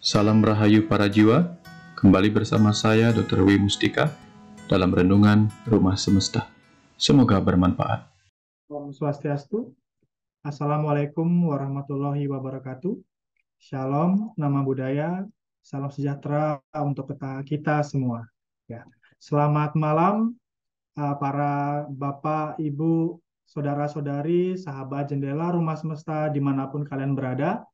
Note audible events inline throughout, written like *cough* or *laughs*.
Salam Rahayu para jiwa, kembali bersama saya Dr. Wi Mustika dalam Renungan Rumah Semesta. Semoga bermanfaat. Om Swastiastu, Assalamualaikum warahmatullahi wabarakatuh. Shalom, nama budaya, salam sejahtera untuk kita, kita semua. Ya. Selamat malam eh, para Bapak, Ibu, Saudara-saudari, sahabat jendela rumah semesta dimanapun kalian berada.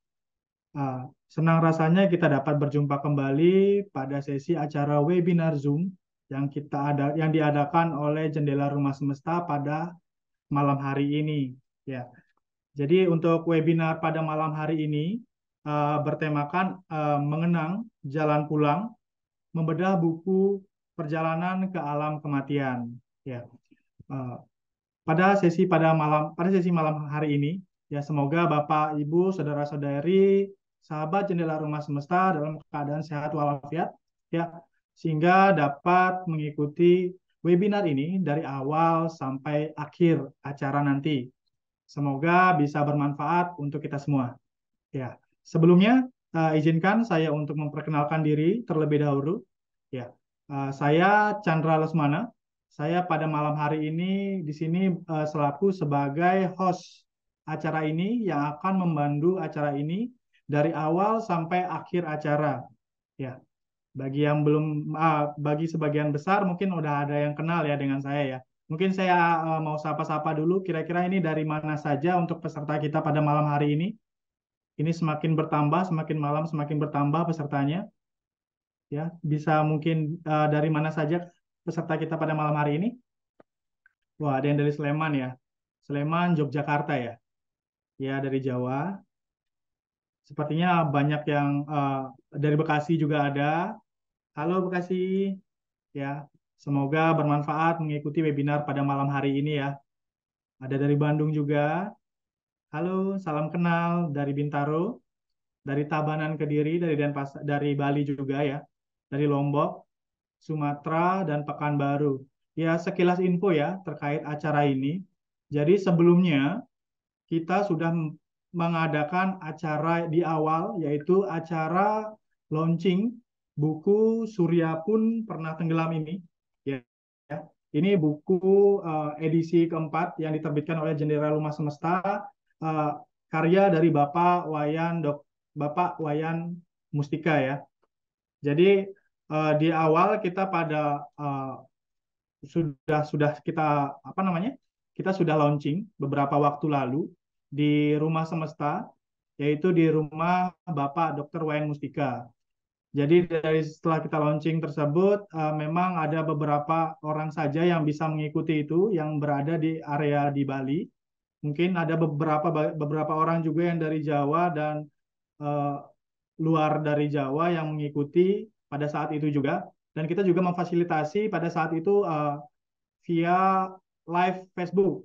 Ah, senang rasanya kita dapat berjumpa kembali pada sesi acara webinar Zoom yang kita ada yang diadakan oleh Jendela Rumah Semesta pada malam hari ini. Ya. Jadi untuk webinar pada malam hari ini uh, bertemakan uh, mengenang jalan pulang, membedah buku perjalanan ke alam kematian. Ya. Uh, pada sesi pada malam pada sesi malam hari ini ya semoga Bapak Ibu saudara-saudari sahabat jendela rumah semesta dalam keadaan sehat walafiat ya sehingga dapat mengikuti webinar ini dari awal sampai akhir acara nanti. Semoga bisa bermanfaat untuk kita semua. Ya, sebelumnya uh, izinkan saya untuk memperkenalkan diri terlebih dahulu. Ya, uh, saya Chandra Lesmana. Saya pada malam hari ini di sini uh, selaku sebagai host acara ini yang akan membantu acara ini dari awal sampai akhir acara. Ya. Bagi yang belum uh, bagi sebagian besar mungkin udah ada yang kenal ya dengan saya ya. Mungkin saya uh, mau sapa-sapa dulu kira-kira ini dari mana saja untuk peserta kita pada malam hari ini. Ini semakin bertambah, semakin malam semakin bertambah pesertanya. Ya, bisa mungkin uh, dari mana saja peserta kita pada malam hari ini? Wah, ada yang dari Sleman ya. Sleman, Yogyakarta ya. Ya, dari Jawa. Sepertinya banyak yang uh, dari Bekasi juga ada. Halo Bekasi. Ya, semoga bermanfaat mengikuti webinar pada malam hari ini ya. Ada dari Bandung juga. Halo, salam kenal dari Bintaro, dari Tabanan Kediri, dari Denpas dari Bali juga ya, dari Lombok, Sumatera dan Pekanbaru. Ya, sekilas info ya terkait acara ini. Jadi sebelumnya kita sudah mengadakan acara di awal yaitu acara launching buku Surya pun pernah tenggelam ini ya. Ini buku uh, edisi keempat yang diterbitkan oleh Jendela Rumah Semesta uh, karya dari Bapak Wayan Dok Bapak Wayan Mustika ya. Jadi uh, di awal kita pada uh, sudah sudah kita apa namanya? Kita sudah launching beberapa waktu lalu di rumah semesta, yaitu di rumah Bapak Dr. Wayan Mustika. Jadi dari setelah kita launching tersebut, uh, memang ada beberapa orang saja yang bisa mengikuti itu, yang berada di area di Bali. Mungkin ada beberapa beberapa orang juga yang dari Jawa dan uh, luar dari Jawa yang mengikuti pada saat itu juga. Dan kita juga memfasilitasi pada saat itu uh, via live Facebook.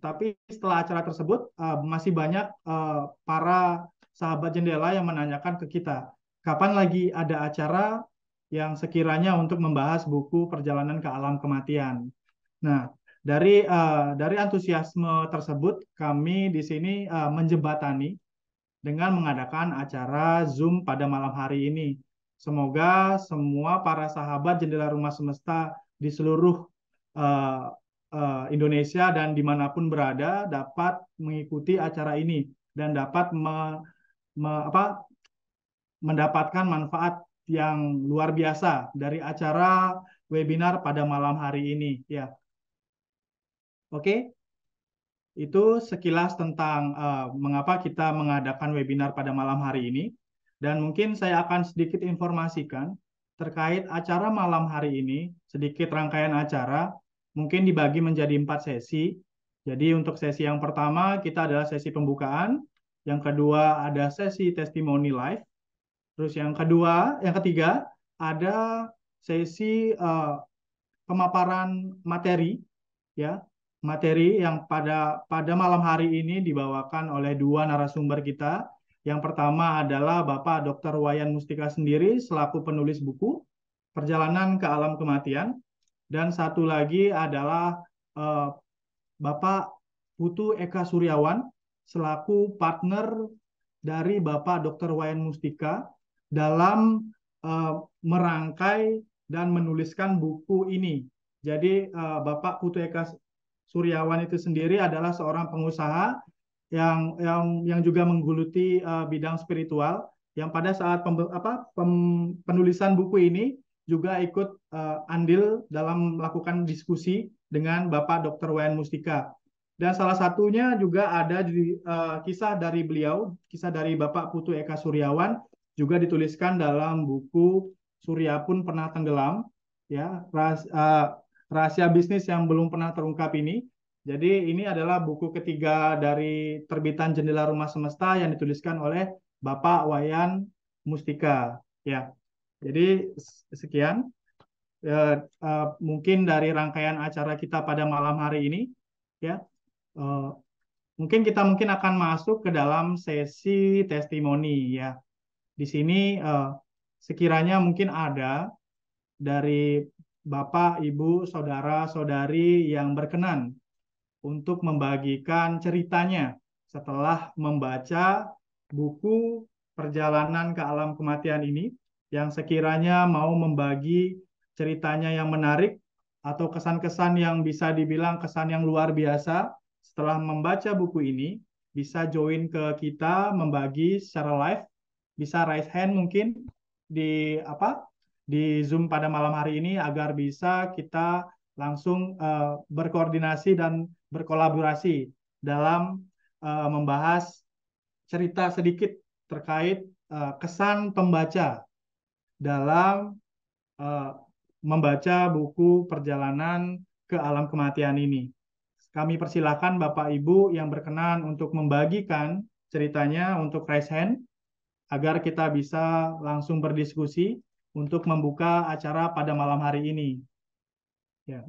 Tapi setelah acara tersebut uh, masih banyak uh, para sahabat jendela yang menanyakan ke kita, kapan lagi ada acara yang sekiranya untuk membahas buku Perjalanan ke Alam Kematian. Nah, dari uh, dari antusiasme tersebut kami di sini uh, menjembatani dengan mengadakan acara Zoom pada malam hari ini. Semoga semua para sahabat jendela rumah semesta di seluruh uh, Eh, Indonesia dan dimanapun berada dapat mengikuti acara ini dan dapat me, me, apa, mendapatkan manfaat yang luar biasa dari acara webinar pada malam hari ini ya. Oke. Itu sekilas tentang uh, mengapa kita mengadakan webinar pada malam hari ini dan mungkin saya akan sedikit informasikan terkait acara malam hari ini, sedikit rangkaian acara mungkin dibagi menjadi empat sesi. Jadi untuk sesi yang pertama kita adalah sesi pembukaan, yang kedua ada sesi testimoni live, terus yang kedua, yang ketiga ada sesi uh, pemaparan materi, ya materi yang pada pada malam hari ini dibawakan oleh dua narasumber kita. Yang pertama adalah Bapak Dr. Wayan Mustika sendiri selaku penulis buku Perjalanan ke Alam Kematian dan satu lagi adalah uh, Bapak Putu Eka Suryawan selaku partner dari Bapak Dr. Wayan Mustika dalam uh, merangkai dan menuliskan buku ini. Jadi uh, Bapak Putu Eka Suryawan itu sendiri adalah seorang pengusaha yang yang yang juga mengguluti uh, bidang spiritual yang pada saat pem, apa, pem, penulisan buku ini juga ikut uh, andil dalam melakukan diskusi dengan Bapak Dr. Wayan Mustika. Dan salah satunya juga ada di, uh, kisah dari beliau, kisah dari Bapak Putu Eka Suryawan juga dituliskan dalam buku Surya pun pernah tenggelam, ya ras, uh, rahasia bisnis yang belum pernah terungkap ini. Jadi ini adalah buku ketiga dari terbitan Jendela Rumah Semesta yang dituliskan oleh Bapak Wayan Mustika. Ya, jadi sekian uh, uh, mungkin dari rangkaian acara kita pada malam hari ini ya. Uh, mungkin kita mungkin akan masuk ke dalam sesi testimoni ya. Di sini uh, sekiranya mungkin ada dari Bapak, Ibu, Saudara, Saudari yang berkenan untuk membagikan ceritanya setelah membaca buku Perjalanan ke Alam Kematian ini yang sekiranya mau membagi ceritanya yang menarik atau kesan-kesan yang bisa dibilang kesan yang luar biasa setelah membaca buku ini bisa join ke kita membagi secara live bisa raise hand mungkin di apa di Zoom pada malam hari ini agar bisa kita langsung uh, berkoordinasi dan berkolaborasi dalam uh, membahas cerita sedikit terkait uh, kesan pembaca dalam uh, membaca buku perjalanan ke alam kematian ini. Kami persilahkan Bapak Ibu yang berkenan untuk membagikan ceritanya untuk raise hand agar kita bisa langsung berdiskusi untuk membuka acara pada malam hari ini. Ya.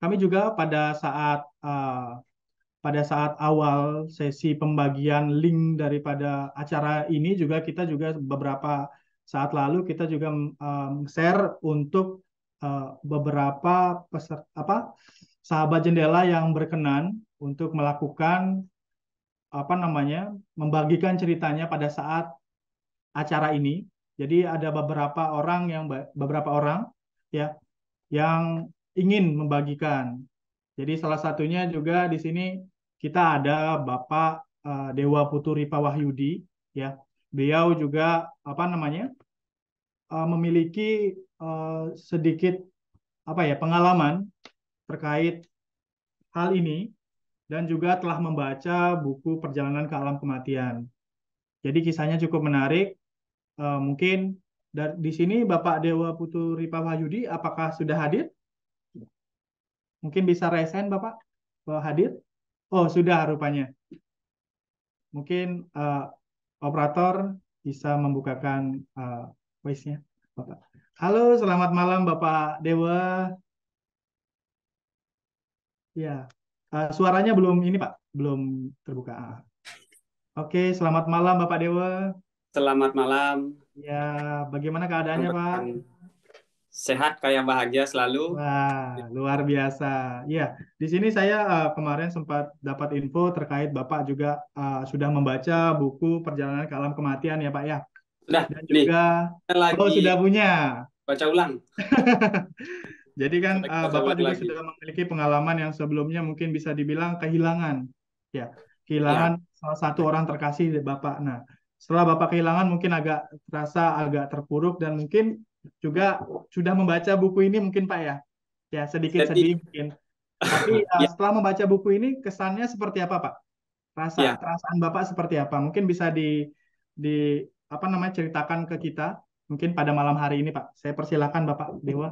Kami juga pada saat uh, pada saat awal sesi pembagian link daripada acara ini juga kita juga beberapa saat lalu kita juga um, share untuk uh, beberapa peserta apa sahabat jendela yang berkenan untuk melakukan apa namanya membagikan ceritanya pada saat acara ini. Jadi ada beberapa orang yang beberapa orang ya yang ingin membagikan. Jadi salah satunya juga di sini kita ada Bapak eh, Dewa Putu Ripa Wahyudi ya. Beliau juga apa namanya? Eh, memiliki eh, sedikit apa ya pengalaman terkait hal ini dan juga telah membaca buku Perjalanan ke Alam Kematian. Jadi kisahnya cukup menarik. mungkin di sini Bapak Dewa Putu Ripa Wahyudi apakah sudah hadir? Mungkin bisa resen Bapak hadir? Oh, sudah rupanya. Mungkin uh, operator bisa membukakan uh, voice-nya. Halo, selamat malam Bapak Dewa. Ya, uh, suaranya belum ini Pak, belum terbuka. Oke, selamat malam Bapak Dewa. Selamat malam. Ya, bagaimana keadaannya selamat Pak? sehat kayak bahagia selalu. Wah, luar biasa. Iya, di sini saya uh, kemarin sempat dapat info terkait Bapak juga uh, sudah membaca buku Perjalanan ke Alam Kematian ya, Pak ya. Sudah. Dan nih, juga lagi oh sudah punya. Baca ulang. *laughs* Jadi kan uh, Bapak juga lagi. sudah memiliki pengalaman yang sebelumnya mungkin bisa dibilang kehilangan. Ya, kehilangan ya. salah satu orang terkasih Bapak. Nah, setelah Bapak kehilangan mungkin agak terasa agak terpuruk dan mungkin juga sudah membaca buku ini mungkin Pak ya. Ya, sedikit sedih mungkin. Tapi *laughs* eh, ya. setelah membaca buku ini kesannya seperti apa, Pak? Rasa ya. perasaan Bapak seperti apa? Mungkin bisa di di apa namanya ceritakan ke kita mungkin pada malam hari ini, Pak. Saya persilakan Bapak Dewa.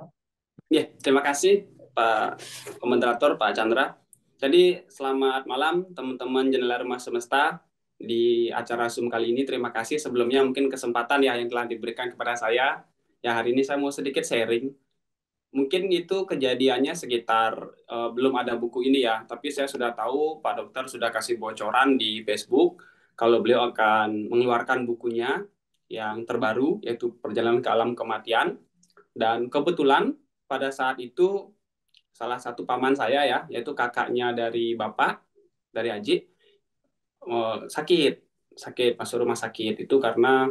Ya, terima kasih Pak Komentator Pak Chandra. Jadi selamat malam teman-teman jendela rumah semesta di acara Zoom kali ini. Terima kasih sebelumnya mungkin kesempatan ya yang telah diberikan kepada saya Ya hari ini saya mau sedikit sharing. Mungkin itu kejadiannya sekitar uh, belum ada buku ini ya, tapi saya sudah tahu Pak Dokter sudah kasih bocoran di Facebook kalau beliau akan mengeluarkan bukunya yang terbaru yaitu Perjalanan ke Alam Kematian. Dan kebetulan pada saat itu salah satu paman saya ya, yaitu kakaknya dari bapak dari Haji uh, eh, sakit sakit masuk rumah sakit itu karena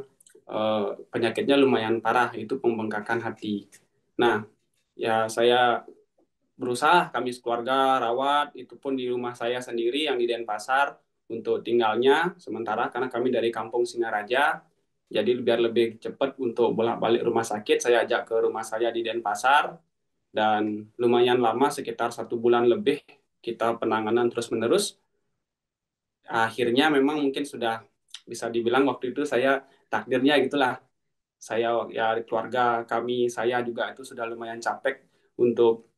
Eh, penyakitnya lumayan parah itu pembengkakan hati. Nah, ya saya berusaha kami sekeluarga rawat itu pun di rumah saya sendiri yang di Denpasar untuk tinggalnya sementara karena kami dari kampung Singaraja jadi biar lebih cepat untuk bolak-balik rumah sakit saya ajak ke rumah saya di Denpasar dan lumayan lama sekitar satu bulan lebih kita penanganan terus-menerus akhirnya memang mungkin sudah bisa dibilang waktu itu saya takdirnya gitulah saya ya keluarga kami saya juga itu sudah lumayan capek untuk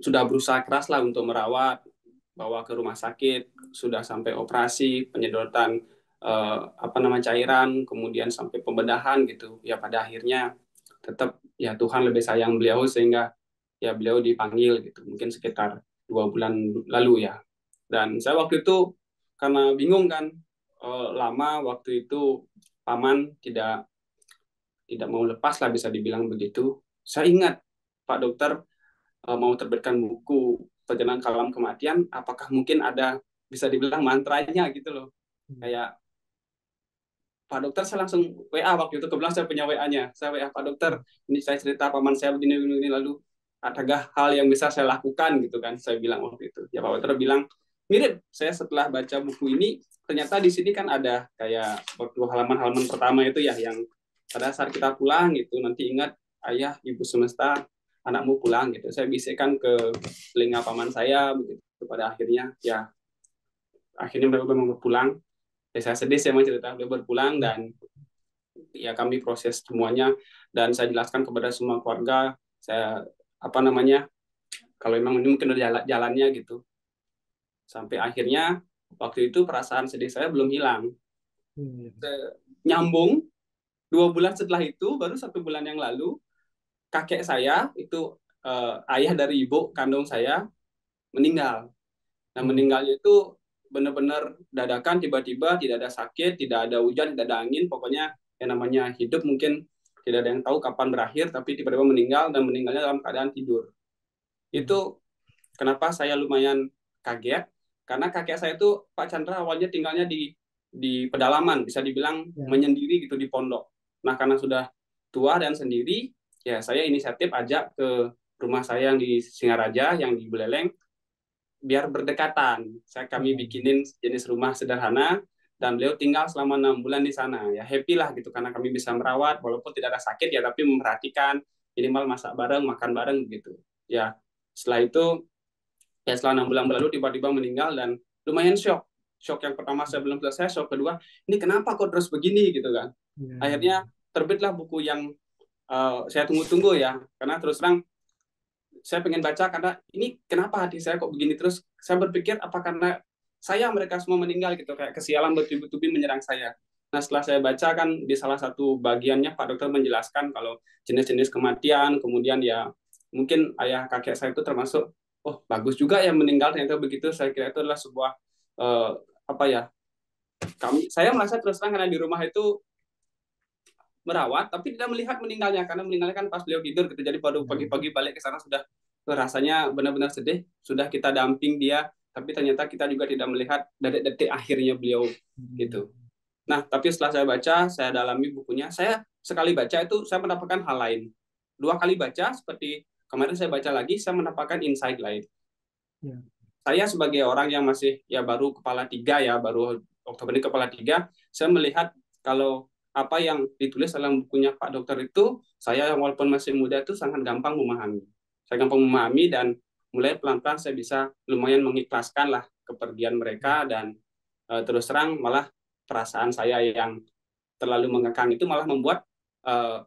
sudah berusaha keras lah untuk merawat bawa ke rumah sakit sudah sampai operasi penyedotan eh, apa nama cairan kemudian sampai pembedahan gitu ya pada akhirnya tetap ya Tuhan lebih sayang beliau sehingga ya beliau dipanggil gitu mungkin sekitar dua bulan lalu ya dan saya waktu itu karena bingung kan eh, lama waktu itu paman tidak tidak mau lepas lah bisa dibilang begitu. Saya ingat Pak Dokter eh, mau terbitkan buku perjalanan kalam kematian, apakah mungkin ada bisa dibilang mantranya gitu loh. Hmm. Kayak Pak Dokter saya langsung WA waktu itu kebetulan saya punya WA-nya. Saya WA Pak Dokter, ini saya cerita paman saya begini begini lalu adakah hal yang bisa saya lakukan gitu kan saya bilang waktu itu. Ya Pak Dokter bilang mirip saya setelah baca buku ini ternyata di sini kan ada kayak waktu halaman-halaman pertama itu ya yang pada saat kita pulang gitu nanti ingat ayah ibu semesta anakmu pulang gitu saya bisikkan ke telinga paman saya begitu pada akhirnya ya akhirnya mereka memang berpulang ya saya sedih saya mau cerita mereka berpulang dan ya kami proses semuanya dan saya jelaskan kepada semua keluarga saya apa namanya kalau memang ini mungkin udah jalannya gitu sampai akhirnya waktu itu perasaan sedih saya belum hilang hmm. nyambung dua bulan setelah itu baru satu bulan yang lalu kakek saya itu uh, ayah dari ibu kandung saya meninggal nah hmm. meninggalnya itu benar-benar dadakan tiba-tiba tidak ada sakit tidak ada hujan tidak ada angin pokoknya yang namanya hidup mungkin tidak ada yang tahu kapan berakhir tapi tiba-tiba meninggal dan meninggalnya dalam keadaan tidur hmm. itu kenapa saya lumayan kaget karena kakek saya itu Pak Chandra awalnya tinggalnya di di pedalaman, bisa dibilang ya. menyendiri gitu di pondok. Nah, karena sudah tua dan sendiri, ya saya inisiatif ajak ke rumah saya yang di Singaraja, yang di Buleleng biar berdekatan. Saya kami ya. bikinin jenis rumah sederhana dan beliau tinggal selama enam bulan di sana. Ya happy lah gitu karena kami bisa merawat walaupun tidak ada sakit ya tapi memperhatikan minimal masak bareng, makan bareng gitu. Ya setelah itu setelah enam bulan berlalu tiba-tiba meninggal dan lumayan shock. Shock yang pertama saya belum selesai, shock kedua, ini kenapa kok terus begini gitu kan. Yeah. Hmm. Akhirnya terbitlah buku yang uh, saya tunggu-tunggu ya, karena terus terang saya pengen baca karena ini kenapa hati saya kok begini terus. Saya berpikir apa karena saya mereka semua meninggal gitu, kayak kesialan bertubi-tubi menyerang saya. Nah setelah saya baca kan di salah satu bagiannya Pak Dokter menjelaskan kalau jenis-jenis kematian, kemudian ya mungkin ayah kakek saya itu termasuk oh bagus juga yang meninggal ternyata begitu saya kira itu adalah sebuah uh, apa ya kami saya merasa terus terang karena di rumah itu merawat tapi tidak melihat meninggalnya karena meninggalnya kan pas beliau tidur gitu jadi pada hmm. pagi-pagi balik ke sana sudah rasanya benar-benar sedih sudah kita damping dia tapi ternyata kita juga tidak melihat dari detik akhirnya beliau hmm. gitu nah tapi setelah saya baca saya dalami bukunya saya sekali baca itu saya mendapatkan hal lain dua kali baca seperti kemarin saya baca lagi saya mendapatkan insight lain ya. saya sebagai orang yang masih ya baru kepala tiga ya baru Oktober ini kepala tiga saya melihat kalau apa yang ditulis dalam bukunya Pak Dokter itu saya walaupun masih muda itu sangat gampang memahami saya gampang memahami dan mulai pelan-pelan saya bisa lumayan mengikhlaskan lah kepergian mereka dan e, terus terang malah perasaan saya yang terlalu mengekang itu malah membuat e,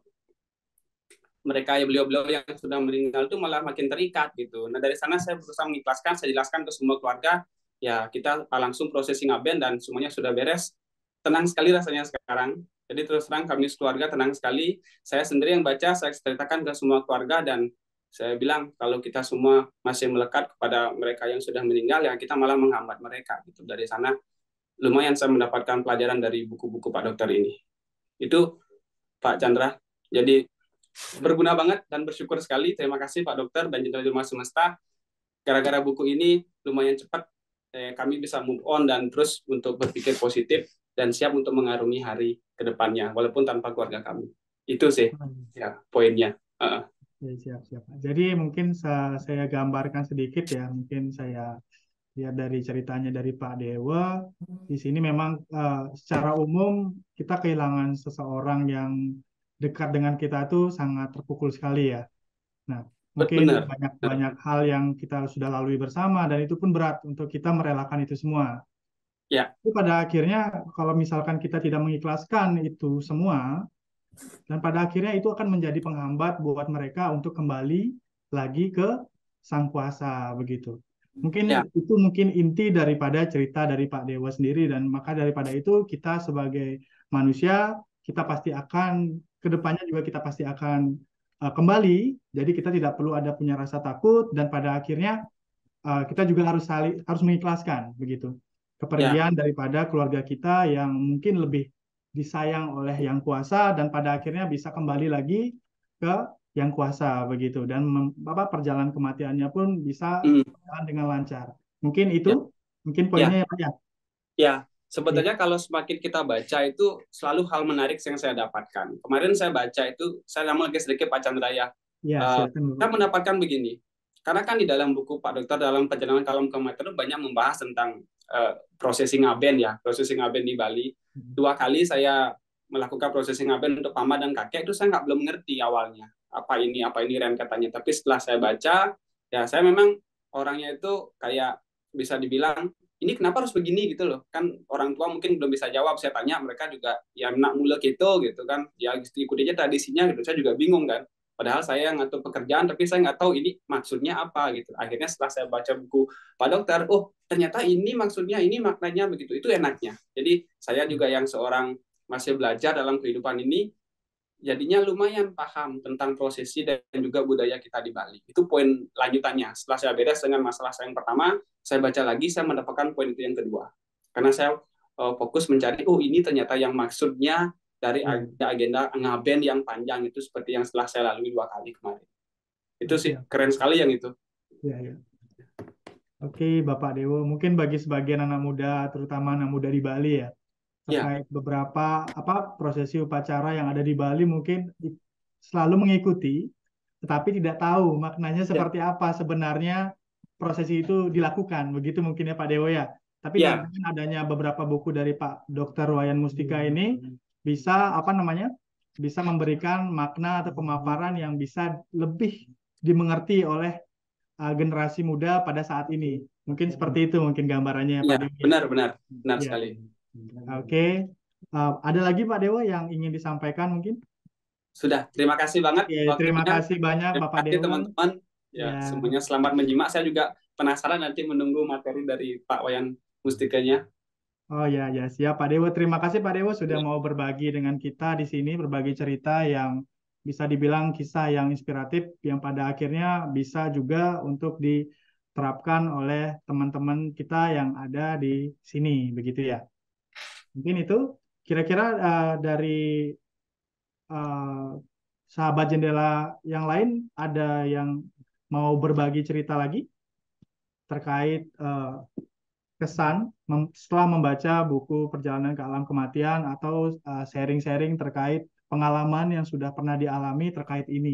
mereka ya beliau-beliau yang sudah meninggal itu malah makin terikat gitu. Nah dari sana saya berusaha mengikhlaskan, saya jelaskan ke semua keluarga, ya kita langsung prosesi ngaben dan semuanya sudah beres. Tenang sekali rasanya sekarang. Jadi terus terang kami keluarga tenang sekali. Saya sendiri yang baca, saya ceritakan ke semua keluarga dan saya bilang kalau kita semua masih melekat kepada mereka yang sudah meninggal, ya kita malah menghambat mereka gitu. Dari sana lumayan saya mendapatkan pelajaran dari buku-buku Pak Dokter ini. Itu Pak Chandra. Jadi berguna banget dan bersyukur sekali. Terima kasih Pak Dokter dan Jenderal Rumah Semesta. Gara-gara buku ini lumayan cepat eh, kami bisa move on dan terus untuk berpikir positif dan siap untuk mengarungi hari kedepannya walaupun tanpa keluarga kami. Itu sih ya poinnya. Uh. Ya, siap siap. Jadi mungkin saya gambarkan sedikit ya mungkin saya lihat dari ceritanya dari Pak Dewa di sini memang uh, secara umum kita kehilangan seseorang yang dekat dengan kita itu sangat terpukul sekali ya. Nah, mungkin banyak-banyak hal yang kita sudah lalui bersama dan itu pun berat untuk kita merelakan itu semua. Ya. Tapi pada akhirnya kalau misalkan kita tidak mengikhlaskan itu semua dan pada akhirnya itu akan menjadi penghambat buat mereka untuk kembali lagi ke sang kuasa begitu. Mungkin ya. itu mungkin inti daripada cerita dari Pak Dewa sendiri dan maka daripada itu kita sebagai manusia kita pasti akan kedepannya juga kita pasti akan uh, kembali. Jadi kita tidak perlu ada punya rasa takut dan pada akhirnya uh, kita juga harus sali, harus mengikhlaskan begitu kepergian ya. daripada keluarga kita yang mungkin lebih disayang oleh yang kuasa dan pada akhirnya bisa kembali lagi ke yang kuasa begitu dan bapak apa perjalanan kematiannya pun bisa hmm. berjalan dengan lancar. Mungkin itu, ya. mungkin poinnya ya ya. Ya, ya. Sebenarnya kalau semakin kita baca itu selalu hal menarik yang saya dapatkan. Kemarin saya baca itu, saya lama lagi sedikit Pak Chandra ya. uh, mendapatkan begini, karena kan di dalam buku Pak Dokter dalam perjalanan kalau kematian banyak membahas tentang uh, prosesi ngaben ya, processing ngaben di Bali. Hmm. Dua kali saya melakukan processing ngaben untuk mama dan kakek itu saya nggak belum ngerti awalnya apa ini apa ini Ren katanya. Tapi setelah saya baca, ya saya memang orangnya itu kayak bisa dibilang ini kenapa harus begini gitu loh kan orang tua mungkin belum bisa jawab saya tanya mereka juga ya nak mulai gitu gitu kan ya ikut aja tradisinya gitu saya juga bingung kan padahal saya ngatur pekerjaan tapi saya nggak tahu ini maksudnya apa gitu akhirnya setelah saya baca buku pak dokter oh ternyata ini maksudnya ini maknanya begitu itu enaknya jadi saya juga yang seorang masih belajar dalam kehidupan ini jadinya lumayan paham tentang prosesi dan juga budaya kita di Bali. Itu poin lanjutannya. Setelah saya beres dengan masalah saya yang pertama, saya baca lagi, saya mendapatkan poin itu yang kedua. Karena saya eh, fokus mencari, oh ini ternyata yang maksudnya dari hmm. agenda ngaben yang panjang itu seperti yang setelah saya lalui dua kali kemarin. Itu sih iya. keren sekali yang itu. Ya, ya. Oke, Bapak Dewo, mungkin bagi sebagian anak muda, terutama anak muda di Bali ya, Ya. terkait yeah. beberapa apa prosesi upacara yang ada di Bali mungkin selalu mengikuti tetapi tidak tahu maknanya ya. seperti yeah. apa sebenarnya prosesi itu dilakukan begitu mungkin ya Pak Dewo ya tapi yeah. dengan adanya beberapa buku dari Pak Dr. Wayan Mustika ini hmm. bisa apa namanya bisa memberikan makna atau pemaparan yang bisa lebih dimengerti oleh uh, generasi muda pada saat ini mungkin seperti hmm. itu mungkin gambarannya ya, ya benar benar benar ya. sekali Oke, okay. uh, eh, ada lagi Pak Dewa yang ingin disampaikan mungkin? Sudah, terima kasih banget. okay, terima kasih banyak terima Bapak Dewa. teman-teman. Ya, ya, semuanya selamat menyimak. Saya juga penasaran nanti menunggu materi dari Pak Wayan Mustikanya. Oh ya, ya siap Pak Dewa. Terima kasih Pak Dewa sudah ya. mau berbagi dengan kita di sini, berbagi cerita yang bisa dibilang kisah yang inspiratif yang pada akhirnya bisa juga untuk diterapkan oleh teman-teman kita yang ada di sini, begitu ya. Mungkin itu kira-kira uh, dari uh, sahabat jendela yang lain ada yang mau berbagi cerita lagi terkait uh, kesan mem setelah membaca buku Perjalanan ke Alam Kematian atau sharing-sharing uh, terkait pengalaman yang sudah pernah dialami terkait ini.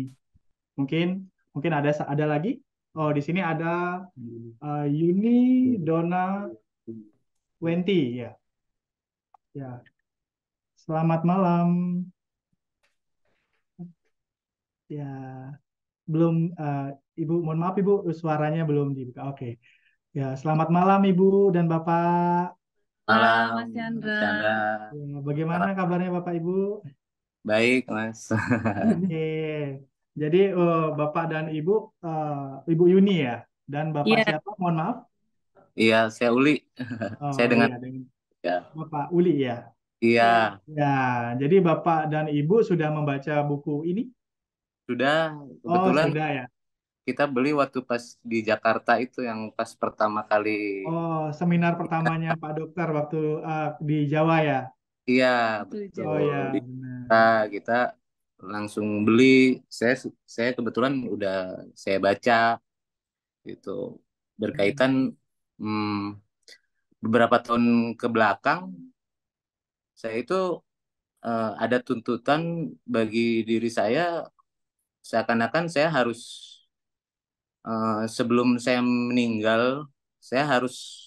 Mungkin mungkin ada ada lagi? Oh, di sini ada uh, Yuni Dona Wenti ya. Ya, selamat malam. Ya, belum uh, Ibu, mohon maaf Ibu, suaranya belum dibuka. Oke. Ya, selamat malam Ibu dan Bapak. Malam, Mas Ya, bagaimana kabarnya Bapak Ibu? Baik, Mas. *laughs* Oke. Jadi uh, Bapak dan Ibu uh, Ibu Yuni ya dan Bapak ya. siapa? Mohon maaf. Iya, saya Uli. Oh, saya dengan iya, dengan ya. Bapak Uli ya. Iya. Ya, jadi Bapak dan Ibu sudah membaca buku ini? Sudah, oh, kebetulan. Oh, sudah ya. Kita beli waktu pas di Jakarta itu yang pas pertama kali. Oh, seminar pertamanya *laughs* Pak Dokter waktu uh, di Jawa ya? Iya, betul. Oh ya, Kita, kita langsung beli. Saya saya kebetulan udah saya baca itu berkaitan hmm, beberapa tahun ke belakang saya itu uh, ada tuntutan bagi diri saya seakan-akan saya harus uh, sebelum saya meninggal saya harus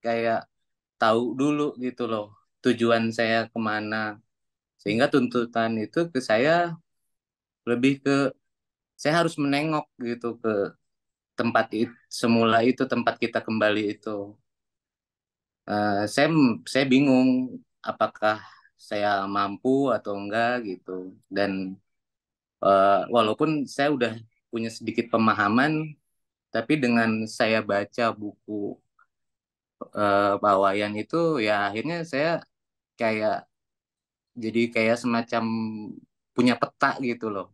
kayak tahu dulu gitu loh tujuan saya kemana sehingga tuntutan itu ke saya lebih ke saya harus menengok gitu ke tempat itu, semula itu tempat kita kembali itu Eh, saya saya bingung apakah saya mampu atau enggak gitu dan uh, walaupun saya udah punya sedikit pemahaman tapi dengan saya baca buku uh, itu ya akhirnya saya kayak jadi kayak semacam punya peta gitu loh.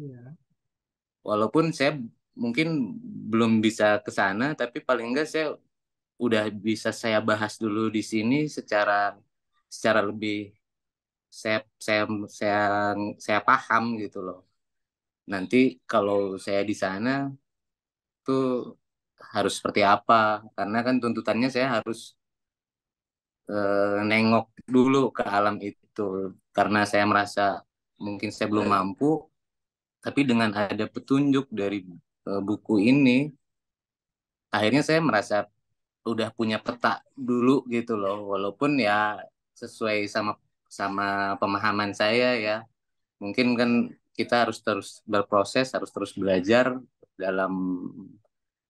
yeah. Walaupun saya mungkin belum bisa ke sana tapi paling enggak saya udah bisa saya bahas dulu di sini secara secara lebih saya saya saya saya paham gitu loh. Nanti kalau saya di sana tuh harus seperti apa karena kan tuntutannya saya harus eh, nengok dulu ke alam itu karena saya merasa mungkin saya belum mampu tapi dengan ada petunjuk dari e, buku ini akhirnya saya merasa udah punya peta dulu gitu loh walaupun ya sesuai sama sama pemahaman saya ya mungkin kan kita harus terus berproses harus terus belajar dalam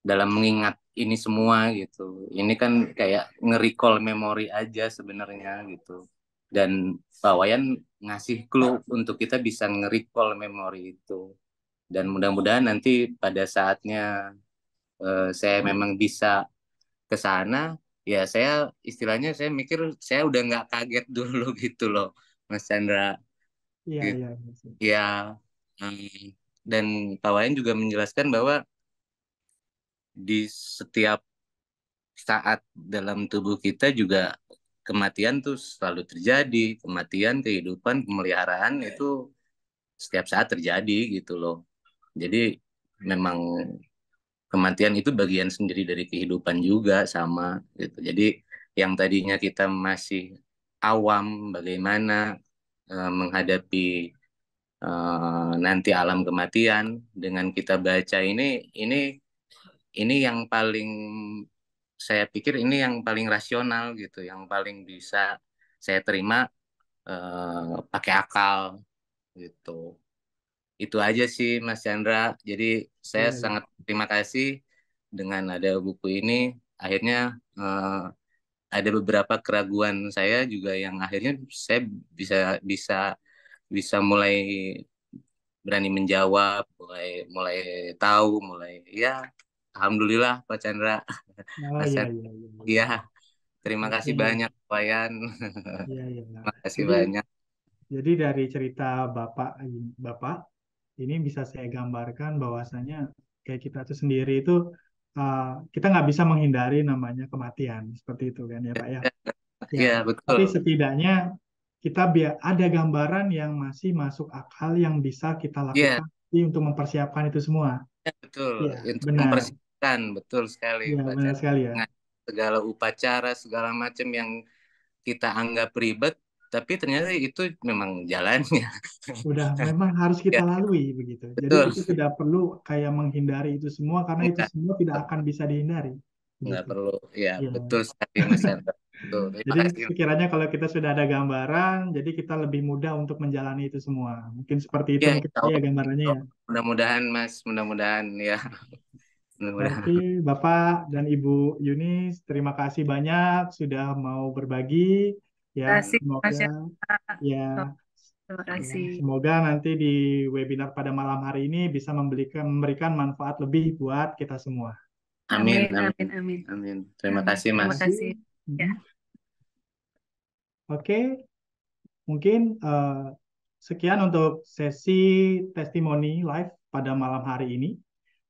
dalam mengingat ini semua gitu ini kan kayak nge-recall memori aja sebenarnya gitu dan Pak ngasih clue untuk kita bisa nge-recall memori itu dan mudah-mudahan nanti pada saatnya uh, saya memang bisa ke sana ya saya istilahnya saya mikir saya udah nggak kaget *laughs* dulu gitu loh Mas Chandra. Iya gitu. iya. Ya, dan Pak Wayan juga menjelaskan bahwa di setiap saat dalam tubuh kita juga kematian tuh selalu terjadi kematian kehidupan pemeliharaan itu setiap saat terjadi gitu loh jadi memang kematian itu bagian sendiri dari kehidupan juga sama gitu. Jadi yang tadinya kita masih awam bagaimana uh, menghadapi uh, nanti alam kematian dengan kita baca ini ini ini yang paling saya pikir ini yang paling rasional gitu, yang paling bisa saya terima uh, pakai akal gitu itu aja sih Mas Chandra. Jadi saya hmm. sangat terima kasih dengan ada buku ini. Akhirnya uh, ada beberapa keraguan saya juga yang akhirnya saya bisa bisa bisa mulai berani menjawab, mulai mulai tahu, mulai ya alhamdulillah Pak Chandra. Oh, Mas iya, iya, iya, iya. Ya, terima kasih banyak Pak Yan. Iya, iya. *laughs* terima kasih jadi, banyak. Jadi dari cerita Bapak Bapak ini bisa saya gambarkan bahwasanya kayak kita itu sendiri itu uh, kita nggak bisa menghindari namanya kematian seperti itu kan ya Pak ya. *laughs* ya iya ya, betul. Tapi setidaknya kita biar ada gambaran yang masih masuk akal yang bisa kita iya. lakukan ya. untuk mempersiapkan itu semua. Ya, betul. Ya, untuk benar. mempersiapkan betul sekali. Ya, benar sekali ya. Segala upacara segala macam yang kita anggap ribet tapi ternyata itu memang jalannya. Udah *laughs* memang harus kita ya. lalui begitu. Jadi itu tidak perlu kayak menghindari itu semua karena itu iya. semua tidak akan bisa dihindari. Tidak gitu. perlu, ya, ya. betul sekali Mas Betul. *laughs* Jadi sekiranya kalau kita sudah ada gambaran, jadi kita lebih mudah untuk menjalani itu semua. Mungkin seperti itu ya, kita ya gambarannya ya. Mudah-mudahan Mas, mudah-mudahan ya. *laughs* Mudah-mudahan. Bapak dan Ibu Yunis, terima kasih banyak sudah mau berbagi. Ya, kasih, semoga ya. Terima ya. Ya, kasih. Semoga nanti di webinar pada malam hari ini bisa memberikan memberikan manfaat lebih buat kita semua. Amin. Amin. Amin. Amin. amin. Terima kasih, Mas. Terima kasih. Mm-hmm. Ya. Oke. Mungkin uh, sekian untuk sesi testimoni live pada malam hari ini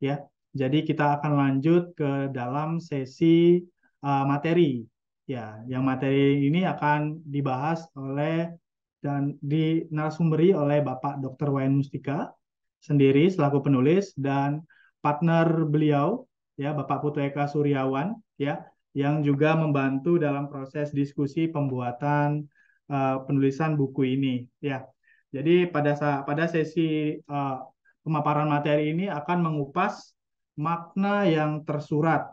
ya. Jadi kita akan lanjut ke dalam sesi uh, materi Ya, yang materi ini akan dibahas oleh dan dinarasumberi oleh Bapak Dr. Wayan Mustika sendiri selaku penulis dan partner beliau ya Bapak Putu Eka Suryawan ya yang juga membantu dalam proses diskusi pembuatan uh, penulisan buku ini ya. Jadi pada pada sesi uh, pemaparan materi ini akan mengupas makna yang tersurat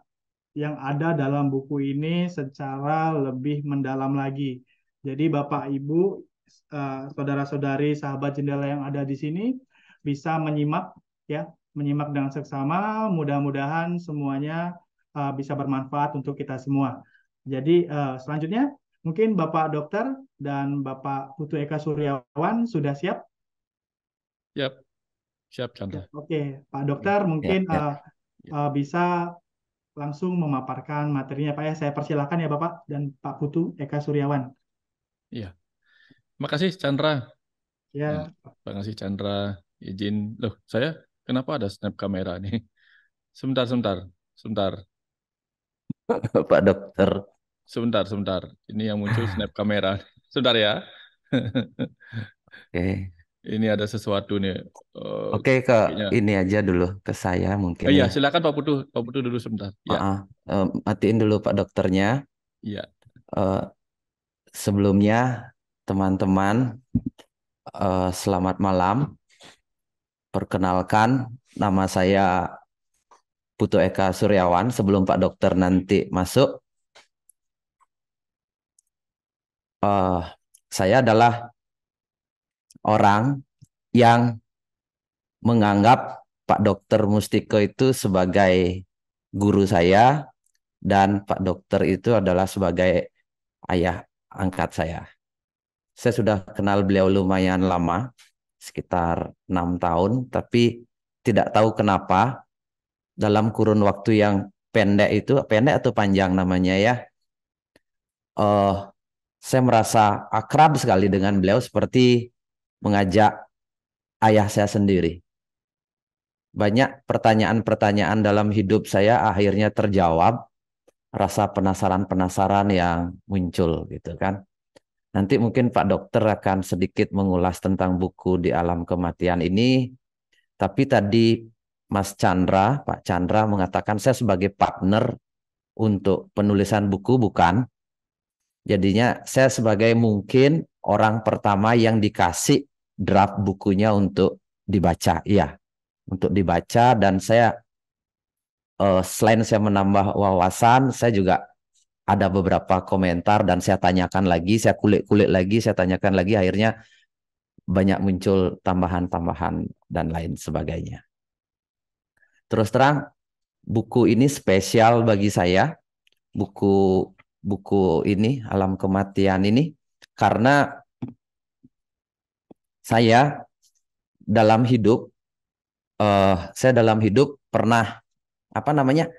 yang ada dalam buku ini secara lebih mendalam lagi. Jadi Bapak Ibu, eh, saudara-saudari sahabat jendela yang ada di sini bisa menyimak ya, menyimak dengan seksama. Mudah-mudahan semuanya eh, bisa bermanfaat untuk kita semua. Jadi eh, selanjutnya mungkin Bapak Dokter dan Bapak Putu Eka Suryawan sudah siap? Siap. Siap, Chandra. Oke, Pak Dokter ya, mungkin ya, ya. Uh, bisa langsung memaparkan materinya Pak ya. Saya persilahkan ya Bapak dan Pak Putu Eka Suryawan. Iya. Terima kasih Chandra. Iya. Terima ya, kasih Chandra. Izin loh, saya kenapa ada snap kamera nih? Sebentar, sebentar, sebentar. *laughs* Pak Dokter. Sebentar, sebentar. Ini yang muncul snap kamera. Sebentar ya. *laughs* Oke. Okay ini ada sesuatu nih. Uh, Oke, ke kayaknya. ini aja dulu ke saya mungkin. Oh, iya, ya. silakan Pak Putu, Pak Putu dulu sebentar. Ya. Uh, uh, matiin dulu Pak dokternya. Iya. Uh, sebelumnya teman-teman uh, selamat malam. Perkenalkan nama saya Putu Eka Suryawan sebelum Pak dokter nanti masuk. Uh, saya adalah orang yang menganggap Pak Dokter Mustiko itu sebagai guru saya dan Pak Dokter itu adalah sebagai ayah angkat saya. Saya sudah kenal beliau lumayan lama, sekitar enam tahun, tapi tidak tahu kenapa dalam kurun waktu yang pendek itu pendek atau panjang namanya ya. Uh, saya merasa akrab sekali dengan beliau seperti mengajak ayah saya sendiri. Banyak pertanyaan-pertanyaan dalam hidup saya akhirnya terjawab. Rasa penasaran-penasaran yang muncul gitu kan. Nanti mungkin Pak Dokter akan sedikit mengulas tentang buku di alam kematian ini. Tapi tadi Mas Chandra, Pak Chandra mengatakan saya sebagai partner untuk penulisan buku bukan. Jadinya saya sebagai mungkin orang pertama yang dikasih draft bukunya untuk dibaca, ya, untuk dibaca dan saya uh, selain saya menambah wawasan, saya juga ada beberapa komentar dan saya tanyakan lagi, saya kulik-kulik lagi, saya tanyakan lagi, akhirnya banyak muncul tambahan-tambahan dan lain sebagainya. Terus terang, buku ini spesial bagi saya, buku buku ini alam kematian ini karena saya dalam hidup uh, saya dalam hidup pernah apa namanya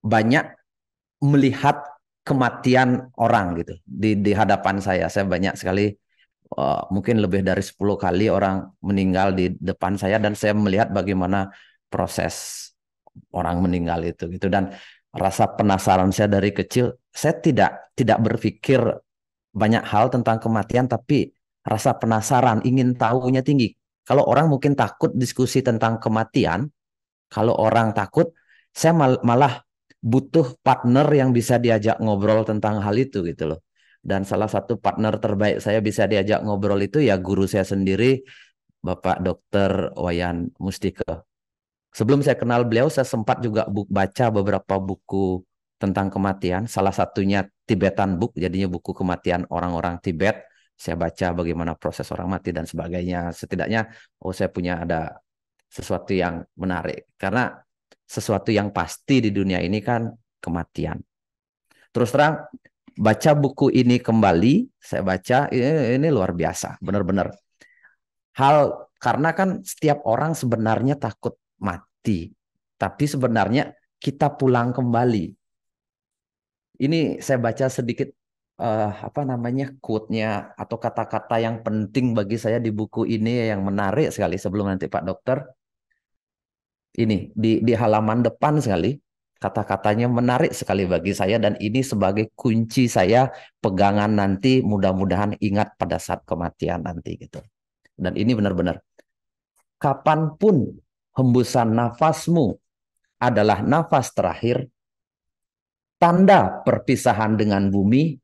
banyak melihat kematian orang gitu di di hadapan saya saya banyak sekali uh, mungkin lebih dari 10 kali orang meninggal di depan saya dan saya melihat bagaimana proses orang meninggal itu gitu dan rasa penasaran saya dari kecil saya tidak tidak berpikir banyak hal tentang kematian tapi rasa penasaran, ingin tahunya tinggi. Kalau orang mungkin takut diskusi tentang kematian, kalau orang takut, saya mal malah butuh partner yang bisa diajak ngobrol tentang hal itu gitu loh. Dan salah satu partner terbaik saya bisa diajak ngobrol itu ya guru saya sendiri, Bapak Dr. Wayan Mustika. Sebelum saya kenal beliau, saya sempat juga baca beberapa buku tentang kematian. Salah satunya Tibetan Book, jadinya buku kematian orang-orang Tibet saya baca bagaimana proses orang mati dan sebagainya. Setidaknya oh saya punya ada sesuatu yang menarik karena sesuatu yang pasti di dunia ini kan kematian. Terus terang baca buku ini kembali, saya baca ini, ini luar biasa, benar-benar. Hal karena kan setiap orang sebenarnya takut mati, tapi sebenarnya kita pulang kembali. Ini saya baca sedikit uh, apa namanya quote-nya atau kata-kata yang penting bagi saya di buku ini yang menarik sekali sebelum nanti Pak Dokter ini di di halaman depan sekali kata-katanya menarik sekali bagi saya dan ini sebagai kunci saya pegangan nanti mudah-mudahan ingat pada saat kematian nanti gitu. Dan ini benar-benar kapanpun hembusan nafasmu adalah nafas terakhir tanda perpisahan dengan bumi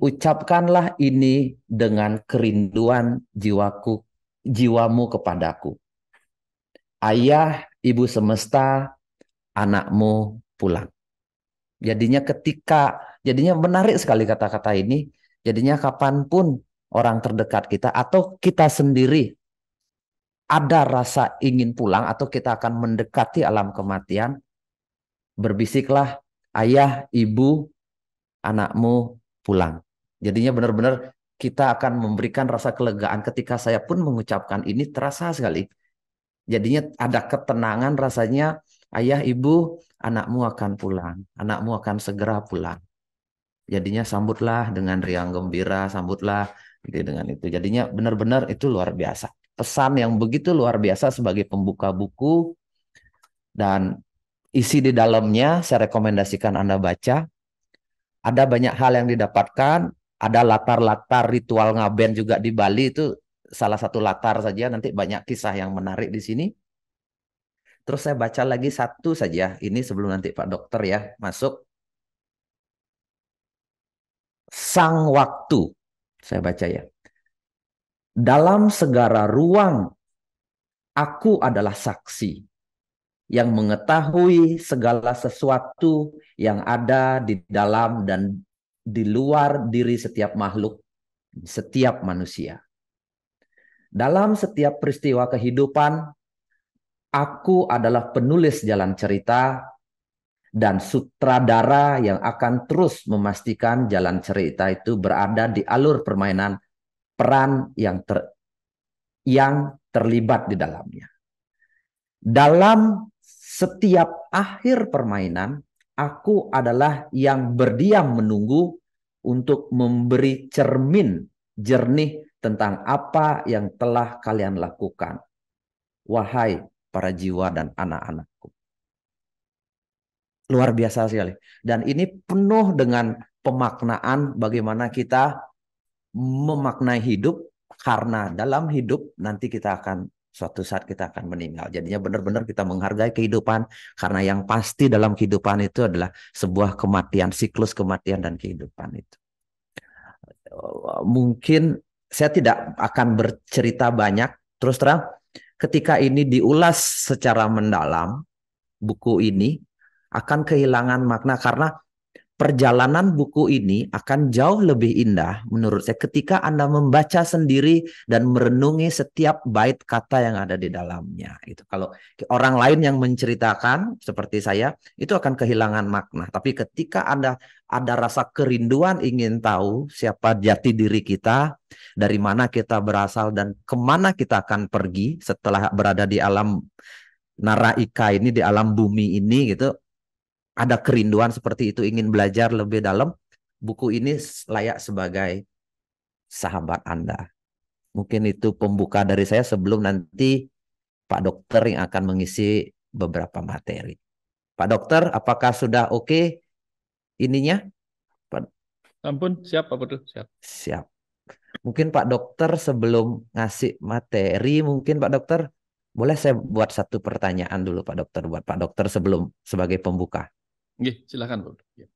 Ucapkanlah ini dengan kerinduan jiwaku, jiwamu kepadaku. Ayah, ibu semesta, anakmu pulang. Jadinya ketika, jadinya menarik sekali kata-kata ini. Jadinya kapanpun orang terdekat kita atau kita sendiri ada rasa ingin pulang atau kita akan mendekati alam kematian, berbisiklah ayah, ibu, anakmu pulang. Jadinya benar-benar kita akan memberikan rasa kelegaan ketika saya pun mengucapkan ini terasa sekali. Jadinya ada ketenangan rasanya ayah ibu anakmu akan pulang, anakmu akan segera pulang. Jadinya sambutlah dengan riang gembira, sambutlah gitu dengan itu. Jadinya benar-benar itu luar biasa. Pesan yang begitu luar biasa sebagai pembuka buku dan isi di dalamnya saya rekomendasikan Anda baca ada banyak hal yang didapatkan, ada latar-latar ritual ngaben juga di Bali itu salah satu latar saja nanti banyak kisah yang menarik di sini. Terus saya baca lagi satu saja, ini sebelum nanti Pak Dokter ya masuk. Sang waktu, saya baca ya. Dalam segara ruang, aku adalah saksi yang mengetahui segala sesuatu yang ada di dalam dan di luar diri setiap makhluk, setiap manusia. Dalam setiap peristiwa kehidupan, aku adalah penulis jalan cerita dan sutradara yang akan terus memastikan jalan cerita itu berada di alur permainan peran yang ter, yang terlibat di dalamnya. Dalam setiap akhir permainan aku adalah yang berdiam menunggu untuk memberi cermin jernih tentang apa yang telah kalian lakukan. Wahai para jiwa dan anak-anakku. Luar biasa sekali. Dan ini penuh dengan pemaknaan bagaimana kita memaknai hidup karena dalam hidup nanti kita akan suatu saat kita akan meninggal. Jadinya benar-benar kita menghargai kehidupan karena yang pasti dalam kehidupan itu adalah sebuah kematian, siklus kematian dan kehidupan itu. Mungkin saya tidak akan bercerita banyak terus terang ketika ini diulas secara mendalam buku ini akan kehilangan makna karena perjalanan buku ini akan jauh lebih indah menurut saya ketika Anda membaca sendiri dan merenungi setiap bait kata yang ada di dalamnya. Itu kalau orang lain yang menceritakan seperti saya itu akan kehilangan makna. Tapi ketika Anda ada rasa kerinduan ingin tahu siapa jati diri kita, dari mana kita berasal dan kemana kita akan pergi setelah berada di alam naraika ini di alam bumi ini gitu ada kerinduan seperti itu ingin belajar lebih dalam, buku ini layak sebagai sahabat Anda. Mungkin itu pembuka dari saya sebelum nanti Pak Dokter yang akan mengisi beberapa materi. Pak Dokter, apakah sudah oke okay ininya? Ampun, siap Pak Betul, siap. Siap. Mungkin Pak Dokter sebelum ngasih materi, mungkin Pak Dokter boleh saya buat satu pertanyaan dulu Pak Dokter buat Pak Dokter sebelum sebagai pembuka. Nggih, silakan Pak. Ya.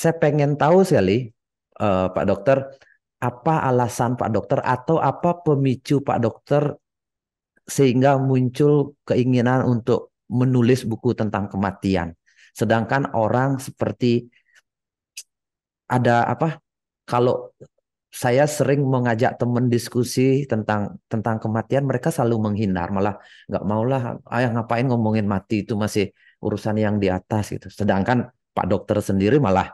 Saya pengen tahu sekali uh, Pak Dokter apa alasan Pak Dokter atau apa pemicu Pak Dokter sehingga muncul keinginan untuk menulis buku tentang kematian. Sedangkan orang seperti ada apa? Kalau saya sering mengajak teman diskusi tentang tentang kematian, mereka selalu menghindar, malah nggak maulah, ayah ngapain ngomongin mati itu masih urusan yang di atas gitu. Sedangkan Pak dokter sendiri malah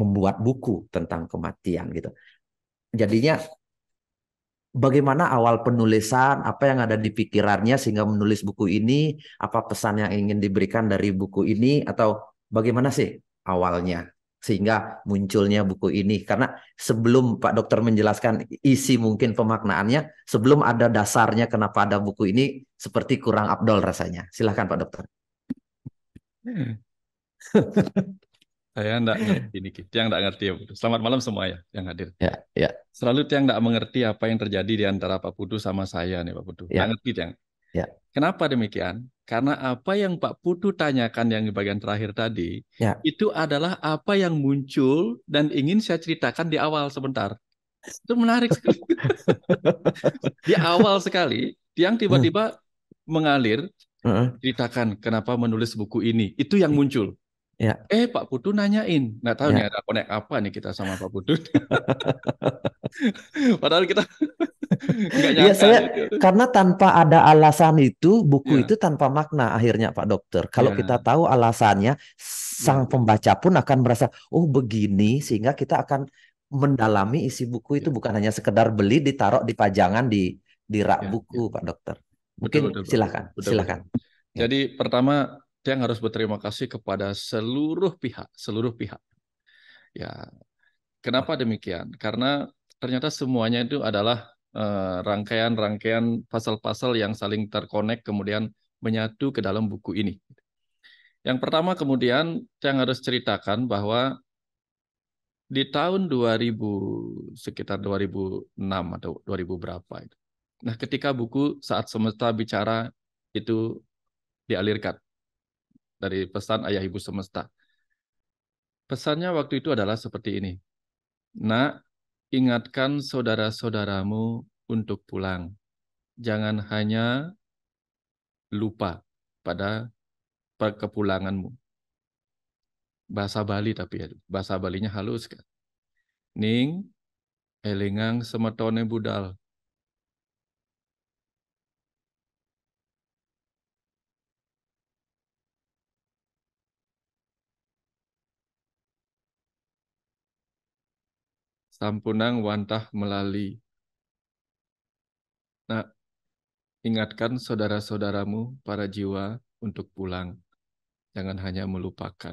membuat buku tentang kematian gitu. Jadinya bagaimana awal penulisan, apa yang ada di pikirannya sehingga menulis buku ini, apa pesan yang ingin diberikan dari buku ini atau bagaimana sih awalnya sehingga munculnya buku ini karena sebelum Pak Dokter menjelaskan isi mungkin pemaknaannya sebelum ada dasarnya kenapa ada buku ini seperti kurang abdol rasanya silahkan Pak Dokter *laughs* Saya enggak ngerti nih, Tiang enggak ngerti. Ya, Selamat malam semua ya yang hadir. Ya, ya. Selalu Tiang enggak mengerti apa yang terjadi di antara Pak Pudu sama saya nih Pak Pudu. Ya. Enggak ngerti Tiang. Ya. Kenapa demikian? Karena apa yang Pak Pudu tanyakan yang di bagian terakhir tadi, ya. itu adalah apa yang muncul dan ingin saya ceritakan di awal sebentar. Itu menarik sekali. *laughs* di awal sekali, Tiang tiba-tiba mengalir uh ceritakan kenapa menulis buku ini. Itu yang iya. muncul. Ya. Eh Pak Putu nanyain, nggak tahu ya. nih ada konek apa nih kita sama Pak Putu. *laughs* Padahal kita *laughs* nggak iya, nyangka. Ya, saya, gitu. Karena tanpa ada alasan itu buku ya. itu tanpa makna akhirnya Pak Dokter. Kalau ya. kita tahu alasannya, sang ya. pembaca pun akan merasa oh begini sehingga kita akan mendalami isi buku itu ya. bukan hanya sekedar beli ditaruh di pajangan di di rak ya. buku iya. Pak Dokter. Mungkin betul, betul, silakan, betul, silakan. Betul. Ya. Jadi pertama yang harus berterima kasih kepada seluruh pihak, seluruh pihak. Ya, kenapa demikian? Karena ternyata semuanya itu adalah eh, rangkaian-rangkaian uh, pasal-pasal yang saling terkonek kemudian menyatu ke dalam buku ini. Yang pertama kemudian yang harus ceritakan bahwa di tahun 2000 sekitar 2006 atau 2000 berapa itu. Nah, ketika buku saat semesta bicara itu dialirkan dari pesan ayah ibu semesta. Pesannya waktu itu adalah seperti ini. Nak, ingatkan saudara-saudaramu untuk pulang. Jangan hanya lupa pada kepulanganmu. Bahasa Bali tapi ya, bahasa Balinya halus kan. Ning elingang semetone budal sampunang wantah melali. Nah, ingatkan saudara-saudaramu para jiwa untuk pulang. Jangan hanya melupakan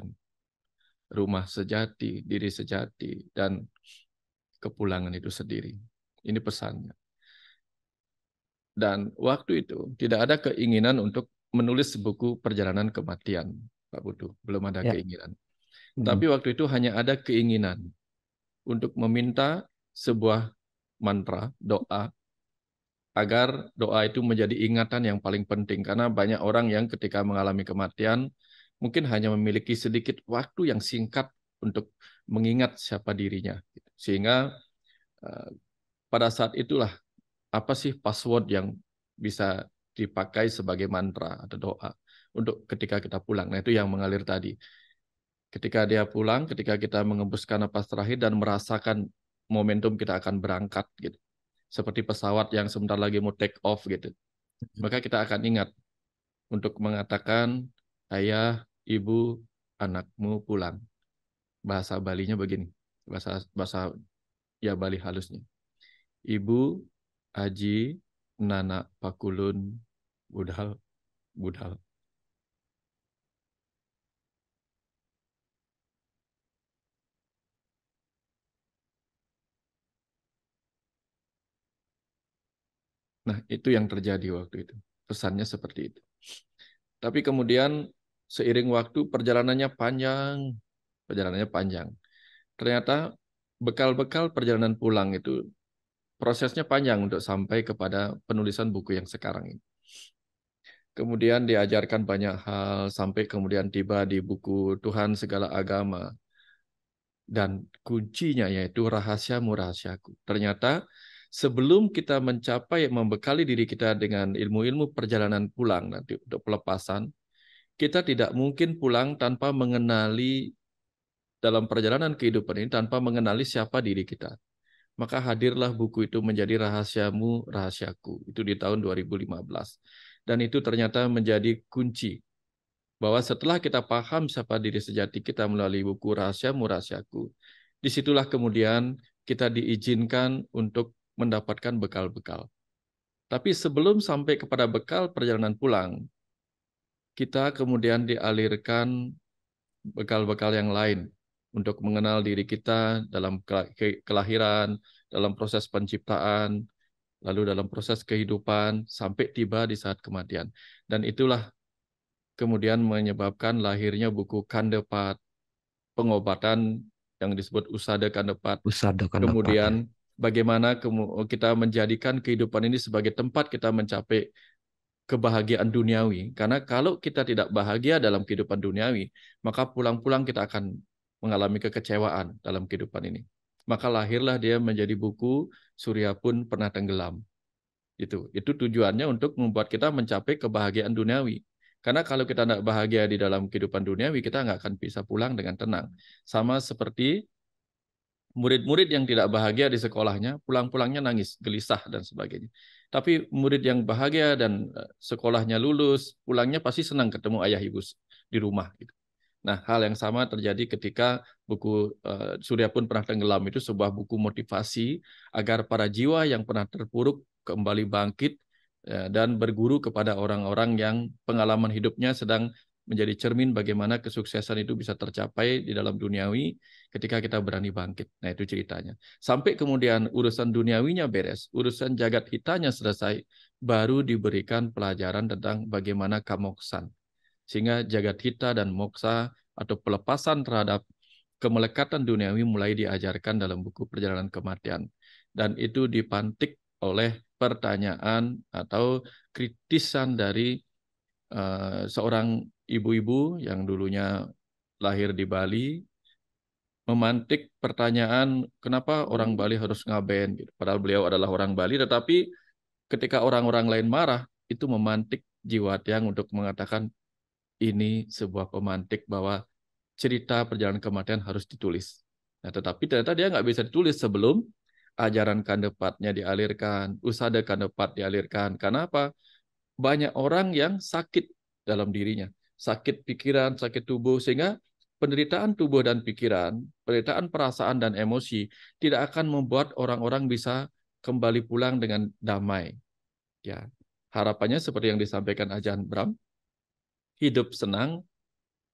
rumah sejati, diri sejati, dan kepulangan itu sendiri. Ini pesannya. Dan waktu itu tidak ada keinginan untuk menulis buku perjalanan kematian, Pak Budu. Belum ada ya. keinginan. Hmm. Tapi waktu itu hanya ada keinginan untuk meminta sebuah mantra, doa, agar doa itu menjadi ingatan yang paling penting. Karena banyak orang yang ketika mengalami kematian, mungkin hanya memiliki sedikit waktu yang singkat untuk mengingat siapa dirinya. Sehingga eh, pada saat itulah, apa sih password yang bisa dipakai sebagai mantra atau doa untuk ketika kita pulang. Nah itu yang mengalir tadi. Ketika dia pulang, ketika kita mengembuskan napas terakhir dan merasakan momentum kita akan berangkat gitu. Seperti pesawat yang sebentar lagi mau take off gitu. Mm-hmm. Maka kita akan ingat untuk mengatakan ayah, ibu, anakmu pulang. Bahasa Balinya begini. Bahasa bahasa ya Bali halusnya. Ibu, Aji, Nana, Pakulun, Budal, Budal. Nah, itu yang terjadi waktu itu. Pesannya seperti itu. Tapi kemudian seiring waktu perjalanannya panjang, perjalanannya panjang. Ternyata bekal-bekal perjalanan pulang itu prosesnya panjang untuk sampai kepada penulisan buku yang sekarang ini. Kemudian diajarkan banyak hal sampai kemudian tiba di buku Tuhan segala agama. Dan kuncinya yaitu rahasiamu rahasiaku. Ternyata sebelum kita mencapai membekali diri kita dengan ilmu-ilmu perjalanan pulang nanti untuk pelepasan, kita tidak mungkin pulang tanpa mengenali dalam perjalanan kehidupan ini tanpa mengenali siapa diri kita. Maka hadirlah buku itu menjadi rahasiamu, rahasiaku. Itu di tahun 2015. Dan itu ternyata menjadi kunci bahwa setelah kita paham siapa diri sejati kita melalui buku rahasiamu, rahasiaku, disitulah kemudian kita diizinkan untuk mendapatkan bekal-bekal. Tapi sebelum sampai kepada bekal perjalanan pulang, kita kemudian dialirkan bekal-bekal yang lain untuk mengenal diri kita dalam kelahiran, dalam proses penciptaan, lalu dalam proses kehidupan sampai tiba di saat kematian. Dan itulah kemudian menyebabkan lahirnya buku Kandepat, pengobatan yang disebut Usada Kandepat. Usada Kandepat. Kemudian ya bagaimana kita menjadikan kehidupan ini sebagai tempat kita mencapai kebahagiaan duniawi. Karena kalau kita tidak bahagia dalam kehidupan duniawi, maka pulang-pulang kita akan mengalami kekecewaan dalam kehidupan ini. Maka lahirlah dia menjadi buku Surya pun pernah tenggelam. Itu itu tujuannya untuk membuat kita mencapai kebahagiaan duniawi. Karena kalau kita tidak bahagia di dalam kehidupan duniawi, kita nggak akan bisa pulang dengan tenang. Sama seperti Murid-murid yang tidak bahagia di sekolahnya, pulang-pulangnya nangis, gelisah, dan sebagainya. Tapi murid yang bahagia dan eh, sekolahnya lulus, pulangnya pasti senang ketemu ayah ibu di rumah. Gitu. Nah, hal yang sama terjadi ketika buku eh, Surya pun pernah tenggelam itu sebuah buku motivasi agar para jiwa yang pernah terpuruk kembali bangkit eh, dan berguru kepada orang-orang yang pengalaman hidupnya sedang menjadi cermin bagaimana kesuksesan itu bisa tercapai di dalam duniawi ketika kita berani bangkit. Nah, itu ceritanya. Sampai kemudian urusan duniawinya beres, urusan jagat hitanya selesai, baru diberikan pelajaran tentang bagaimana kamoksan. Sehingga jagat hita dan moksa atau pelepasan terhadap kemelekatan duniawi mulai diajarkan dalam buku Perjalanan Kematian. Dan itu dipantik oleh pertanyaan atau kritisan dari Eh, seorang ibu-ibu yang dulunya lahir di Bali memantik pertanyaan kenapa orang Bali harus ngaben gitu. Padahal beliau adalah orang Bali tetapi ketika orang-orang lain marah itu memantik jiwa Tiang untuk mengatakan ini sebuah pemantik bahwa cerita perjalanan kematian harus ditulis. Nah, tetapi ternyata dia nggak bisa ditulis sebelum ajaran kandepatnya dialirkan, usada kandepat dialirkan. Karena apa? banyak orang yang sakit dalam dirinya, sakit pikiran, sakit tubuh sehingga penderitaan tubuh dan pikiran, penderitaan perasaan dan emosi tidak akan membuat orang-orang bisa kembali pulang dengan damai. Ya, harapannya seperti yang disampaikan Ajahn Bram, hidup senang,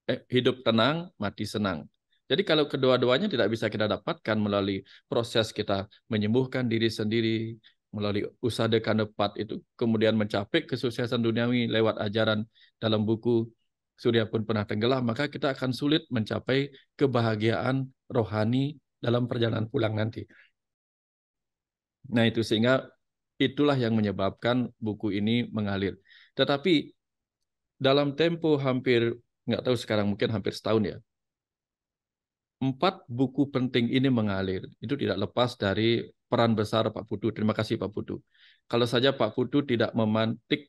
eh, hidup tenang, mati senang. Jadi kalau kedua-duanya tidak bisa kita dapatkan melalui proses kita menyembuhkan diri sendiri, melalui usaha dekanepat itu kemudian mencapai kesuksesan duniawi lewat ajaran dalam buku Surya pun pernah tenggelam, maka kita akan sulit mencapai kebahagiaan rohani dalam perjalanan pulang nanti. Nah itu sehingga itulah yang menyebabkan buku ini mengalir. Tetapi dalam tempo hampir, nggak tahu sekarang mungkin hampir setahun ya, empat buku penting ini mengalir. Itu tidak lepas dari peran besar Pak Putu. Terima kasih Pak Putu. Kalau saja Pak Putu tidak memantik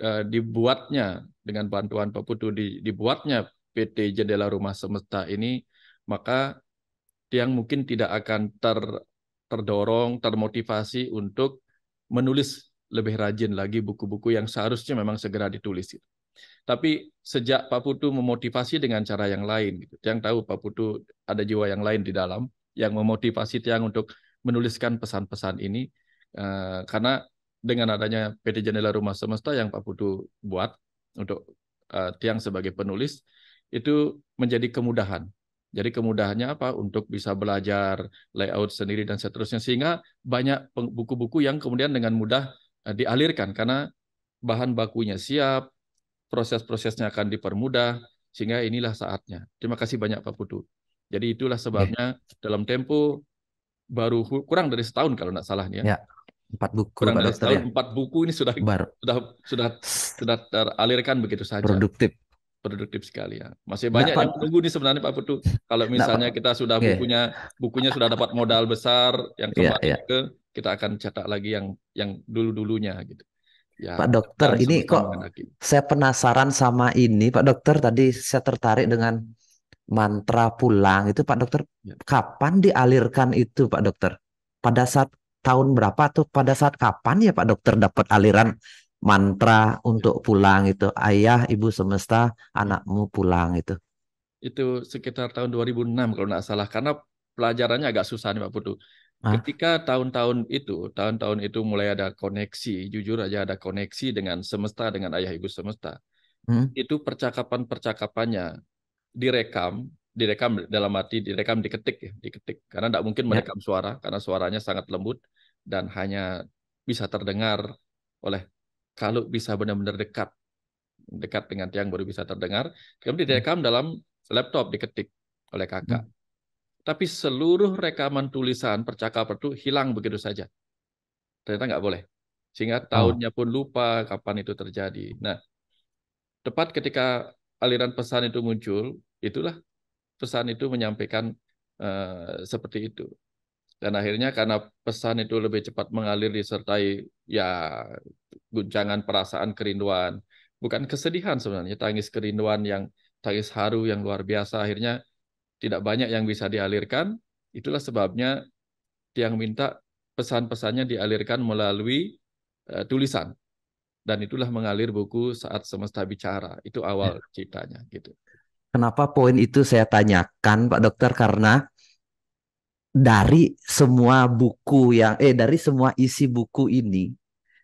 uh, dibuatnya dengan bantuan Pak Putu di, dibuatnya PT Jendela Rumah Semesta ini, maka yang mungkin tidak akan ter terdorong, termotivasi untuk menulis lebih rajin lagi buku-buku yang seharusnya memang segera ditulis. Gitu. Tapi sejak Pak Putu memotivasi dengan cara yang lain, gitu. yang tahu Pak Putu ada jiwa yang lain di dalam, yang memotivasi Tiang untuk menuliskan pesan-pesan ini uh, karena dengan adanya PT Jendela Rumah Semesta yang Pak Putu buat untuk uh, Tiang sebagai penulis itu menjadi kemudahan. Jadi kemudahannya apa? Untuk bisa belajar layout sendiri dan seterusnya sehingga banyak buku-buku yang kemudian dengan mudah uh, dialirkan karena bahan bakunya siap, proses-prosesnya akan dipermudah sehingga inilah saatnya. Terima kasih banyak Pak Putu. Jadi itulah sebabnya yeah. dalam tempo baru kurang dari setahun kalau tidak salah nih ya. Yeah. Empat buku kurang dari setahun, ya. empat buku ini sudah baru. sudah sudah sudah teralirkan begitu saja. Produktif produktif sekali ya. Masih banyak Nggak, yang menunggu nih sebenarnya Pak Putu. Kalau misalnya Nggak, kita sudah bukunya yeah. bukunya sudah dapat modal besar yang iya, kembali yeah, yeah. ke kita akan cetak lagi yang yang dulu-dulunya gitu. Ya, Pak Dokter, ini kok saya penasaran sama ini Pak Dokter tadi saya tertarik dengan mantra pulang itu Pak Dokter ya. kapan dialirkan itu Pak Dokter? Pada saat tahun berapa atau pada saat kapan ya Pak Dokter dapat aliran mantra ya. untuk pulang itu ayah ibu semesta anakmu pulang itu? Itu sekitar tahun 2006 kalau nggak salah karena pelajarannya agak susah nih Pak Putu. Ketika tahun-tahun itu, tahun-tahun itu mulai ada koneksi, jujur aja ada koneksi dengan semesta, dengan ayah ibu semesta. Hmm? Itu percakapan-percakapannya direkam, direkam dalam arti direkam diketik ya, diketik. Karena tidak mungkin ya. merekam ya. suara karena suaranya sangat lembut dan hanya bisa terdengar oleh kalau bisa benar-benar dekat dekat dengan tiang baru bisa terdengar. Kemudian hmm. direkam dalam laptop diketik oleh kakak. Hmm. Tapi seluruh rekaman tulisan percakapan itu hilang begitu saja. Ternyata nggak boleh. Sehingga oh. tahunnya pun lupa kapan itu terjadi. Nah, tepat ketika aliran pesan itu muncul, itulah pesan itu menyampaikan uh, seperti itu. Dan akhirnya karena pesan itu lebih cepat mengalir disertai ya guncangan perasaan kerinduan, bukan kesedihan sebenarnya, tangis kerinduan yang tangis haru yang luar biasa akhirnya tidak banyak yang bisa dialirkan. Itulah sebabnya yang minta pesan-pesannya dialirkan melalui uh, tulisan dan itulah mengalir buku saat semesta bicara itu awal ya. ceritanya gitu. Kenapa poin itu saya tanyakan Pak Dokter karena dari semua buku yang eh dari semua isi buku ini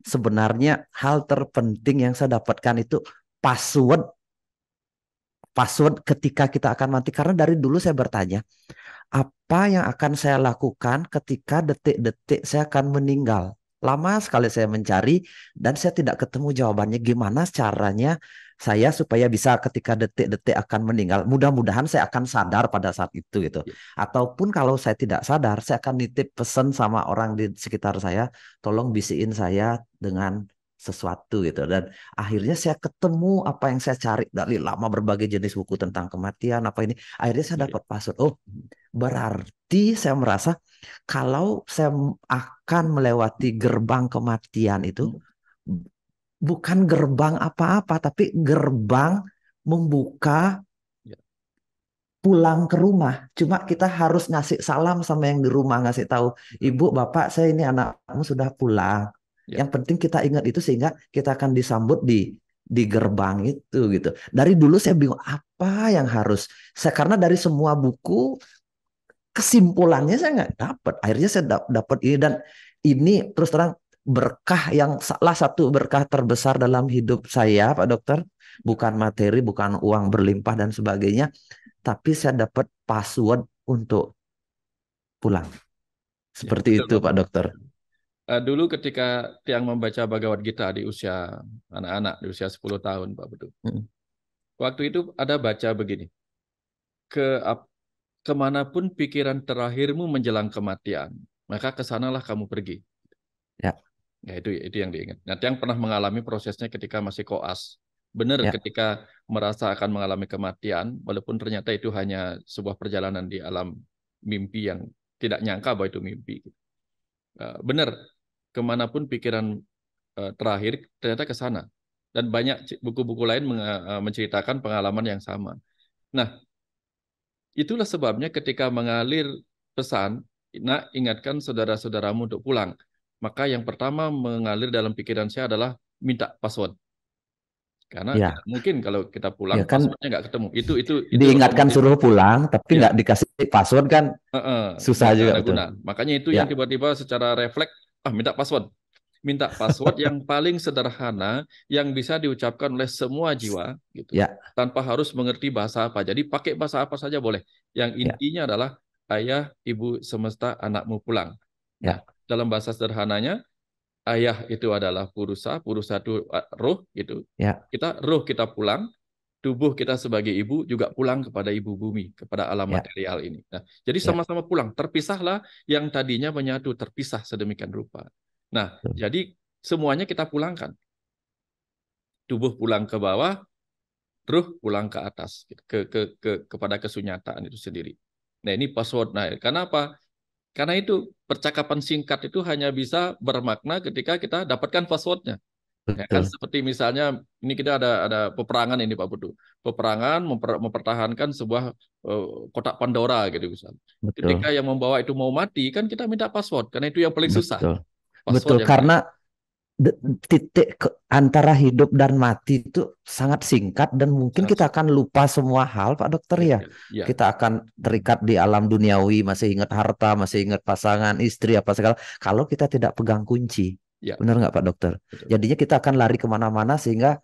sebenarnya hal terpenting yang saya dapatkan itu password password ketika kita akan mati karena dari dulu saya bertanya apa yang akan saya lakukan ketika detik-detik saya akan meninggal Lama sekali saya mencari dan saya tidak ketemu jawabannya gimana caranya saya supaya bisa ketika detik-detik akan meninggal, mudah-mudahan saya akan sadar pada saat itu gitu. Ya. Ataupun kalau saya tidak sadar, saya akan nitip pesan sama orang di sekitar saya, tolong bisiin saya dengan sesuatu gitu dan akhirnya saya ketemu apa yang saya cari dari lama berbagai jenis buku tentang kematian apa ini akhirnya saya iya. dapat password oh berarti saya merasa kalau saya akan melewati gerbang kematian itu hmm. bukan gerbang apa-apa tapi gerbang membuka iya. pulang ke rumah. Cuma kita harus ngasih salam sama yang di rumah, ngasih tahu, "Ibu, Bapak, saya ini anakmu sudah pulang." Ya. Yang penting kita ingat itu sehingga kita akan disambut di di gerbang itu gitu. Dari dulu saya bingung apa yang harus saya karena dari semua buku kesimpulannya saya nggak dapat. Akhirnya saya dapat ini dan ini terus terang berkah yang salah satu berkah terbesar dalam hidup saya Pak Dokter bukan materi bukan uang berlimpah dan sebagainya tapi saya dapat password untuk pulang ya, seperti ya, itu Pak Dokter Eh, dulu ketika Tiang membaca Bhagavad Gita di usia anak-anak, di usia 10 tahun, Pak Bedu. Hmm. Waktu itu ada baca begini. Ke kemanapun pikiran terakhirmu menjelang kematian, maka kesanalah kamu pergi. Ya. Ya itu itu yang diingat. Nah, Tiang pernah mengalami prosesnya ketika masih koas. Benar ya. ketika merasa akan mengalami kematian, walaupun ternyata itu hanya sebuah perjalanan di alam mimpi yang tidak nyangka bahwa itu mimpi. Eh, benar kemanapun pikiran uh, terakhir ternyata ke sana dan banyak buku-buku lain uh, menceritakan pengalaman yang sama. Nah, itulah sebabnya ketika mengalir pesan, nak ingatkan saudara-saudaramu untuk pulang. Maka yang pertama mengalir dalam pikiran saya adalah minta password. Karena ya. mungkin kalau kita pulang ya kan, passwordnya nggak ketemu. Itu itu, itu diingatkan itu. suruh pulang, tapi ya. nggak ya. dikasih password kan uh -uh. susah juga. Guna. Makanya itu ya. yang tiba-tiba secara refleks ah minta password minta password yang paling sederhana yang bisa diucapkan oleh semua jiwa gitu ya. tanpa harus mengerti bahasa apa jadi pakai bahasa apa saja boleh yang ya. intinya ya. adalah ayah ibu semesta anakmu pulang ya. dalam bahasa sederhananya ayah itu adalah purusa purusa itu ah, roh, gitu ya. kita roh kita pulang tubuh kita sebagai ibu juga pulang kepada ibu bumi, kepada alam ya. material ini. Nah, jadi ya. sama-sama ya. pulang, terpisahlah yang tadinya menyatu, terpisah sedemikian rupa. Nah, hmm. jadi semuanya kita pulangkan. Tubuh pulang ke bawah, ruh pulang ke atas, ke, ke, ke kepada kesunyataan itu sendiri. Nah, ini password nah, karena apa Karena itu percakapan singkat itu hanya bisa bermakna ketika kita dapatkan passwordnya kan seperti misalnya ini kita ada ada peperangan ini Pak Budu. Peperangan memper, mempertahankan sebuah uh, kotak Pandora gitu misalnya. Ketika yang membawa itu mau mati kan kita minta password karena itu yang paling susah. Betul. Password Betul karena paling... titik ke, antara hidup dan mati itu sangat singkat dan mungkin sangat kita akan lupa semua hal Pak Dokter ya. ya. Kita akan terikat di alam duniawi, masih ingat harta, masih ingat pasangan, istri apa segala kalau kita tidak pegang kunci. Ya. Benar nggak Pak Dokter? Betul. Jadinya kita akan lari kemana-mana sehingga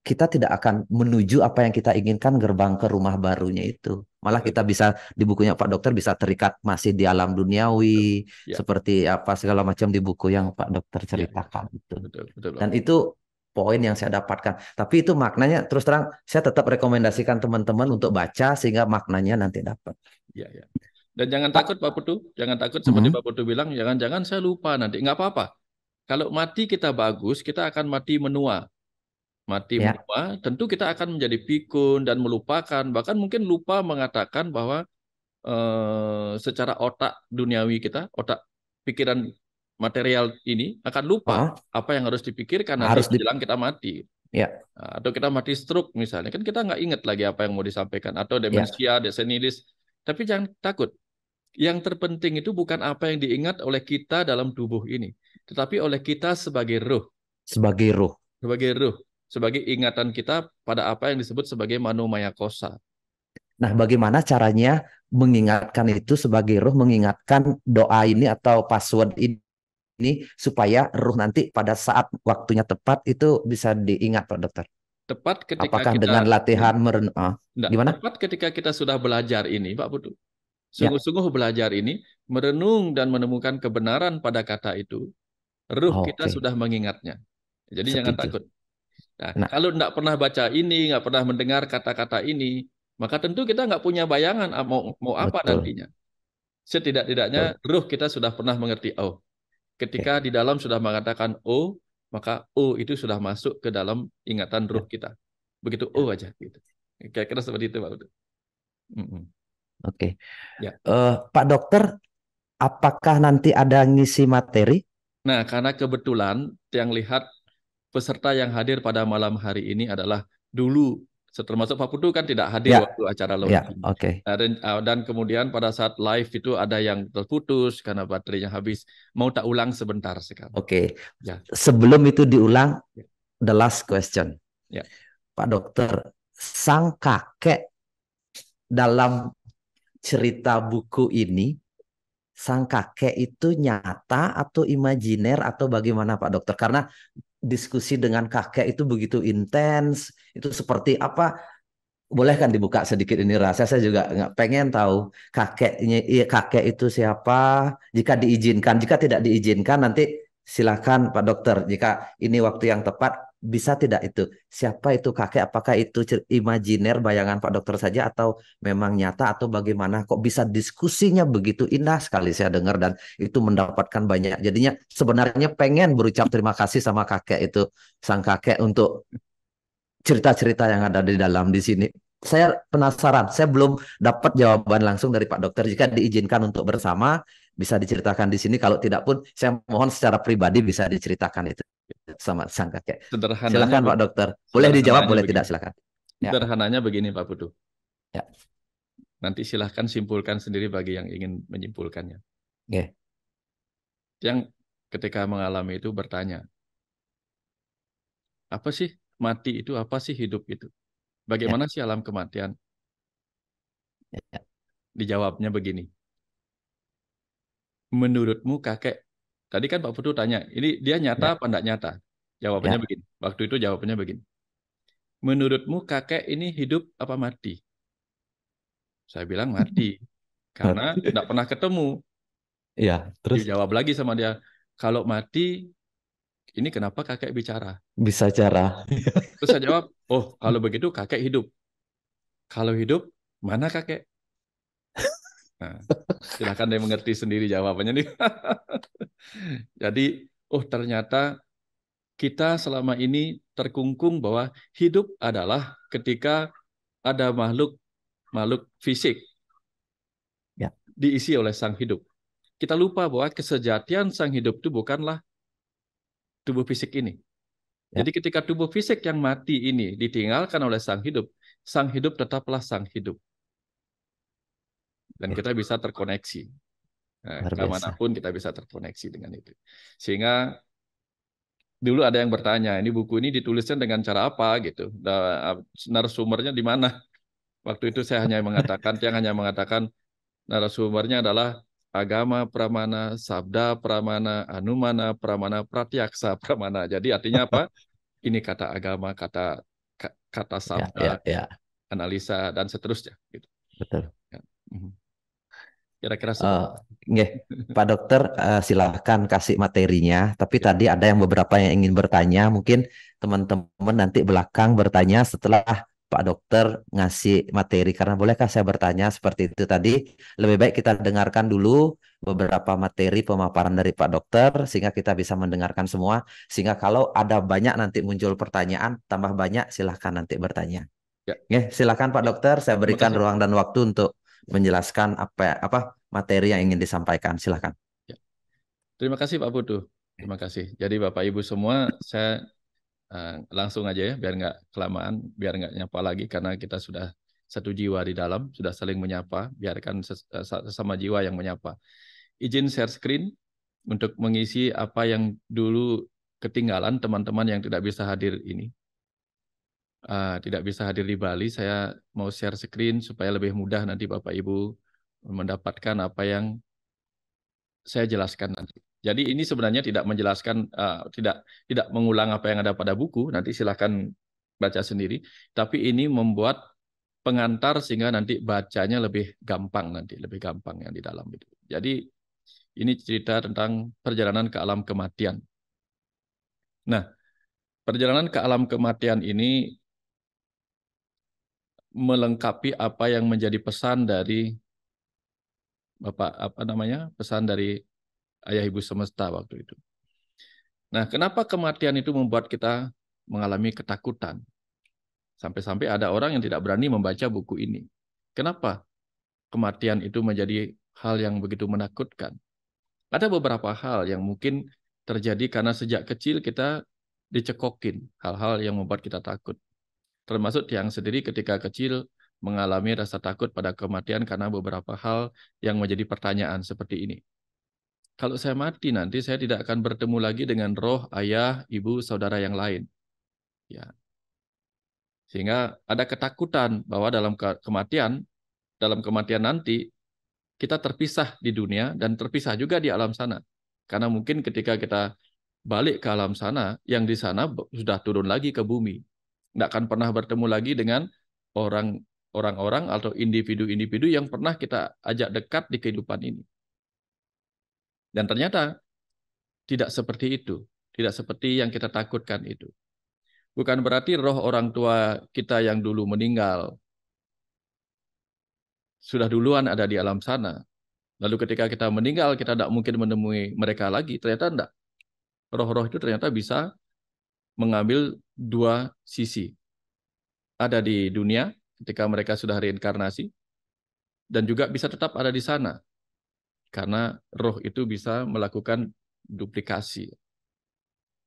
kita tidak akan menuju apa yang kita inginkan gerbang ke rumah barunya itu. Malah kita bisa di bukunya Pak Dokter bisa terikat masih di alam duniawi ya. seperti apa segala macam di buku yang Pak Dokter ya. ceritakan ya. itu. Betul, betul, Dan itu poin yang saya dapatkan. Tapi itu maknanya terus terang saya tetap rekomendasikan teman-teman untuk baca sehingga maknanya nanti dapat. Ya, ya. Dan jangan takut Pak Putu, jangan takut seperti hmm. Pak Putu bilang, jangan-jangan saya lupa nanti. Nggak apa-apa. Kalau mati kita bagus, kita akan mati menua. Mati ya. menua, tentu kita akan menjadi pikun dan melupakan, bahkan mungkin lupa mengatakan bahwa eh, secara otak duniawi kita, otak pikiran material ini akan lupa uh apa yang harus dipikirkan harus menjelang di... kita mati. Ya. Nah, atau kita mati stroke misalnya, kan kita nggak ingat lagi apa yang mau disampaikan atau ya. demensia, ya. desenilis. Tapi jangan takut, yang terpenting itu bukan apa yang diingat oleh kita dalam tubuh ini, tetapi oleh kita sebagai roh. Sebagai roh. Sebagai roh. Sebagai ingatan kita pada apa yang disebut sebagai manumaya kosa. Nah, bagaimana caranya mengingatkan itu sebagai roh mengingatkan doa ini atau password ini, supaya ruh nanti pada saat waktunya tepat itu bisa diingat, Pak Dokter? Tepat ketika Apakah kita... dengan latihan merenung? Ah, gimana? Tepat ketika kita sudah belajar ini, Pak Putu. Ya. Sungguh-sungguh belajar ini, merenung dan menemukan kebenaran pada kata itu, ruh oh, kita sudah mengingatnya. Jadi Setuju. jangan takut. Nah, nah. Kalau tidak pernah baca ini, nggak pernah mendengar kata-kata ini, maka tentu kita nggak punya bayangan ah, mau mau apa Betul. nantinya. Setidak-tidaknya ruh kita sudah pernah mengerti oh. Ketika ya. di dalam sudah mengatakan oh, maka oh itu sudah masuk ke dalam ingatan ruh ya. kita. Begitu oh aja gitu. Kira-kira seperti itu Pak. Mm -mm. Oke. Okay. Ya. Uh, Pak Dokter, apakah nanti ada ngisi materi? Nah, karena kebetulan yang lihat peserta yang hadir pada malam hari ini adalah dulu termasuk Pak Putu kan tidak hadir ya. waktu acara ya, launching. Ya, oke. Okay. Nah, ah, dan kemudian pada saat live itu ada yang terputus karena baterainya habis. Mau tak ulang sebentar sekarang. Oke. Okay. Ya. Sebelum itu diulang, ya. the last question. Ya. Pak Dokter, sang kakek dalam cerita buku ini sang kakek itu nyata atau imajiner atau bagaimana Pak Dokter? Karena diskusi dengan kakek itu begitu intens, itu seperti apa? Boleh kan dibuka sedikit ini rasa saya juga nggak pengen tahu kakeknya iya kakek itu siapa jika diizinkan jika tidak diizinkan nanti silakan Pak Dokter jika ini waktu yang tepat bisa tidak itu siapa itu kakek apakah itu imajiner bayangan Pak Dokter saja atau memang nyata atau bagaimana kok bisa diskusinya begitu indah sekali saya dengar dan itu mendapatkan banyak jadinya sebenarnya pengen berucap terima kasih sama kakek itu sang kakek untuk cerita-cerita yang ada di dalam di sini saya penasaran saya belum dapat jawaban langsung dari Pak Dokter jika diizinkan untuk bersama bisa diceritakan di sini kalau tidak pun saya mohon secara pribadi bisa diceritakan itu sama sang kakek. Sederhananya silakan Pak Dokter. Boleh dijawab, boleh begini. tidak silakan. Ya. Sederhananya begini Pak putu Ya. Nanti silahkan simpulkan sendiri bagi yang ingin menyimpulkannya. Yeah. Yang ketika mengalami itu bertanya, apa sih mati itu, apa sih hidup itu? Bagaimana yeah. sih alam kematian? Yeah. Ya. Dijawabnya begini. Menurutmu kakek Tadi kan Pak Putu tanya, ini dia nyata ya. apa enggak nyata? Jawabannya ya. begini. Waktu itu jawabannya begini. Menurutmu kakek ini hidup apa mati? Saya bilang mati. *laughs* karena tidak pernah ketemu. Iya, terus dijawab lagi sama dia, kalau mati ini kenapa kakek bicara? Bisa cara. *laughs* Terus saya jawab, oh kalau begitu kakek hidup. Kalau hidup, mana kakek? *laughs* Nah, silahkan dia mengerti sendiri jawabannya nih. *laughs* Jadi, oh ternyata kita selama ini terkungkung bahwa hidup adalah ketika ada makhluk makhluk fisik ya. diisi oleh sang hidup. Kita lupa bahwa kesejatian sang hidup itu bukanlah tubuh fisik ini. Ya. Jadi ketika tubuh fisik yang mati ini ditinggalkan oleh sang hidup, sang hidup tetaplah sang hidup dan kita bisa terkoneksi. Nah, kemanapun kita bisa terkoneksi dengan itu. Sehingga dulu ada yang bertanya, ini buku ini dituliskan dengan cara apa gitu? Nah, narasumbernya di mana? Waktu itu saya hanya mengatakan, yang hanya mengatakan narasumbernya adalah agama pramana, sabda pramana, anumana pramana, pratyaksa pramana. Jadi artinya apa? *laughs* Ini kata agama, kata kata ya, sabda, ya, ya, ya. analisa dan seterusnya. Gitu. Betul. Ya. Mm -hmm kira-kira uh, Pak Dokter uh, silahkan kasih materinya tapi ya. tadi ada yang beberapa yang ingin bertanya mungkin teman-teman nanti belakang bertanya setelah Pak Dokter ngasih materi karena bolehkah saya bertanya seperti itu tadi lebih baik kita dengarkan dulu beberapa materi pemaparan dari Pak Dokter sehingga kita bisa mendengarkan semua sehingga kalau ada banyak nanti muncul pertanyaan tambah banyak silahkan nanti bertanya ya. Nge, silahkan Pak ya. Dokter saya berikan ruang dan waktu untuk menjelaskan apa apa materi yang ingin disampaikan. Silahkan. Ya. Terima kasih Pak Putu. Terima kasih. Jadi Bapak Ibu semua, saya uh, langsung aja ya, biar nggak kelamaan, biar nggak nyapa lagi karena kita sudah satu jiwa di dalam, sudah saling menyapa. Biarkan ses eh, sesama jiwa yang menyapa. Izin share screen untuk mengisi apa yang dulu ketinggalan teman-teman yang tidak bisa hadir ini uh, tidak bisa hadir di Bali, saya mau share screen supaya lebih mudah nanti Bapak Ibu mendapatkan apa yang saya jelaskan nanti. Jadi ini sebenarnya tidak menjelaskan, uh, tidak tidak mengulang apa yang ada pada buku. Nanti silahkan baca sendiri. Tapi ini membuat pengantar sehingga nanti bacanya lebih gampang nanti, lebih gampang yang di dalam itu. Jadi ini cerita tentang perjalanan ke alam kematian. Nah, perjalanan ke alam kematian ini melengkapi apa yang menjadi pesan dari Bapak apa namanya? pesan dari Ayah Ibu semesta waktu itu. Nah, kenapa kematian itu membuat kita mengalami ketakutan? Sampai-sampai ada orang yang tidak berani membaca buku ini. Kenapa kematian itu menjadi hal yang begitu menakutkan? Ada beberapa hal yang mungkin terjadi karena sejak kecil kita dicekokin hal-hal yang membuat kita takut termasuk yang sendiri ketika kecil mengalami rasa takut pada kematian karena beberapa hal yang menjadi pertanyaan seperti ini. Kalau saya mati nanti saya tidak akan bertemu lagi dengan roh ayah, ibu, saudara yang lain. Ya. Sehingga ada ketakutan bahwa dalam kematian, dalam kematian nanti kita terpisah di dunia dan terpisah juga di alam sana. Karena mungkin ketika kita balik ke alam sana, yang di sana sudah turun lagi ke bumi. Tidak akan pernah bertemu lagi dengan orang orang-orang atau individu-individu yang pernah kita ajak dekat di kehidupan ini. Dan ternyata tidak seperti itu, tidak seperti yang kita takutkan itu. Bukan berarti roh orang tua kita yang dulu meninggal sudah duluan ada di alam sana. Lalu ketika kita meninggal kita tidak mungkin menemui mereka lagi. Ternyata tidak. Roh-roh itu ternyata bisa mengambil dua sisi. Ada di dunia ketika mereka sudah reinkarnasi dan juga bisa tetap ada di sana. Karena roh itu bisa melakukan duplikasi.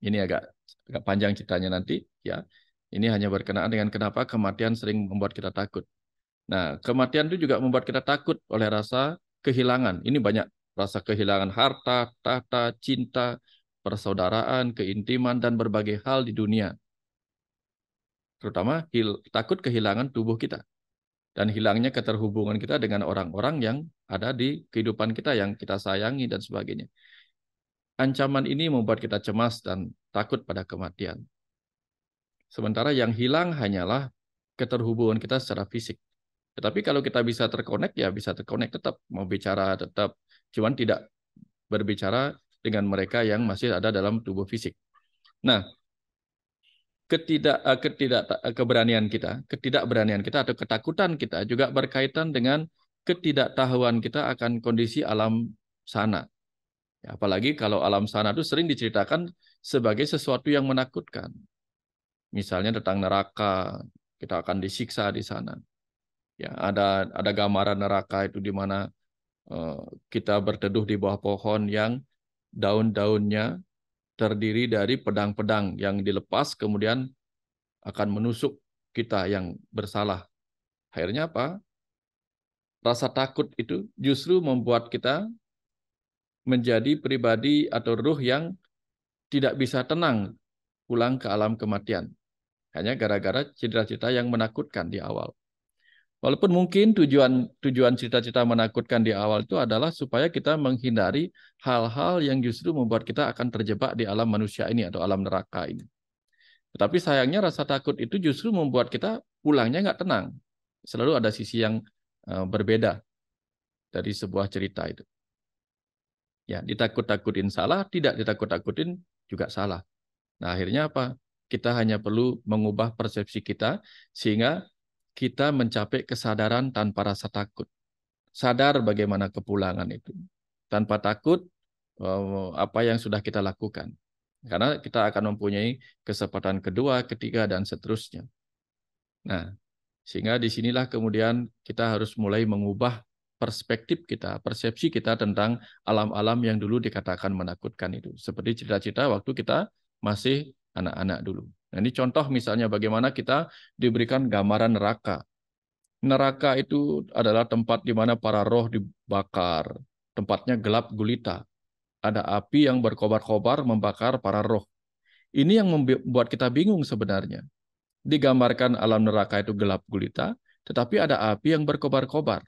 Ini agak agak panjang ceritanya nanti ya. Ini hanya berkenaan dengan kenapa kematian sering membuat kita takut. Nah, kematian itu juga membuat kita takut oleh rasa kehilangan. Ini banyak rasa kehilangan harta, tahta, cinta, persaudaraan, keintiman, dan berbagai hal di dunia terutama hil, takut kehilangan tubuh kita dan hilangnya keterhubungan kita dengan orang-orang yang ada di kehidupan kita yang kita sayangi dan sebagainya. Ancaman ini membuat kita cemas dan takut pada kematian. Sementara yang hilang hanyalah keterhubungan kita secara fisik. Tetapi kalau kita bisa terkonek ya bisa terkonek tetap mau bicara tetap cuman tidak berbicara dengan mereka yang masih ada dalam tubuh fisik. Nah, ketidak eh, ketidak eh, keberanian kita, ketidakberanian kita atau ketakutan kita juga berkaitan dengan ketidaktahuan kita akan kondisi alam sana. Ya, apalagi kalau alam sana itu sering diceritakan sebagai sesuatu yang menakutkan. Misalnya tentang neraka, kita akan disiksa di sana. Ya, ada ada gambaran neraka itu di mana uh, kita berteduh di bawah pohon yang daun-daunnya terdiri dari pedang-pedang yang dilepas kemudian akan menusuk kita yang bersalah. Akhirnya apa? Rasa takut itu justru membuat kita menjadi pribadi atau ruh yang tidak bisa tenang pulang ke alam kematian. Hanya gara-gara cedera cita yang menakutkan di awal. Walaupun mungkin tujuan tujuan cita-cita menakutkan di awal itu adalah supaya kita menghindari hal-hal yang justru membuat kita akan terjebak di alam manusia ini atau alam neraka ini. Tetapi sayangnya rasa takut itu justru membuat kita pulangnya nggak tenang. Selalu ada sisi yang eh, berbeda dari sebuah cerita itu. Ya, ditakut-takutin salah, tidak ditakut-takutin juga salah. Nah, akhirnya apa? Kita hanya perlu mengubah persepsi kita sehingga kita mencapai kesadaran tanpa rasa takut. Sadar bagaimana kepulangan itu. Tanpa takut eh, apa yang sudah kita lakukan. Karena kita akan mempunyai kesempatan kedua, ketiga, dan seterusnya. Nah, sehingga disinilah kemudian kita harus mulai mengubah perspektif kita, persepsi kita tentang alam-alam yang dulu dikatakan menakutkan itu. Seperti cerita-cerita waktu kita masih anak-anak dulu. Nah, ini contoh misalnya bagaimana kita diberikan gambaran neraka. Neraka itu adalah tempat di mana para roh dibakar. Tempatnya gelap gulita. Ada api yang berkobar-kobar membakar para roh. Ini yang membuat kita bingung sebenarnya. Digambarkan alam neraka itu gelap gulita, tetapi ada api yang berkobar-kobar.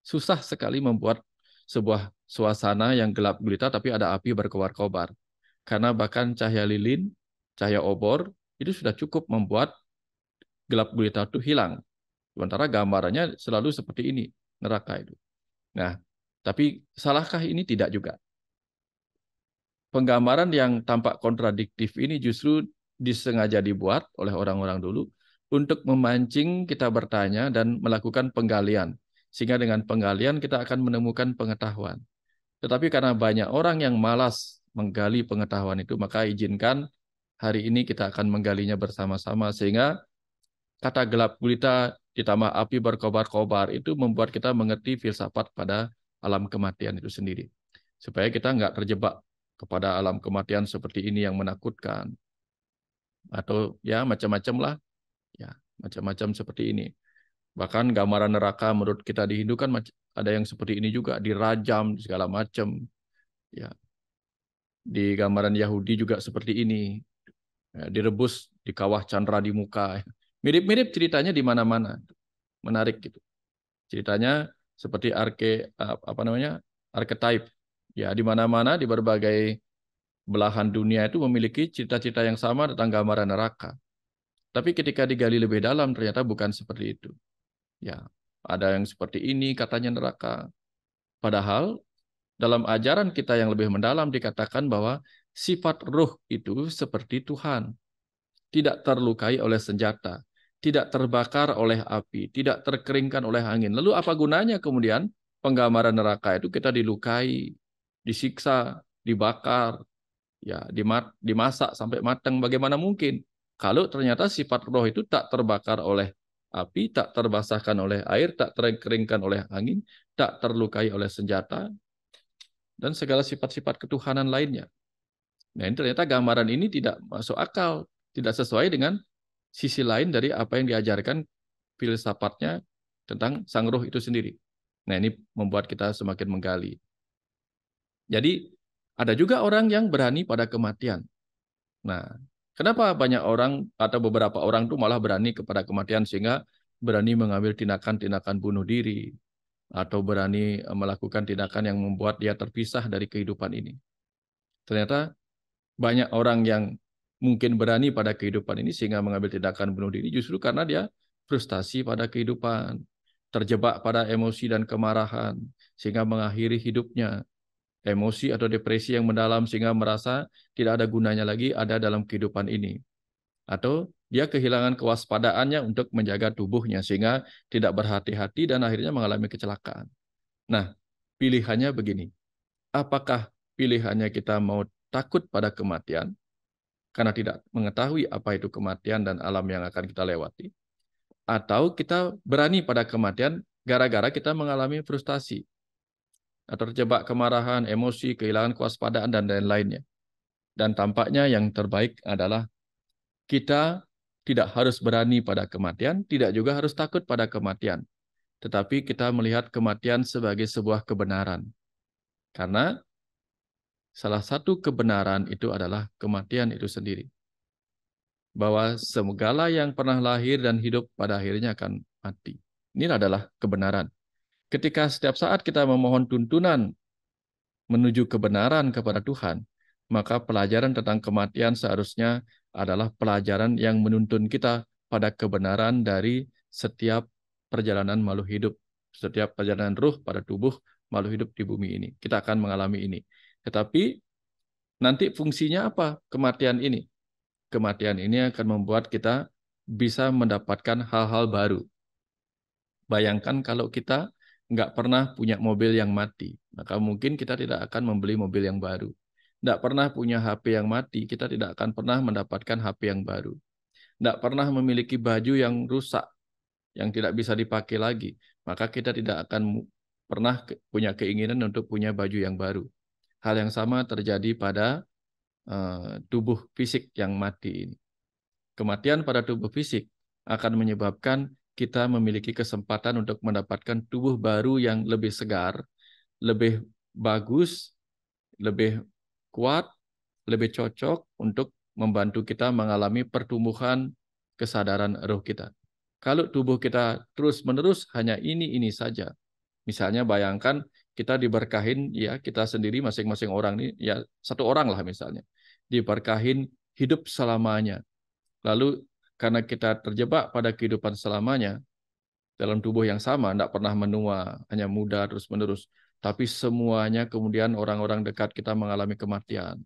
Susah sekali membuat sebuah suasana yang gelap gulita tapi ada api berkobar-kobar. Karena bahkan cahaya lilin, cahaya obor itu sudah cukup membuat gelap gulita itu hilang. Sementara gambarannya selalu seperti ini, neraka itu. Nah, tapi salahkah ini tidak juga? Penggambaran yang tampak kontradiktif ini justru disengaja dibuat oleh orang-orang dulu untuk memancing kita bertanya dan melakukan penggalian. Sehingga dengan penggalian kita akan menemukan pengetahuan. Tetapi karena banyak orang yang malas menggali pengetahuan itu, maka izinkan hari ini kita akan menggalinya bersama-sama sehingga kata gelap gulita ditambah api berkobar-kobar itu membuat kita mengerti filsafat pada alam kematian itu sendiri supaya kita nggak terjebak kepada alam kematian seperti ini yang menakutkan atau ya macam-macam lah ya macam-macam seperti ini bahkan gambaran neraka menurut kita di Hindu kan ada yang seperti ini juga dirajam segala macam ya di gambaran Yahudi juga seperti ini Ya, direbus di kawah Chandra di muka. Mirip-mirip ceritanya di mana-mana. Menarik gitu. Ceritanya seperti arke apa namanya? archetype. Ya, di mana-mana di berbagai belahan dunia itu memiliki cita-cita yang sama tentang gambaran neraka. Tapi ketika digali lebih dalam ternyata bukan seperti itu. Ya, ada yang seperti ini katanya neraka. Padahal dalam ajaran kita yang lebih mendalam dikatakan bahwa Sifat ruh itu seperti Tuhan. Tidak terlukai oleh senjata, tidak terbakar oleh api, tidak terkeringkan oleh angin. Lalu apa gunanya kemudian penggambaran neraka itu kita dilukai, disiksa, dibakar, ya dimasak sampai matang bagaimana mungkin? Kalau ternyata sifat roh itu tak terbakar oleh api, tak terbasahkan oleh air, tak terkeringkan oleh angin, tak terlukai oleh senjata, dan segala sifat-sifat ketuhanan lainnya. Nah, ini ternyata gambaran ini tidak masuk akal, tidak sesuai dengan sisi lain dari apa yang diajarkan filsafatnya tentang sang roh itu sendiri. Nah, ini membuat kita semakin menggali. Jadi, ada juga orang yang berani pada kematian. Nah, kenapa banyak orang atau beberapa orang itu malah berani kepada kematian sehingga berani mengambil tindakan-tindakan bunuh diri atau berani melakukan tindakan yang membuat dia terpisah dari kehidupan ini. Ternyata banyak orang yang mungkin berani pada kehidupan ini sehingga mengambil tindakan bunuh diri justru karena dia frustasi pada kehidupan, terjebak pada emosi dan kemarahan sehingga mengakhiri hidupnya. Emosi atau depresi yang mendalam sehingga merasa tidak ada gunanya lagi ada dalam kehidupan ini. Atau dia kehilangan kewaspadaannya untuk menjaga tubuhnya sehingga tidak berhati-hati dan akhirnya mengalami kecelakaan. Nah, pilihannya begini. Apakah pilihannya kita mau takut pada kematian karena tidak mengetahui apa itu kematian dan alam yang akan kita lewati atau kita berani pada kematian gara-gara kita mengalami frustasi atau terjebak kemarahan, emosi, kehilangan kewaspadaan dan lain-lainnya. Dan tampaknya yang terbaik adalah kita tidak harus berani pada kematian, tidak juga harus takut pada kematian. Tetapi kita melihat kematian sebagai sebuah kebenaran. Karena salah satu kebenaran itu adalah kematian itu sendiri. Bahwa segala yang pernah lahir dan hidup pada akhirnya akan mati. Ini adalah kebenaran. Ketika setiap saat kita memohon tuntunan menuju kebenaran kepada Tuhan, maka pelajaran tentang kematian seharusnya adalah pelajaran yang menuntun kita pada kebenaran dari setiap perjalanan makhluk hidup, setiap perjalanan ruh pada tubuh makhluk hidup di bumi ini. Kita akan mengalami ini. Tetapi nanti fungsinya apa kematian ini? Kematian ini akan membuat kita bisa mendapatkan hal-hal baru. Bayangkan kalau kita nggak pernah punya mobil yang mati, maka mungkin kita tidak akan membeli mobil yang baru. Nggak pernah punya HP yang mati, kita tidak akan pernah mendapatkan HP yang baru. Nggak pernah memiliki baju yang rusak, yang tidak bisa dipakai lagi, maka kita tidak akan pernah punya keinginan untuk punya baju yang baru. Hal yang sama terjadi pada eh, tubuh fisik yang mati ini. Kematian pada tubuh fisik akan menyebabkan kita memiliki kesempatan untuk mendapatkan tubuh baru yang lebih segar, lebih bagus, lebih kuat, lebih cocok untuk membantu kita mengalami pertumbuhan kesadaran roh kita. Kalau tubuh kita terus-menerus hanya ini-ini saja, misalnya bayangkan kita diberkahin ya kita sendiri masing-masing orang ini ya satu orang lah misalnya diberkahin hidup selamanya. Lalu karena kita terjebak pada kehidupan selamanya dalam tubuh yang sama, tidak pernah menua, hanya muda terus menerus. Tapi semuanya kemudian orang-orang dekat kita mengalami kematian.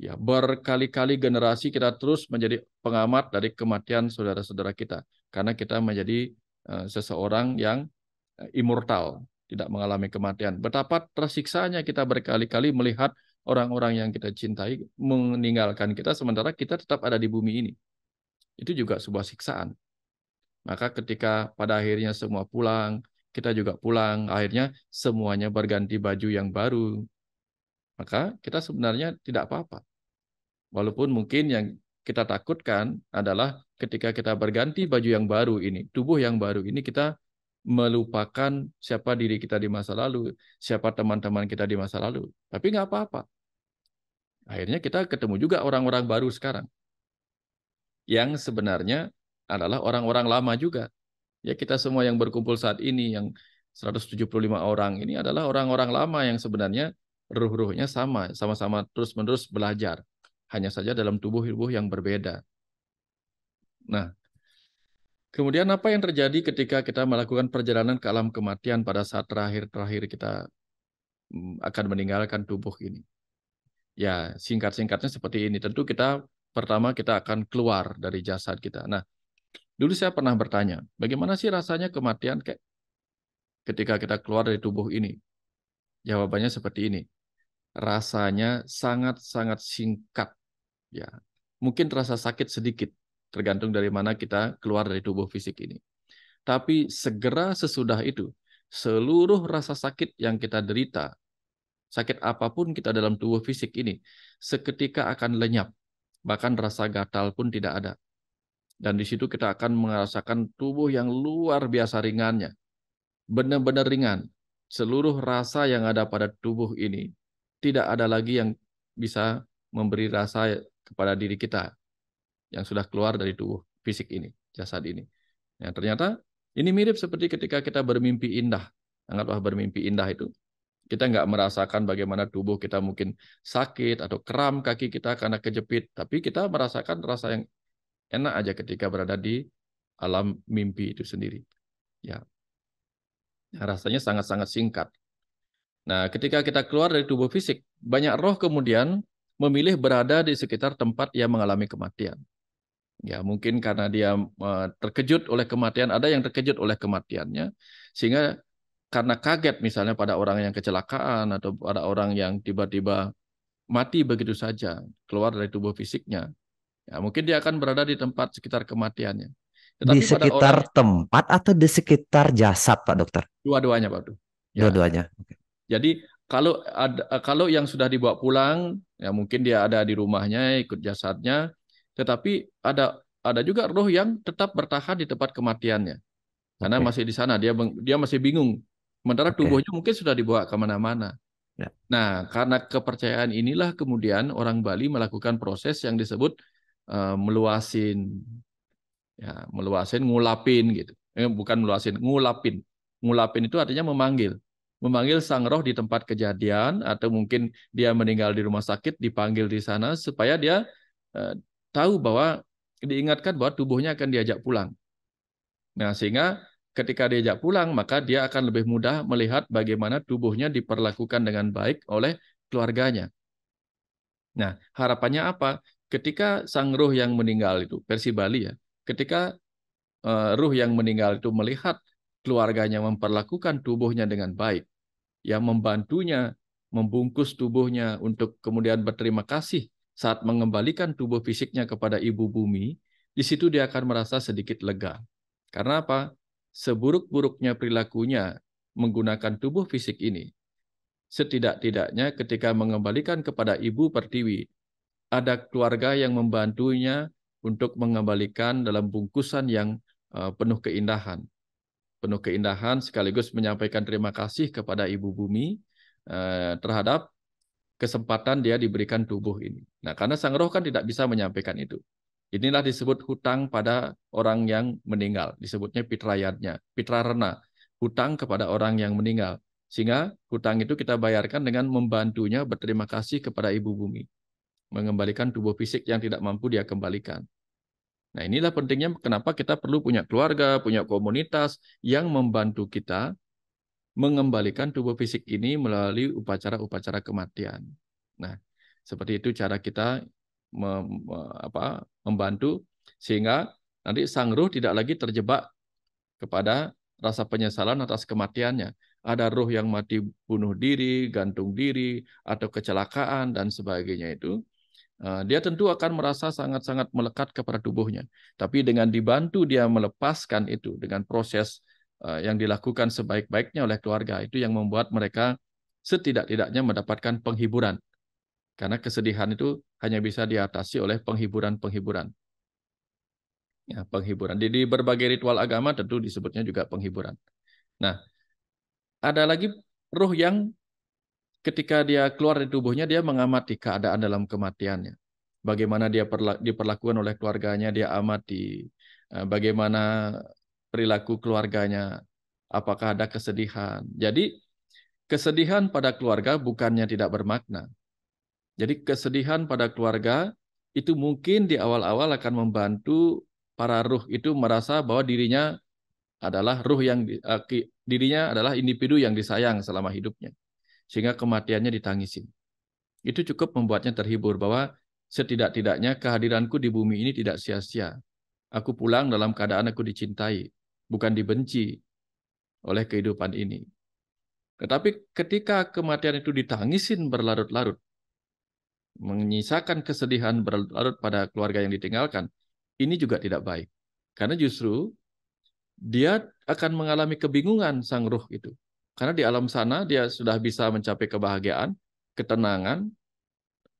Ya berkali-kali generasi kita terus menjadi pengamat dari kematian saudara-saudara kita karena kita menjadi uh, seseorang yang eh, immortal, tidak mengalami kematian. Betapa tersiksanya kita berkali-kali melihat orang-orang yang kita cintai meninggalkan kita sementara kita tetap ada di bumi ini. Itu juga sebuah siksaan. Maka ketika pada akhirnya semua pulang, kita juga pulang, akhirnya semuanya berganti baju yang baru. Maka kita sebenarnya tidak apa-apa. Walaupun mungkin yang kita takutkan adalah ketika kita berganti baju yang baru ini, tubuh yang baru ini kita melupakan siapa diri kita di masa lalu, siapa teman-teman kita di masa lalu. Tapi nggak apa-apa. Akhirnya kita ketemu juga orang-orang baru sekarang. Yang sebenarnya adalah orang-orang lama juga. Ya kita semua yang berkumpul saat ini, yang 175 orang ini adalah orang-orang lama yang sebenarnya ruh-ruhnya sama, sama-sama terus-menerus belajar. Hanya saja dalam tubuh-tubuh yang berbeda. Nah, Kemudian apa yang terjadi ketika kita melakukan perjalanan ke alam kematian pada saat terakhir-terakhir kita mm, akan meninggalkan tubuh ini? Ya, singkat-singkatnya seperti ini. Tentu kita pertama kita akan keluar dari jasad kita. Nah, dulu saya pernah bertanya, bagaimana sih rasanya kematian kayak ketika kita keluar dari tubuh ini? Jawabannya seperti ini. Rasanya sangat-sangat singkat. Ya, mungkin terasa sakit sedikit, tergantung dari mana kita keluar dari tubuh fisik ini. Tapi segera sesudah itu, seluruh rasa sakit yang kita derita, sakit apapun kita dalam tubuh fisik ini, seketika akan lenyap. Bahkan rasa gatal pun tidak ada. Dan di situ kita akan merasakan tubuh yang luar biasa ringannya. Benar-benar ringan. Seluruh rasa yang ada pada tubuh ini tidak ada lagi yang bisa memberi rasa kepada diri kita yang sudah keluar dari tubuh fisik ini, jasad ini. Ya, ternyata ini mirip seperti ketika kita bermimpi indah. Anggaplah bermimpi indah itu. Kita nggak merasakan bagaimana tubuh kita mungkin sakit atau kram kaki kita karena kejepit. Tapi kita merasakan rasa yang enak aja ketika berada di alam mimpi itu sendiri. Ya, ya rasanya sangat-sangat singkat. Nah, ketika kita keluar dari tubuh fisik, banyak roh kemudian memilih berada di sekitar tempat yang mengalami kematian. Ya, mungkin karena dia e, terkejut oleh kematian, ada yang terkejut oleh kematiannya sehingga karena kaget misalnya pada orang yang kecelakaan atau pada orang yang tiba-tiba mati begitu saja keluar dari tubuh fisiknya. Ya, mungkin dia akan berada di tempat sekitar kematiannya. Tetapi di sekitar orang, tempat atau di sekitar jasad, Pak Dokter? Dua-duanya, Pak Dokter. Ya. Dua-duanya. Jadi kalau ada, e, kalau yang sudah dibawa pulang, ya mungkin dia ada di rumahnya, ikut jasadnya. Tetapi ada ada juga roh yang tetap bertahan di tempat kematiannya. Karena okay. masih di sana dia dia masih bingung. Sementara okay. tubuhnya mungkin sudah dibawa ke mana-mana. Ya. Nah, karena kepercayaan inilah kemudian orang Bali melakukan proses yang disebut uh, meluasin. Ya, meluasin, ngulapin gitu. Eh, bukan meluasin, ngulapin. Ngulapin itu artinya memanggil memanggil sang roh di tempat kejadian atau mungkin dia meninggal di rumah sakit dipanggil di sana supaya dia eh, tahu bahwa diingatkan bahwa tubuhnya akan diajak pulang. Nah, sehingga ketika diajak pulang, maka dia akan lebih mudah melihat bagaimana tubuhnya diperlakukan dengan baik oleh keluarganya. Nah, harapannya apa? Ketika sang ruh yang meninggal itu, versi Bali ya, ketika uh, ruh yang meninggal itu melihat keluarganya memperlakukan tubuhnya dengan baik, yang membantunya membungkus tubuhnya untuk kemudian berterima kasih saat mengembalikan tubuh fisiknya kepada ibu bumi, di situ dia akan merasa sedikit lega. Karena apa? Seburuk-buruknya perilakunya menggunakan tubuh fisik ini, setidak-tidaknya ketika mengembalikan kepada ibu pertiwi, ada keluarga yang membantunya untuk mengembalikan dalam bungkusan yang eh, penuh keindahan. Penuh keindahan sekaligus menyampaikan terima kasih kepada ibu bumi eh, terhadap kesempatan dia diberikan tubuh ini. Nah, karena sang roh kan tidak bisa menyampaikan itu. Inilah disebut hutang pada orang yang meninggal, disebutnya pitrayatnya, pitrarena, hutang kepada orang yang meninggal. Sehingga hutang itu kita bayarkan dengan membantunya berterima kasih kepada ibu bumi, mengembalikan tubuh fisik yang tidak mampu dia kembalikan. Nah, inilah pentingnya kenapa kita perlu punya keluarga, punya komunitas yang membantu kita mengembalikan tubuh fisik ini melalui upacara-upacara kematian. Nah, seperti itu cara kita mem, apa, membantu sehingga nanti sang ruh tidak lagi terjebak kepada rasa penyesalan atas kematiannya. Ada ruh yang mati bunuh diri, gantung diri, atau kecelakaan dan sebagainya itu. Eh, dia tentu akan merasa sangat-sangat melekat kepada tubuhnya. Tapi dengan dibantu dia melepaskan itu dengan proses Eh, yang dilakukan sebaik-baiknya oleh keluarga itu yang membuat mereka setidak-tidaknya mendapatkan penghiburan. Karena kesedihan itu hanya bisa diatasi oleh penghiburan-penghiburan. Ya, penghiburan. Jadi di berbagai ritual agama tentu disebutnya juga penghiburan. Nah, ada lagi roh yang ketika dia keluar dari tubuhnya dia mengamati keadaan dalam kematiannya bagaimana dia diperlakukan oleh keluarganya dia amati eh, bagaimana perilaku keluarganya, apakah ada kesedihan. Jadi kesedihan pada keluarga bukannya tidak bermakna. Jadi kesedihan pada keluarga itu mungkin di awal-awal akan membantu para ruh itu merasa bahwa dirinya adalah ruh yang eh, dirinya adalah individu yang disayang selama hidupnya sehingga kematiannya ditangisin. Itu cukup membuatnya terhibur bahwa setidak-tidaknya kehadiranku di bumi ini tidak sia-sia. Aku pulang dalam keadaan aku dicintai bukan dibenci oleh kehidupan ini. Tetapi ketika kematian itu ditangisin berlarut-larut, menyisakan kesedihan berlarut larut pada keluarga yang ditinggalkan, ini juga tidak baik. Karena justru dia akan mengalami kebingungan sang ruh itu. Karena di alam sana dia sudah bisa mencapai kebahagiaan, ketenangan,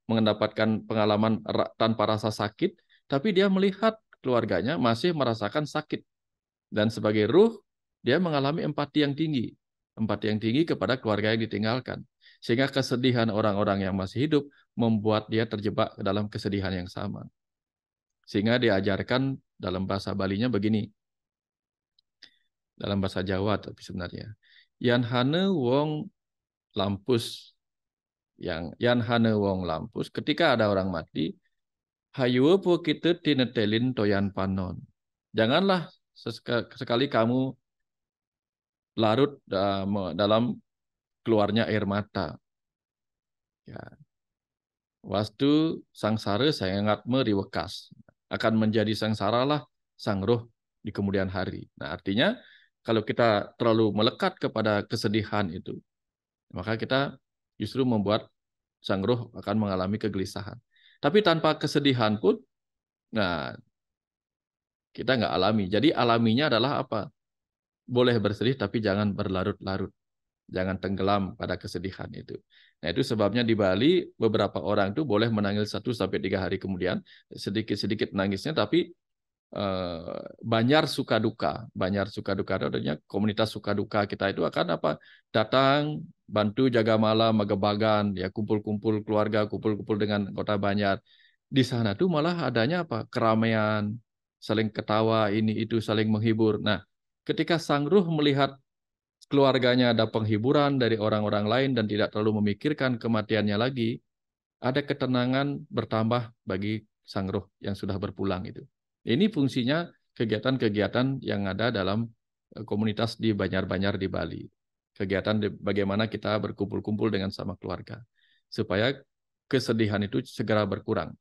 mendapatkan pengalaman tanpa rasa sakit, tapi dia melihat keluarganya masih merasakan sakit. Dan sebagai ruh, dia mengalami empati yang tinggi. Empati yang tinggi kepada keluarga yang ditinggalkan. Sehingga kesedihan orang-orang yang masih hidup membuat dia terjebak dalam kesedihan yang sama. Sehingga diajarkan dalam bahasa Balinya begini. Dalam bahasa Jawa tapi sebenarnya. Yan hane wong lampus. Yang yan hane wong lampus. Ketika ada orang mati, hayu po kita tinetelin toyan panon. Janganlah sekali kamu larut dalam keluarnya air mata. Ya. Wastu sangsara ingat meriwekas. Akan menjadi sangsara lah sang roh di kemudian hari. Nah artinya kalau kita terlalu melekat kepada kesedihan itu, maka kita justru membuat sang roh akan mengalami kegelisahan. Tapi tanpa kesedihan pun, nah kita nggak alami. Jadi alaminya adalah apa? Boleh bersedih tapi jangan berlarut-larut. Jangan tenggelam pada kesedihan itu. Nah itu sebabnya di Bali beberapa orang itu boleh menangis satu sampai tiga hari kemudian sedikit-sedikit nangisnya tapi eh, banyak suka duka, banyak suka duka adanya komunitas suka duka kita itu akan apa datang bantu jaga malam magebagan ya kumpul-kumpul keluarga kumpul-kumpul dengan kota Banjar di sana tuh malah adanya apa keramaian saling ketawa ini itu saling menghibur. Nah, ketika sang ruh melihat keluarganya ada penghiburan dari orang-orang lain dan tidak terlalu memikirkan kematiannya lagi, ada ketenangan bertambah bagi sang ruh yang sudah berpulang itu. Ini fungsinya kegiatan-kegiatan yang ada dalam e, komunitas di Banjar-Banjar di Bali. Kegiatan bagaimana kita berkumpul-kumpul dengan sama keluarga supaya kesedihan itu segera berkurang.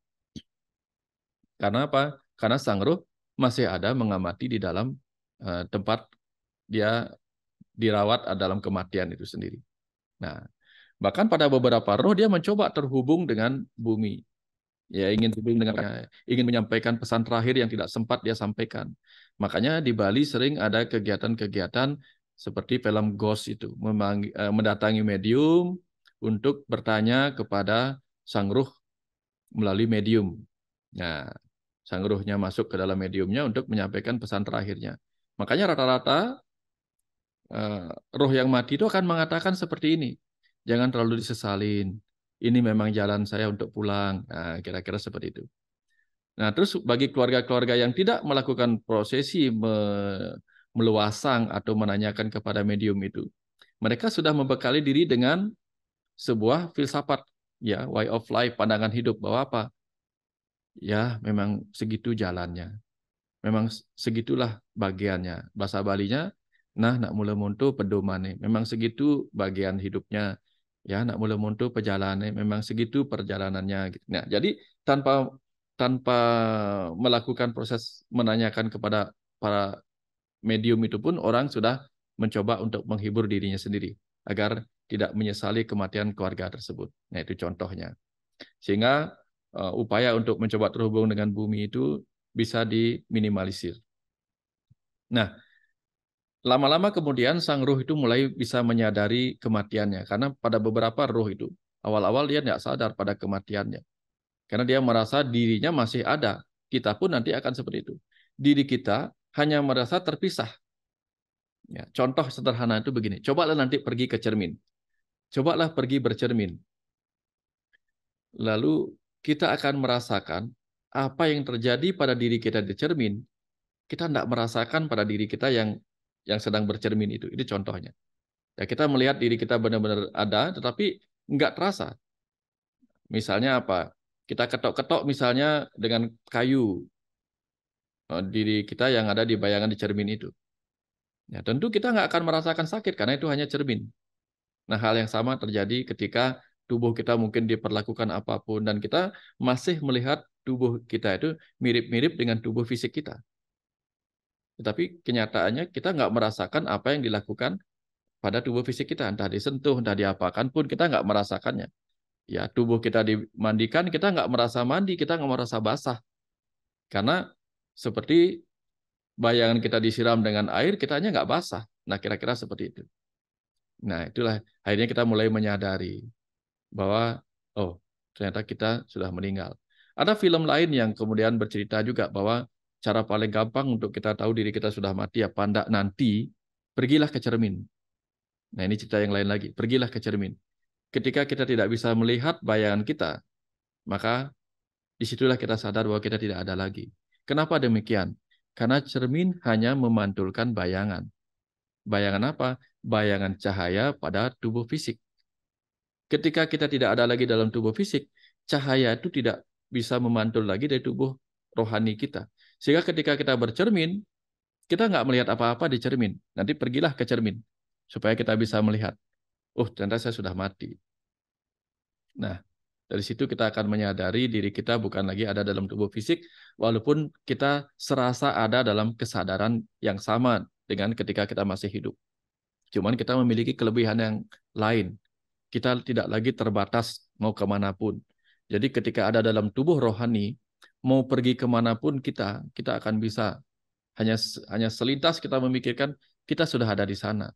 Karena apa? Karena sang ruh masih ada mengamati di dalam eh, tempat dia dirawat dalam kematian itu sendiri. Nah, bahkan pada beberapa roh dia mencoba terhubung dengan bumi. Ya ingin terhubung dengan ingin menyampaikan pesan terakhir yang tidak sempat dia sampaikan. Makanya di Bali sering ada kegiatan-kegiatan seperti film Ghost itu, eh, mendatangi medium untuk bertanya kepada sang ruh melalui medium. Nah, sang ruhnya masuk ke dalam mediumnya untuk menyampaikan pesan terakhirnya. Makanya rata-rata eh, roh yang mati itu akan mengatakan seperti ini. Jangan terlalu disesalin. Ini memang jalan saya untuk pulang. kira nah, kira-kira seperti itu. Nah, terus bagi keluarga-keluarga yang tidak melakukan prosesi me meluasang atau menanyakan kepada medium itu, mereka sudah membekali diri dengan sebuah filsafat ya, way of life, pandangan hidup bahwa apa? ya memang segitu jalannya. Memang segitulah bagiannya. Bahasa Balinya, nah nak mula muntu pedomane. Memang segitu bagian hidupnya. Ya, nak mula muntu perjalanan Memang segitu perjalanannya. Gitu. Nah, jadi tanpa tanpa melakukan proses menanyakan kepada para medium itu pun orang sudah mencoba untuk menghibur dirinya sendiri agar tidak menyesali kematian keluarga tersebut. Nah, itu contohnya. Sehingga Eh, upaya untuk mencoba terhubung dengan bumi itu bisa diminimalisir. Nah, lama-lama kemudian sang ruh itu mulai bisa menyadari kematiannya karena pada beberapa ruh itu awal-awal dia tidak sadar pada kematiannya karena dia merasa dirinya masih ada. Kita pun nanti akan seperti itu. Diri kita hanya merasa terpisah. Ya, contoh sederhana itu begini. Cobalah nanti pergi ke cermin. Cobalah pergi bercermin. Lalu kita akan merasakan apa yang terjadi pada diri kita di cermin, kita tidak merasakan pada diri kita yang yang sedang bercermin itu. Itu contohnya. Ya, kita melihat diri kita benar-benar ada, tetapi nggak terasa. Misalnya apa? Kita ketok-ketok misalnya dengan kayu eh, diri kita yang ada di bayangan di cermin itu. Ya, tentu kita nggak akan merasakan sakit karena itu hanya cermin. Nah, hal yang sama terjadi ketika tubuh kita mungkin diperlakukan apapun dan kita masih melihat tubuh kita itu mirip-mirip dengan tubuh fisik kita. Tetapi kenyataannya kita nggak merasakan apa yang dilakukan pada tubuh fisik kita, entah disentuh, entah diapakan pun kita nggak merasakannya. Ya tubuh kita dimandikan, kita nggak merasa mandi, kita nggak merasa basah, karena seperti bayangan kita disiram dengan air, kita hanya nggak basah. Nah kira-kira seperti itu. Nah itulah akhirnya kita mulai menyadari bahwa oh ternyata kita sudah meninggal. Ada film lain yang kemudian bercerita juga bahwa cara paling gampang untuk kita tahu diri kita sudah mati ya pandak nanti pergilah ke cermin. Nah, ini cerita yang lain lagi. Pergilah ke cermin. Ketika kita tidak bisa melihat bayangan kita, maka disitulah kita sadar bahwa kita tidak ada lagi. Kenapa demikian? Karena cermin hanya memantulkan bayangan. Bayangan apa? Bayangan cahaya pada tubuh fisik. Ketika kita tidak ada lagi dalam tubuh fisik, cahaya itu tidak bisa memantul lagi dari tubuh rohani kita. Sehingga ketika kita bercermin, kita nggak melihat apa-apa di cermin. Nanti pergilah ke cermin supaya kita bisa melihat. Oh, ternyata saya sudah mati. Nah, dari situ kita akan menyadari diri kita bukan lagi ada dalam tubuh fisik, walaupun kita serasa ada dalam kesadaran yang sama dengan ketika kita masih hidup. Cuman kita memiliki kelebihan yang lain, kita tidak lagi terbatas mau kemanapun. Jadi ketika ada dalam tubuh rohani, mau pergi kemanapun kita, kita akan bisa hanya hanya selintas kita memikirkan kita sudah ada di sana.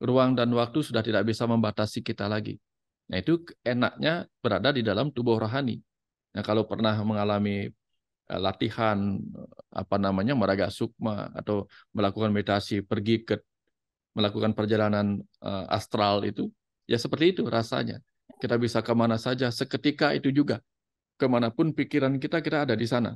Ruang dan waktu sudah tidak bisa membatasi kita lagi. Nah itu enaknya berada di dalam tubuh rohani. Nah kalau pernah mengalami eh, latihan eh, apa namanya meraga sukma atau melakukan meditasi pergi ke melakukan perjalanan eh, astral itu Ya seperti itu rasanya. Kita bisa kemana saja, seketika itu juga. Kemanapun pikiran kita, kita ada di sana.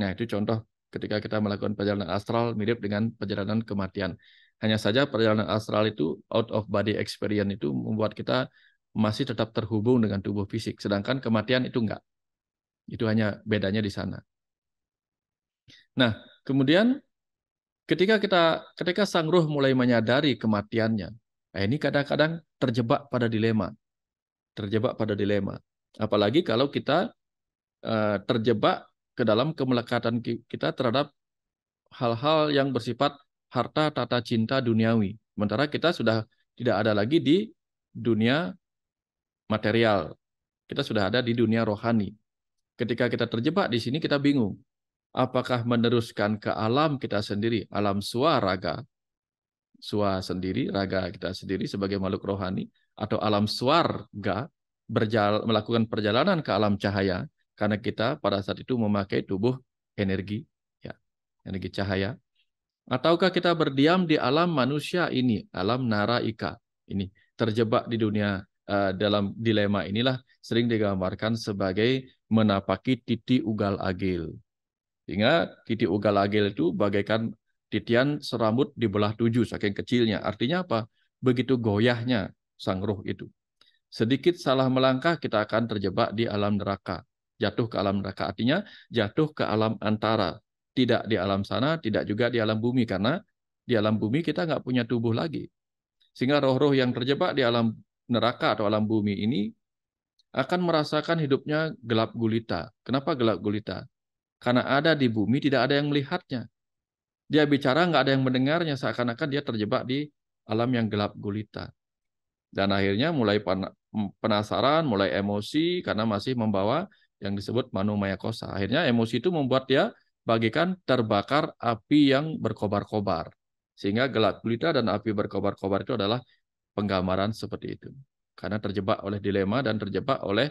Nah itu contoh ketika kita melakukan perjalanan astral mirip dengan perjalanan kematian. Hanya saja perjalanan astral itu, out of body experience itu membuat kita masih tetap terhubung dengan tubuh fisik. Sedangkan kematian itu enggak. Itu hanya bedanya di sana. Nah, kemudian ketika kita ketika sang ruh mulai menyadari kematiannya, Nah, ini kadang-kadang terjebak pada dilema. Terjebak pada dilema. Apalagi kalau kita uh, terjebak ke dalam kemelekatan kita terhadap hal-hal yang bersifat harta, tata, cinta, duniawi. Sementara kita sudah tidak ada lagi di dunia material. Kita sudah ada di dunia rohani. Ketika kita terjebak di sini, kita bingung. Apakah meneruskan ke alam kita sendiri, alam suaraga, sua sendiri, raga kita sendiri sebagai makhluk rohani atau alam swarga berjala, melakukan perjalanan ke alam cahaya karena kita pada saat itu memakai tubuh energi ya, energi cahaya. Ataukah kita berdiam di alam manusia ini, alam nara ika ini terjebak di dunia uh, dalam dilema inilah sering digambarkan sebagai menapaki titi ugal agil. Ingat, titi ugal agil itu bagaikan titian serambut dibelah tujuh saking kecilnya. Artinya apa? Begitu goyahnya sang roh itu. Sedikit salah melangkah kita akan terjebak di alam neraka. Jatuh ke alam neraka artinya jatuh ke alam antara. Tidak di alam sana, tidak juga di alam bumi. Karena di alam bumi kita nggak punya tubuh lagi. Sehingga roh-roh yang terjebak di alam neraka atau alam bumi ini akan merasakan hidupnya gelap gulita. Kenapa gelap gulita? Karena ada di bumi tidak ada yang melihatnya dia bicara nggak ada yang mendengarnya seakan-akan dia terjebak di alam yang gelap gulita. Dan akhirnya mulai penasaran, mulai emosi karena masih membawa yang disebut manumaya kosa. Akhirnya emosi itu membuat dia bagikan terbakar api yang berkobar-kobar. Sehingga gelap gulita dan api berkobar-kobar itu adalah penggambaran seperti itu. Karena terjebak oleh dilema dan terjebak oleh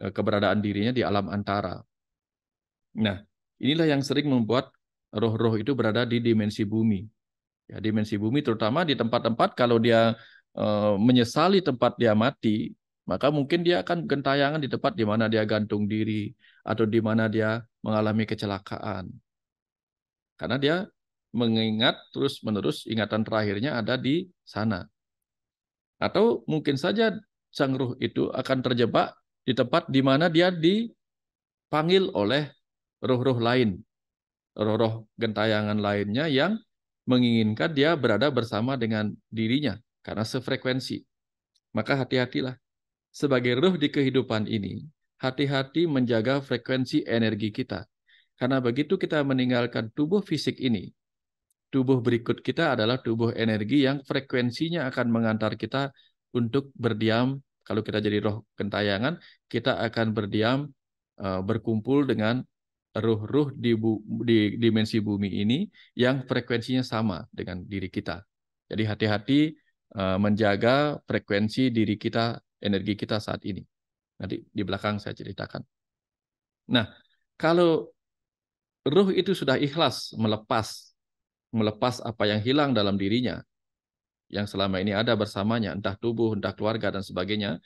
e, keberadaan dirinya di alam antara. Nah, inilah yang sering membuat roh-roh itu berada di dimensi bumi. Ya, dimensi bumi terutama di tempat-tempat kalau dia e, menyesali tempat dia mati, maka mungkin dia akan gentayangan di tempat di mana dia gantung diri atau di mana dia mengalami kecelakaan. Karena dia mengingat terus-menerus ingatan terakhirnya ada di sana. Atau mungkin saja sang ruh itu akan terjebak di tempat di mana dia dipanggil oleh roh-roh lain roh-roh gentayangan lainnya yang menginginkan dia berada bersama dengan dirinya karena sefrekuensi. Maka hati-hatilah. Sebagai roh di kehidupan ini, hati-hati menjaga frekuensi energi kita. Karena begitu kita meninggalkan tubuh fisik ini, tubuh berikut kita adalah tubuh energi yang frekuensinya akan mengantar kita untuk berdiam. Kalau kita jadi roh kentayangan, kita akan berdiam eh, berkumpul dengan ruh-ruh di, di dimensi bumi ini yang frekuensinya sama dengan diri kita. Jadi hati-hati uh, menjaga frekuensi diri kita, energi kita saat ini. Nanti di belakang saya ceritakan. Nah, kalau ruh itu sudah ikhlas melepas melepas apa yang hilang dalam dirinya yang selama ini ada bersamanya, entah tubuh, entah keluarga dan sebagainya,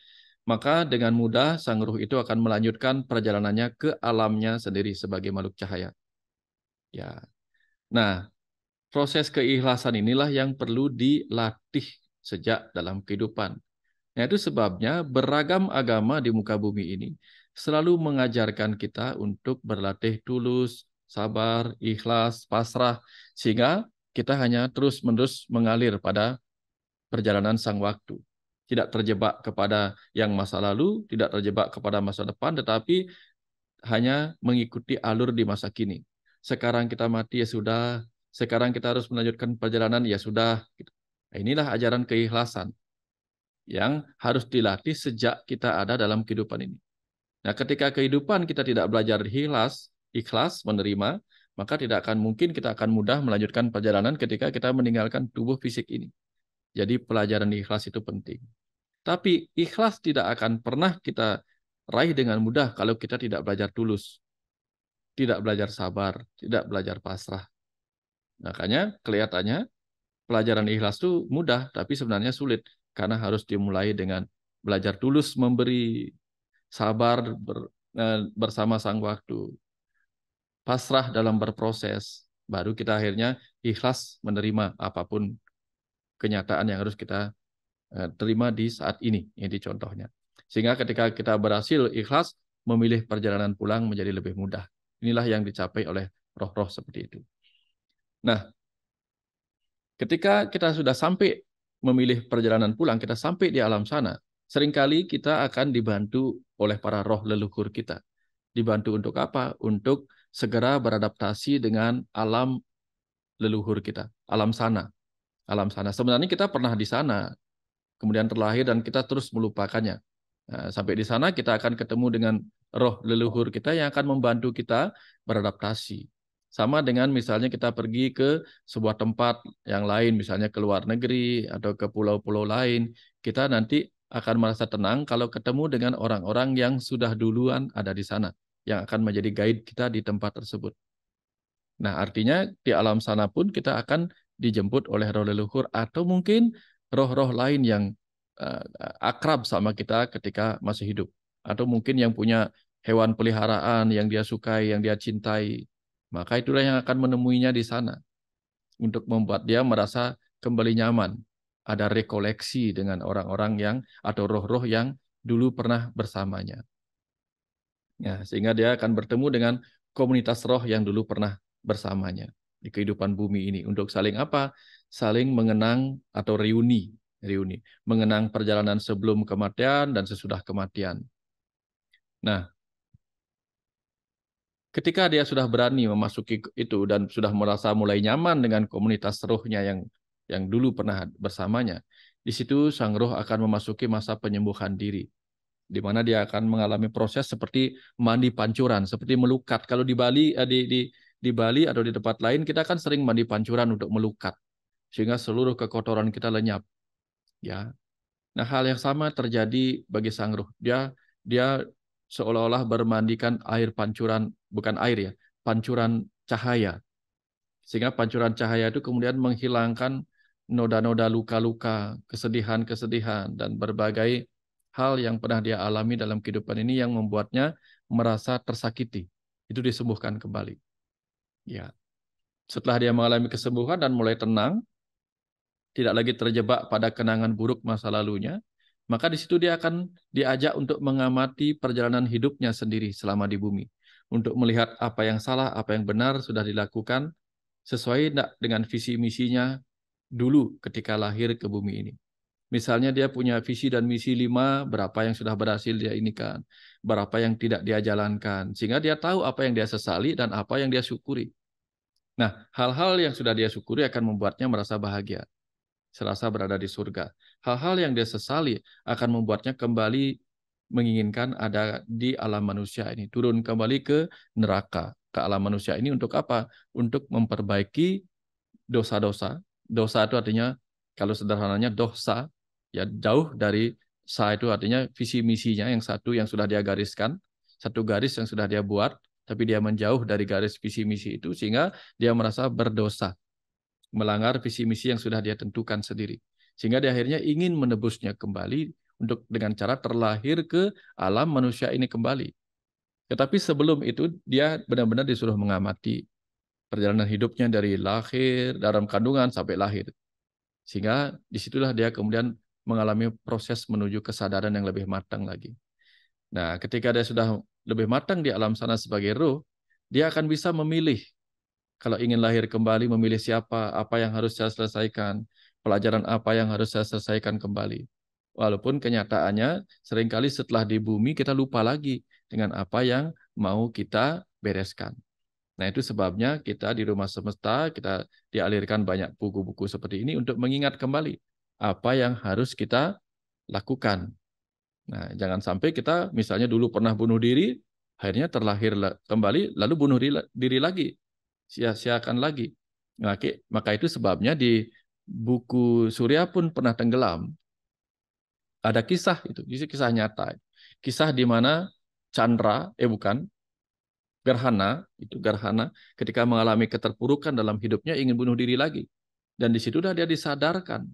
maka dengan mudah sang ruh itu akan melanjutkan perjalanannya ke alamnya sendiri sebagai makhluk cahaya. Ya. Nah, proses keikhlasan inilah yang perlu dilatih sejak dalam kehidupan. Nah, itu sebabnya beragam agama di muka bumi ini selalu mengajarkan kita untuk berlatih tulus, sabar, ikhlas, pasrah sehingga kita hanya terus-menerus mengalir pada perjalanan sang waktu tidak terjebak kepada yang masa lalu, tidak terjebak kepada masa depan, tetapi hanya mengikuti alur di masa kini. Sekarang kita mati ya sudah, sekarang kita harus melanjutkan perjalanan ya sudah. Nah, inilah ajaran keikhlasan yang harus dilatih sejak kita ada dalam kehidupan ini. Nah, ketika kehidupan kita tidak belajar ikhlas, ikhlas menerima, maka tidak akan mungkin kita akan mudah melanjutkan perjalanan ketika kita meninggalkan tubuh fisik ini. Jadi pelajaran ikhlas itu penting. Tapi ikhlas tidak akan pernah kita raih dengan mudah kalau kita tidak belajar tulus. Tidak belajar sabar, tidak belajar pasrah. Makanya kelihatannya pelajaran ikhlas itu mudah, tapi sebenarnya sulit. Karena harus dimulai dengan belajar tulus memberi, sabar ber, eh, bersama sang waktu, pasrah dalam berproses, baru kita akhirnya ikhlas menerima apapun kenyataan yang harus kita eh, terima di saat ini. Ini contohnya. Sehingga ketika kita berhasil ikhlas, memilih perjalanan pulang menjadi lebih mudah. Inilah yang dicapai oleh roh-roh seperti itu. Nah, ketika kita sudah sampai memilih perjalanan pulang, kita sampai di alam sana, seringkali kita akan dibantu oleh para roh leluhur kita. Dibantu untuk apa? Untuk segera beradaptasi dengan alam leluhur kita, alam sana, alam sana. Sebenarnya kita pernah di sana, kemudian terlahir dan kita terus melupakannya. Nah, sampai di sana kita akan ketemu dengan roh leluhur kita yang akan membantu kita beradaptasi. Sama dengan misalnya kita pergi ke sebuah tempat yang lain, misalnya ke luar negeri atau ke pulau-pulau lain, kita nanti akan merasa tenang kalau ketemu dengan orang-orang yang sudah duluan ada di sana, yang akan menjadi guide kita di tempat tersebut. Nah, artinya di alam sana pun kita akan dijemput oleh roh leluhur atau mungkin roh-roh lain yang uh, akrab sama kita ketika masih hidup atau mungkin yang punya hewan peliharaan yang dia sukai, yang dia cintai, maka itulah yang akan menemuinya di sana untuk membuat dia merasa kembali nyaman. Ada rekoleksi dengan orang-orang yang atau roh-roh yang dulu pernah bersamanya. Ya, sehingga dia akan bertemu dengan komunitas roh yang dulu pernah bersamanya di kehidupan bumi ini untuk saling apa? Saling mengenang atau reuni, reuni, mengenang perjalanan sebelum kematian dan sesudah kematian. Nah, ketika dia sudah berani memasuki itu dan sudah merasa mulai nyaman dengan komunitas rohnya yang yang dulu pernah bersamanya, di situ sang roh akan memasuki masa penyembuhan diri di mana dia akan mengalami proses seperti mandi pancuran, seperti melukat. Kalau di Bali eh, di di di Bali atau di tempat lain kita kan sering mandi pancuran untuk melukat sehingga seluruh kekotoran kita lenyap. Ya. Nah, hal yang sama terjadi bagi sang ruh. Dia dia seolah-olah bermandikan air pancuran bukan air ya, pancuran cahaya. Sehingga pancuran cahaya itu kemudian menghilangkan noda-noda luka-luka, kesedihan-kesedihan dan berbagai hal yang pernah dia alami dalam kehidupan ini yang membuatnya merasa tersakiti. Itu disembuhkan kembali. Ya. Setelah dia mengalami kesembuhan dan mulai tenang, tidak lagi terjebak pada kenangan buruk masa lalunya, maka di situ dia akan diajak untuk mengamati perjalanan hidupnya sendiri selama di bumi, untuk melihat apa yang salah, apa yang benar sudah dilakukan sesuai tidak dengan visi misinya dulu ketika lahir ke bumi ini. Misalnya dia punya visi dan misi lima, berapa yang sudah berhasil dia inikan berapa yang tidak dia jalankan sehingga dia tahu apa yang dia sesali dan apa yang dia syukuri. Nah, hal-hal yang sudah dia syukuri akan membuatnya merasa bahagia, serasa berada di surga. Hal-hal yang dia sesali akan membuatnya kembali menginginkan ada di alam manusia ini, turun kembali ke neraka, ke alam manusia ini untuk apa? Untuk memperbaiki dosa-dosa. Dosa itu artinya kalau sederhananya dosa ya jauh dari sah itu artinya visi misinya yang satu yang sudah dia gariskan, satu garis yang sudah dia buat, tapi dia menjauh dari garis visi misi itu sehingga dia merasa berdosa, melanggar visi misi yang sudah dia tentukan sendiri. Sehingga dia akhirnya ingin menebusnya kembali untuk dengan cara terlahir ke alam manusia ini kembali. Tetapi sebelum itu dia benar-benar disuruh mengamati perjalanan hidupnya dari lahir, dalam kandungan sampai lahir. Sehingga disitulah dia kemudian mengalami proses menuju kesadaran yang lebih matang lagi. Nah, ketika dia sudah lebih matang di alam sana sebagai ruh, dia akan bisa memilih kalau ingin lahir kembali memilih siapa, apa yang harus saya selesaikan, pelajaran apa yang harus saya selesaikan kembali. Walaupun kenyataannya seringkali setelah di bumi kita lupa lagi dengan apa yang mau kita bereskan. Nah itu sebabnya kita di rumah semesta, kita dialirkan banyak buku-buku seperti ini untuk mengingat kembali apa yang harus kita lakukan. Nah, jangan sampai kita misalnya dulu pernah bunuh diri, akhirnya terlahir kembali, lalu bunuh diri, lagi, sia-siakan lagi. Nah, maka itu sebabnya di buku Surya pun pernah tenggelam. Ada kisah itu, kisah nyata. Kisah di mana Chandra, eh bukan, Gerhana, itu Gerhana, ketika mengalami keterpurukan dalam hidupnya ingin bunuh diri lagi. Dan di situ dia disadarkan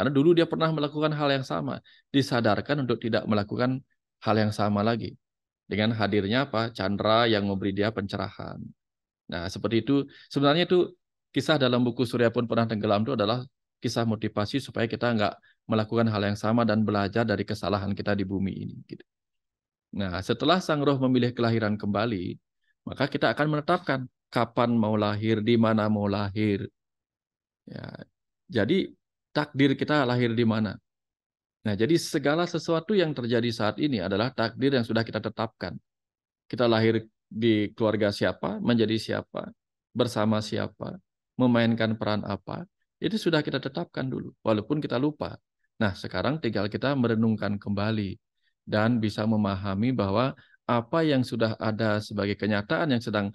karena dulu dia pernah melakukan hal yang sama, disadarkan untuk tidak melakukan hal yang sama lagi. Dengan hadirnya apa? Chandra yang memberi dia pencerahan. Nah, seperti itu. Sebenarnya itu kisah dalam buku Surya pun pernah tenggelam itu adalah kisah motivasi supaya kita nggak melakukan hal yang sama dan belajar dari kesalahan kita di bumi ini. Gitu. Nah, setelah sang roh memilih kelahiran kembali, maka kita akan menetapkan kapan mau lahir, di mana mau lahir. Ya, jadi takdir kita lahir di mana. Nah, jadi segala sesuatu yang terjadi saat ini adalah takdir yang sudah kita tetapkan. Kita lahir di keluarga siapa, menjadi siapa, bersama siapa, memainkan peran apa, itu sudah kita tetapkan dulu, walaupun kita lupa. Nah, sekarang tinggal kita merenungkan kembali dan bisa memahami bahwa apa yang sudah ada sebagai kenyataan yang sedang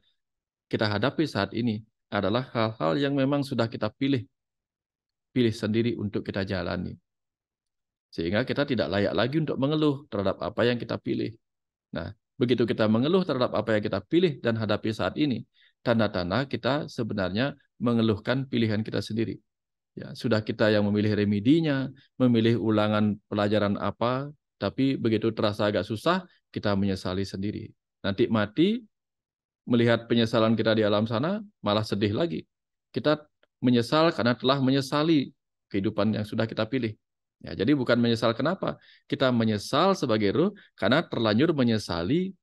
kita hadapi saat ini adalah hal-hal yang memang sudah kita pilih pilih sendiri untuk kita jalani. Sehingga kita tidak layak lagi untuk mengeluh terhadap apa yang kita pilih. Nah, begitu kita mengeluh terhadap apa yang kita pilih dan hadapi saat ini, tanda-tanda kita sebenarnya mengeluhkan pilihan kita sendiri. Ya, sudah kita yang memilih remedinya, memilih ulangan pelajaran apa, tapi begitu terasa agak susah, kita menyesali sendiri. Nanti mati, melihat penyesalan kita di alam sana, malah sedih lagi. Kita menyesal karena telah menyesali kehidupan yang sudah kita pilih. Ya, jadi bukan menyesal kenapa? Kita menyesal sebagai ruh karena terlanjur menyesali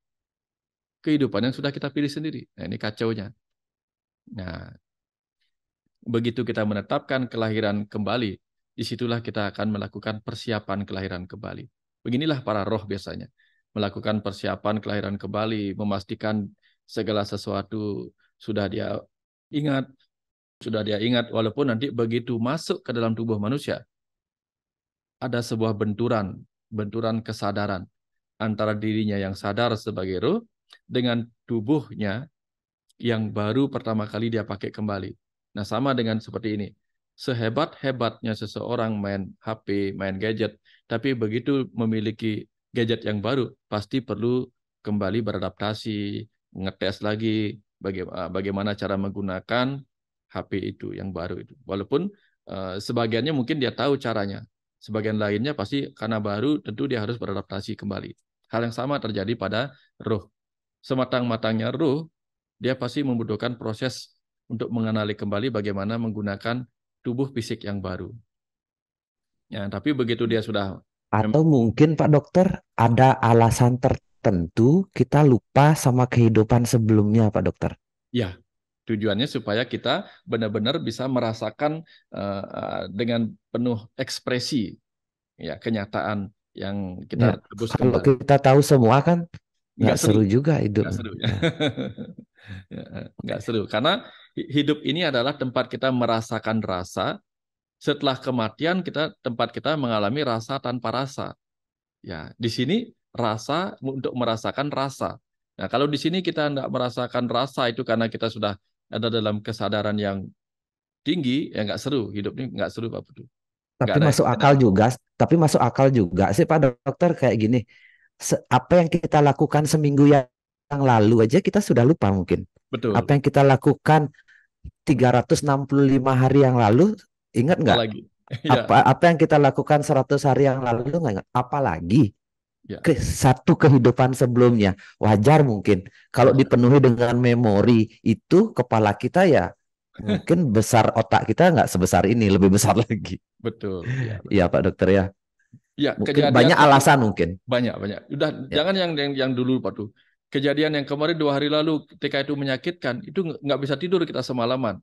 kehidupan yang sudah kita pilih sendiri. Nah, ini kacaunya. Nah, begitu kita menetapkan kelahiran kembali, disitulah kita akan melakukan persiapan kelahiran kembali. Beginilah para roh biasanya. Melakukan persiapan kelahiran kembali, memastikan segala sesuatu sudah dia ingat, sudah dia ingat walaupun nanti begitu masuk ke dalam tubuh manusia ada sebuah benturan, benturan kesadaran antara dirinya yang sadar sebagai ruh dengan tubuhnya yang baru pertama kali dia pakai kembali. Nah, sama dengan seperti ini. Sehebat-hebatnya seseorang main HP, main gadget, tapi begitu memiliki gadget yang baru, pasti perlu kembali beradaptasi, ngetes lagi bagaimana cara menggunakan HP itu yang baru itu. Walaupun uh, sebagiannya mungkin dia tahu caranya, sebagian lainnya pasti karena baru tentu dia harus beradaptasi kembali. Hal yang sama terjadi pada ruh. Sematang-matangnya ruh, dia pasti membutuhkan proses untuk mengenali kembali bagaimana menggunakan tubuh fisik yang baru. Ya, tapi begitu dia sudah atau mungkin Pak Dokter ada alasan tertentu kita lupa sama kehidupan sebelumnya Pak Dokter. Ya, Tujuannya supaya kita benar-benar bisa merasakan uh, dengan penuh ekspresi ya kenyataan yang kita ya, kalau kita tahu semua kan nggak seru. seru juga hidup nggak seru ya. *laughs* Ya, nggak seru karena hidup ini adalah tempat kita merasakan rasa setelah kematian kita tempat kita mengalami rasa tanpa rasa ya di sini rasa untuk merasakan rasa nah kalau di sini kita tidak merasakan rasa itu karena kita sudah ada dalam kesadaran yang tinggi ya nggak seru hidup ini nggak seru Pak Putu. Tapi gak masuk akal juga, tapi masuk akal juga sih Pak Dokter kayak gini. Apa yang kita lakukan seminggu yang lalu aja kita sudah lupa mungkin. Betul. Apa yang kita lakukan 365 hari yang lalu ingat nggak? Lagi. *laughs* Ya. Apa apa yang kita lakukan 100 hari yang lalu nggak ingat? Apalagi ya. ke satu kehidupan sebelumnya. Wajar mungkin kalau dipenuhi dengan memori itu kepala kita ya mungkin *laughs* besar otak kita nggak sebesar ini, lebih besar lagi. Betul. Iya ya, Pak Dokter ya. Ya, banyak alasan mungkin. Banyak banyak. Udah ya. jangan yang yang yang dulu Pak tuh. Kejadian yang kemarin dua hari lalu ketika itu menyakitkan itu nggak bisa tidur kita semalaman.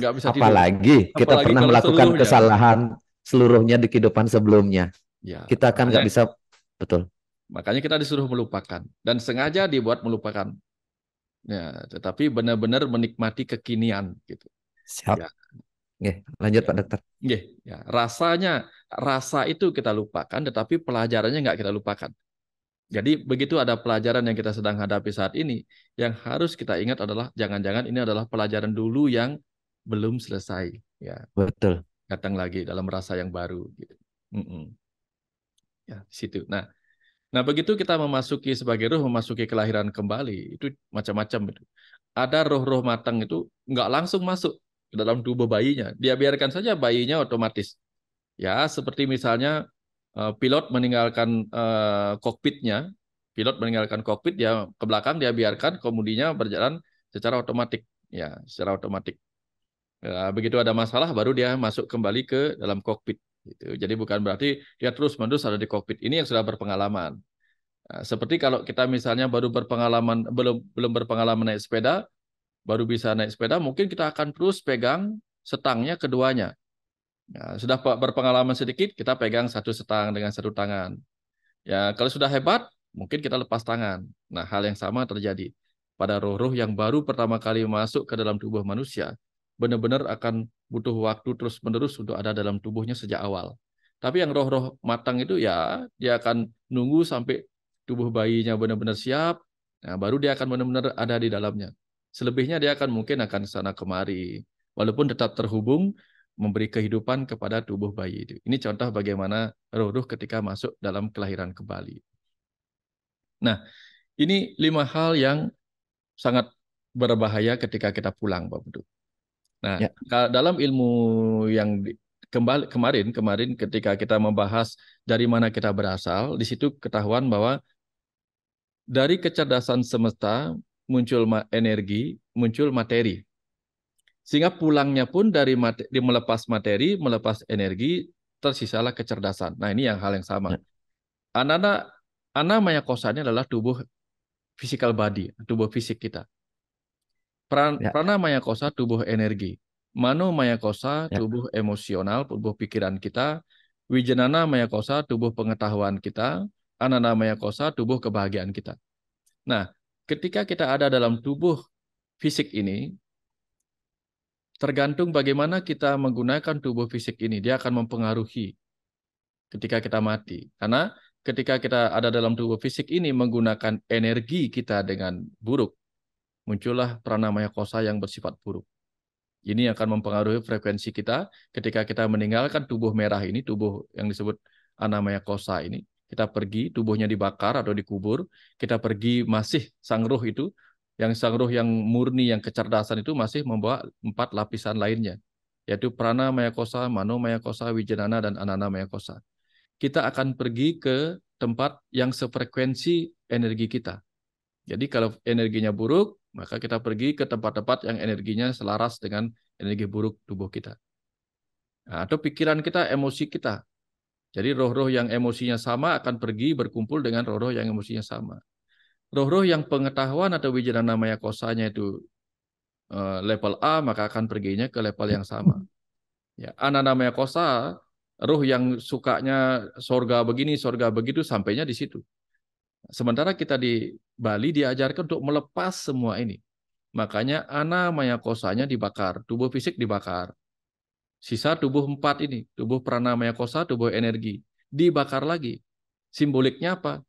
Nggak bisa tidur. Apalagi kita pernah melakukan seluruhnya. kesalahan seluruhnya di kehidupan sebelumnya. Ya, kita kan nggak bisa Betul. Makanya kita disuruh melupakan dan sengaja dibuat melupakan. Ya, tetapi benar-benar menikmati kekinian gitu. Siap. Ya. Nge, lanjut ya. Pak Dokter. Nge, ya. Rasanya, rasa itu kita lupakan, tetapi pelajarannya nggak kita lupakan. Jadi begitu ada pelajaran yang kita sedang hadapi saat ini, yang harus kita ingat adalah jangan-jangan ini adalah pelajaran dulu yang belum selesai. Ya. Betul. Datang lagi dalam rasa yang baru. Gitu. Mm -mm ya di situ. Nah, nah begitu kita memasuki sebagai ruh memasuki kelahiran kembali itu macam-macam itu. Ada roh-roh matang itu nggak langsung masuk ke dalam tubuh bayinya. Dia biarkan saja bayinya otomatis. Ya, seperti misalnya eh, pilot meninggalkan uh, kokpitnya, pilot meninggalkan kokpit dia ke belakang dia biarkan kemudinya berjalan secara otomatis ya, secara otomatis. Ya, begitu ada masalah baru dia masuk kembali ke dalam kokpit. Gitu. Jadi bukan berarti dia terus-menerus ada di kokpit. Ini yang sudah berpengalaman. Nah, seperti kalau kita misalnya baru berpengalaman belum belum berpengalaman naik sepeda, baru bisa naik sepeda, mungkin kita akan terus pegang setangnya keduanya. Nah, sudah berpengalaman sedikit, kita pegang satu setang dengan satu tangan. Ya, kalau sudah hebat, mungkin kita lepas tangan. Nah, hal yang sama terjadi pada roh-roh yang baru pertama kali masuk ke dalam tubuh manusia, benar-benar akan butuh waktu terus-menerus untuk ada dalam tubuhnya sejak awal. Tapi yang roh-roh matang itu ya dia akan nunggu sampai tubuh bayinya benar-benar siap, nah baru dia akan benar-benar ada di dalamnya. Selebihnya dia akan mungkin akan sana kemari, walaupun tetap terhubung memberi kehidupan kepada tubuh bayi itu. Ini contoh bagaimana roh-roh ketika masuk dalam kelahiran kembali. Nah, ini lima hal yang sangat berbahaya ketika kita pulang, Pak Duh. Nah, ya. dalam ilmu yang kembali kemarin kemarin ketika kita membahas dari mana kita berasal, di situ ketahuan bahwa dari kecerdasan semesta muncul energi, muncul materi. Sehingga pulangnya pun dari materi, melepas materi, melepas energi, tersisalah kecerdasan. Nah, ini yang hal yang sama. anak-anak ya. anak kosanya adalah tubuh fisikal body, tubuh fisik kita. Pran, ya. Prana maya kosa tubuh energi. Mano maya kosa ya. tubuh ya. emosional, tubuh pikiran kita. Wijanana maya kosa tubuh pengetahuan kita. Anana maya kosa tubuh kebahagiaan kita. Nah, ketika kita ada dalam tubuh fisik ini, tergantung bagaimana kita menggunakan tubuh fisik ini. Dia akan mempengaruhi ketika kita mati. Karena ketika kita ada dalam tubuh fisik ini menggunakan energi kita dengan buruk, muncullah pranamaya kosa yang bersifat buruk. Ini akan mempengaruhi frekuensi kita ketika kita meninggalkan tubuh merah ini, tubuh yang disebut anamaya ah, kosa ini. Kita pergi, tubuhnya dibakar atau dikubur, kita pergi masih sang ruh itu, yang sang ruh yang murni, yang kecerdasan itu masih membawa empat lapisan lainnya, yaitu prana maya kosa, mano maya kosa, wijanana, dan anana maya kosa. Kita akan pergi ke tempat yang sefrekuensi energi kita. Jadi kalau energinya buruk, maka kita pergi ke tempat-tempat yang energinya selaras dengan energi buruk tubuh kita. Nah, atau pikiran kita, emosi kita. Jadi roh-roh yang emosinya sama akan pergi berkumpul dengan roh-roh yang emosinya sama. Roh-roh yang pengetahuan atau wijana namanya kosanya itu eh, level A, maka akan perginya ke level yang sama. Ya, anak namanya kosa, roh yang sukanya sorga begini, sorga begitu, sampainya di situ. Sementara kita di Bali diajarkan untuk melepas semua ini. Makanya ana maya kosanya dibakar, tubuh fisik dibakar. Sisa tubuh empat ini, tubuh maya kosa, tubuh energi, dibakar lagi. Simboliknya apa?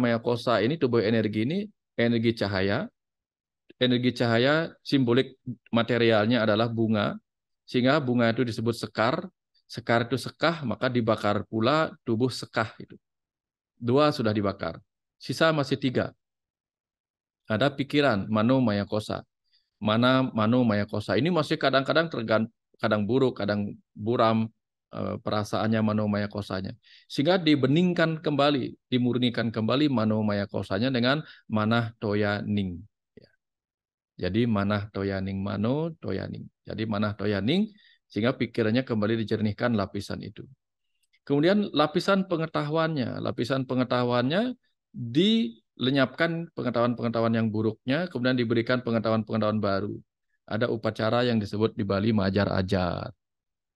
maya kosa ini, tubuh energi ini, energi cahaya. Energi cahaya simbolik materialnya adalah bunga, sehingga bunga itu disebut sekar. Sekar itu sekah, maka dibakar pula tubuh sekah itu. Dua sudah dibakar. Sisa masih tiga. Ada pikiran, mano maya kosa. Mana mano maya kosa. Ini masih kadang-kadang tergant kadang buruk, kadang buram eh, perasaannya mano maya kosanya. Sehingga dibeningkan kembali, dimurnikan kembali mano maya kosanya dengan mana toya ning. Ya. Jadi mana toya ning mano toya ning. Jadi mana toya ning sehingga pikirannya kembali dijernihkan lapisan itu. Kemudian lapisan pengetahuannya, lapisan pengetahuannya dilenyapkan pengetahuan-pengetahuan yang buruknya, kemudian diberikan pengetahuan-pengetahuan baru. Ada upacara yang disebut di Bali majar-ajar.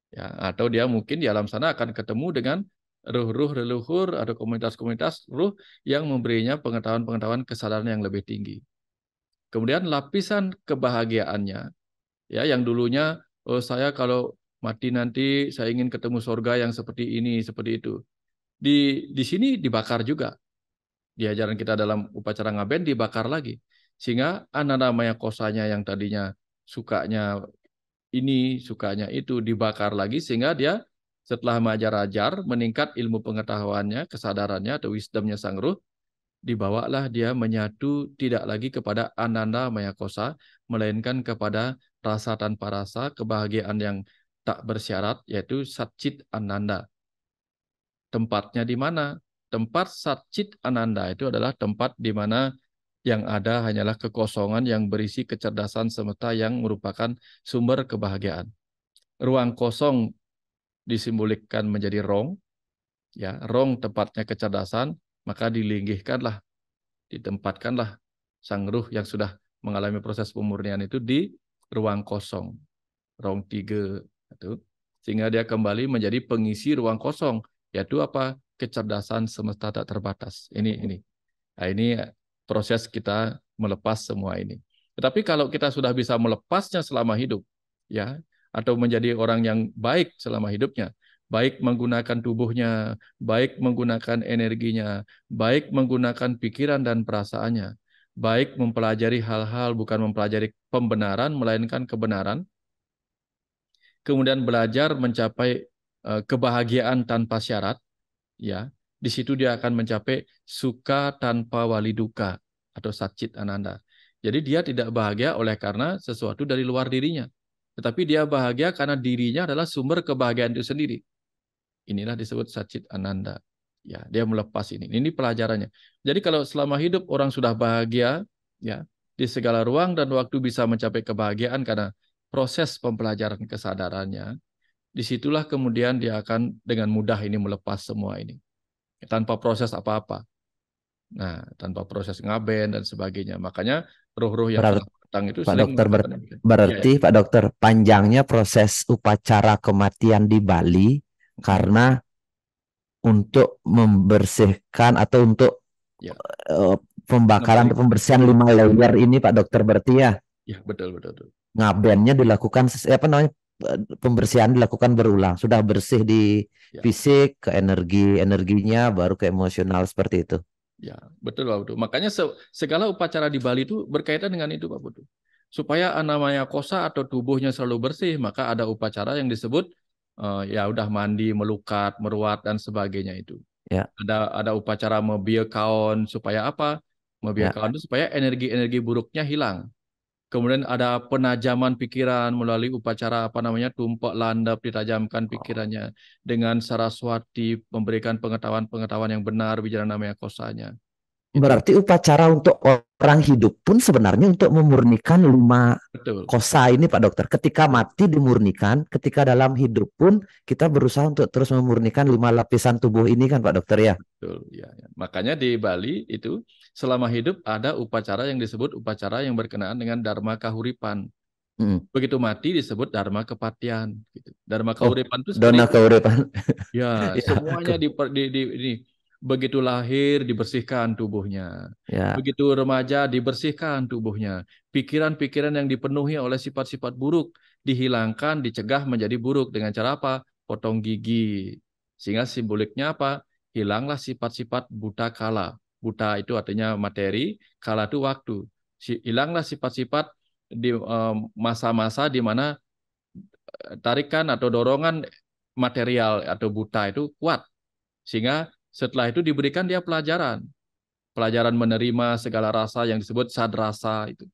Ya, atau dia mungkin di alam sana akan ketemu dengan ruh-ruh leluhur atau komunitas-komunitas ruh yang memberinya pengetahuan-pengetahuan kesadaran yang lebih tinggi. Kemudian lapisan kebahagiaannya, ya yang dulunya oh, saya kalau mati nanti saya ingin ketemu surga yang seperti ini, seperti itu. Di di sini dibakar juga di ajaran kita dalam upacara ngaben dibakar lagi. Sehingga anak namanya kosanya yang tadinya sukanya ini, sukanya itu dibakar lagi sehingga dia setelah mengajar-ajar meningkat ilmu pengetahuannya, kesadarannya atau wisdomnya sang ruh, dibawalah dia menyatu tidak lagi kepada ananda mayakosa, melainkan kepada rasa tanpa rasa, kebahagiaan yang tak bersyarat, yaitu satcit ananda. Tempatnya di mana? tempat Satchit Ananda itu adalah tempat di mana yang ada hanyalah kekosongan yang berisi kecerdasan semesta yang merupakan sumber kebahagiaan. Ruang kosong disimbolikan menjadi rong, ya rong tempatnya kecerdasan, maka dilinggihkanlah, ditempatkanlah sang ruh yang sudah mengalami proses pemurnian itu di ruang kosong, rong tiga, itu sehingga dia kembali menjadi pengisi ruang kosong, yaitu apa? kecerdasan semesta tak terbatas. Ini ini. Nah, ini proses kita melepas semua ini. Tetapi kalau kita sudah bisa melepasnya selama hidup, ya, atau menjadi orang yang baik selama hidupnya, baik menggunakan tubuhnya, baik menggunakan energinya, baik menggunakan pikiran dan perasaannya, baik mempelajari hal-hal bukan mempelajari pembenaran melainkan kebenaran. Kemudian belajar mencapai eh, kebahagiaan tanpa syarat, ya di situ dia akan mencapai suka tanpa wali duka atau sacit ananda. Jadi dia tidak bahagia oleh karena sesuatu dari luar dirinya. Tetapi dia bahagia karena dirinya adalah sumber kebahagiaan itu sendiri. Inilah disebut sacit ananda. Ya, dia melepas ini. Ini pelajarannya. Jadi kalau selama hidup orang sudah bahagia, ya, di segala ruang dan waktu bisa mencapai kebahagiaan karena proses pembelajaran kesadarannya, disitulah kemudian dia akan dengan mudah ini melepas semua ini tanpa proses apa-apa. Nah, tanpa proses ngaben dan sebagainya. Makanya roh-roh yang berarti, itu Pak Dokter ber gitu. berarti ya. Pak Dokter panjangnya proses upacara kematian di Bali karena untuk membersihkan atau untuk ya. uh, pembakaran atau pembersihan lima layer ini Pak Dokter berarti ya. Ya, betul betul. betul. Ngabennya dilakukan eh, apa namanya Eh, pembersihan dilakukan berulang. Sudah bersih di ya. fisik, ke energi, energinya baru ke emosional seperti itu. Ya, betul Pak Budu. Makanya segala upacara di Bali itu berkaitan dengan itu Pak Budu. Supaya namanya kosa atau tubuhnya selalu bersih, maka ada upacara yang disebut uh, ya udah mandi, melukat, meruat dan sebagainya itu. Ya. Ada ada upacara kaon supaya apa? mobil ya. itu supaya energi-energi buruknya hilang. Kemudian ada penajaman pikiran melalui upacara apa namanya tumpak landap ditajamkan oh. pikirannya dengan saraswati memberikan pengetahuan-pengetahuan yang benar bicara namanya kosanya. Gitu. Berarti upacara untuk orang hidup pun sebenarnya untuk memurnikan lima Betul. kosa ini Pak Dokter. Ketika mati dimurnikan, ketika dalam hidup pun kita berusaha untuk terus memurnikan lima lapisan tubuh ini kan Pak Dokter ya. Betul. Ya, ya. Makanya di Bali itu selama hidup ada upacara yang disebut upacara yang berkenaan dengan dharma kahuripan. Hmm. Begitu mati disebut dharma kepatian. Gitu. Dharma oh, kahuripan oh, itu dona kahuripan. *laughs* Ya, *laughs* ya, semuanya di, di, di, di Begitu lahir dibersihkan tubuhnya. Ya. Begitu remaja dibersihkan tubuhnya. Pikiran-pikiran yang dipenuhi oleh sifat-sifat buruk dihilangkan, dicegah menjadi buruk dengan cara apa? Potong gigi. Sehingga simboliknya apa? Hilanglah sifat-sifat buta kala. Buta itu artinya materi, kala itu waktu. Hilanglah sifat-sifat di eh, masa-masa di mana eh, tarikan atau dorongan material atau buta itu kuat sehingga setelah itu diberikan dia pelajaran. Pelajaran menerima segala rasa yang disebut sad rasa itu.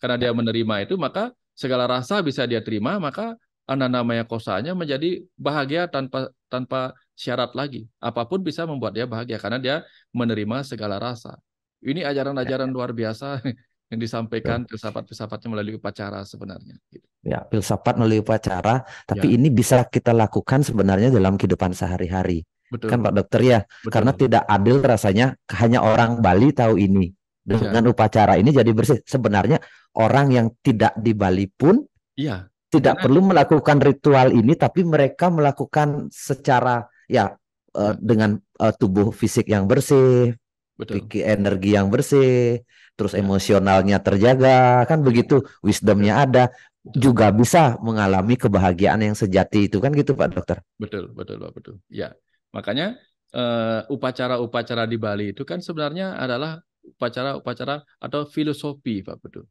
Karena dia menerima itu, maka segala rasa bisa dia terima, maka anak namanya kosanya menjadi bahagia tanpa tanpa syarat lagi. Apapun bisa membuat dia bahagia karena dia menerima segala rasa. Ini ajaran-ajaran ya, ya. luar biasa *laughs* yang disampaikan filsafat-filsafatnya melalui upacara sebenarnya. Ya, filsafat melalui upacara, tapi ya. ini bisa kita lakukan sebenarnya dalam kehidupan sehari-hari. Betul. Kan Pak Dokter ya, Betul. karena tidak adil rasanya hanya orang Bali tahu ini. Dengan ya. upacara ini jadi bersih. Sebenarnya orang yang tidak di Bali pun ya. tidak Karena... perlu melakukan ritual ini, tapi mereka melakukan secara ya e, iya. dengan e, tubuh fisik yang bersih, energi yang bersih, terus ya. emosionalnya terjaga, kan begitu, iya. wisdomnya ada, juga bisa mengalami kebahagiaan yang sejati itu kan gitu Pak Dokter. Betul, betul Pak, betul. Ya, Makanya eh, upacara-upacara di Bali itu kan sebenarnya adalah upacara-upacara atau filosofi Pak Bedu.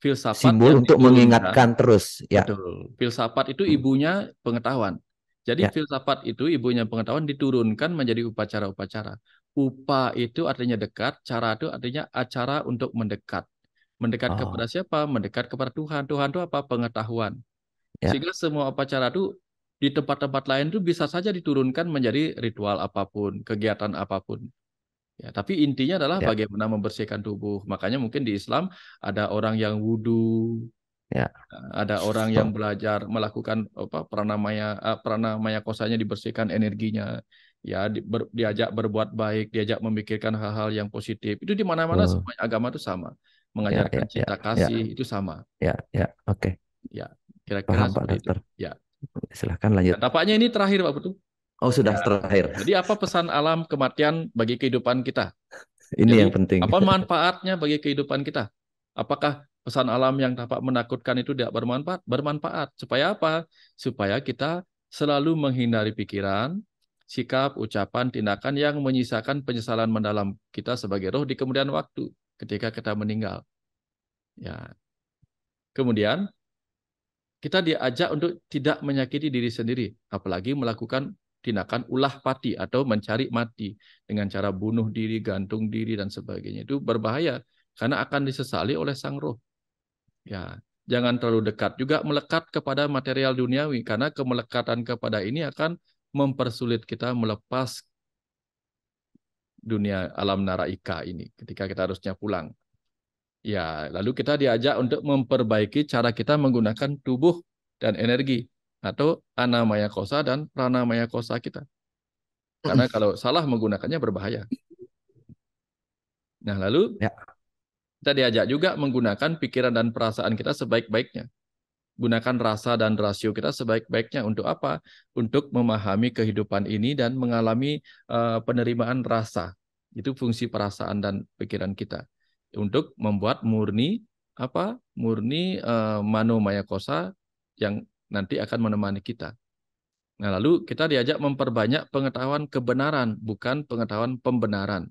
Filsafat simbol untuk ibunya, mengingatkan terus ya. Betul. Filsafat itu hmm. ibunya pengetahuan. Jadi ya. filsafat itu ibunya pengetahuan diturunkan menjadi upacara-upacara. Upa itu artinya dekat, cara itu artinya acara untuk mendekat. Mendekat oh. kepada siapa? Mendekat kepada Tuhan. Tuhan itu apa? Pengetahuan. Ya. Sehingga semua upacara itu di tempat-tempat lain itu bisa saja diturunkan menjadi ritual apapun, kegiatan apapun. Ya, tapi intinya adalah ya. bagaimana membersihkan tubuh. Makanya mungkin di Islam ada orang yang wudhu, ya. Eh, ada orang yang belajar melakukan apa pranamaya eh, pranamaya kosanya dibersihkan energinya, ya di, ber, diajak berbuat baik, diajak memikirkan hal-hal yang positif. Itu di mana-mana uh. semua agama itu sama, ya, mengajarkan ya, ya, cinta ya, kasih ya. itu sama. Ya, ya, oke. Okay. Ya, kira-kira seperti itu. Ya. Silahkan lanjut. Nah, tampaknya ini terakhir Pak Putu. Oh sudah ya. terakhir. Jadi apa pesan alam kematian bagi kehidupan kita? Ini Jadi, yang penting. Apa manfaatnya bagi kehidupan kita? Apakah pesan alam yang tampak menakutkan itu tidak bermanfaat? Bermanfaat. Supaya apa? Supaya kita selalu menghindari pikiran, sikap, ucapan, tindakan yang menyisakan penyesalan mendalam kita sebagai roh di kemudian waktu ketika kita meninggal. Ya. Kemudian kita diajak untuk tidak menyakiti diri sendiri, apalagi melakukan tindakan ulah pati atau mencari mati dengan cara bunuh diri, gantung diri dan sebagainya. Itu berbahaya karena akan disesali oleh sang roh. Ya, jangan terlalu dekat juga melekat kepada material duniawi karena kemelekatan kepada ini akan mempersulit kita melepas dunia alam naraika ini ketika kita harusnya pulang. Ya, lalu kita diajak untuk memperbaiki cara kita menggunakan tubuh dan energi atau anamaya kosa dan pranamaya kosa kita. Karena mm. kalau salah menggunakannya berbahaya. Nah, lalu ya. kita diajak juga menggunakan pikiran dan perasaan kita sebaik-baiknya. Gunakan rasa dan rasio kita sebaik-baiknya untuk apa? Untuk memahami kehidupan ini dan mengalami uh, penerimaan rasa. Itu fungsi perasaan dan pikiran kita untuk membuat murni apa murni uh, eh, mano maya kosa yang nanti akan menemani kita. Nah, lalu kita diajak memperbanyak pengetahuan kebenaran, bukan pengetahuan pembenaran.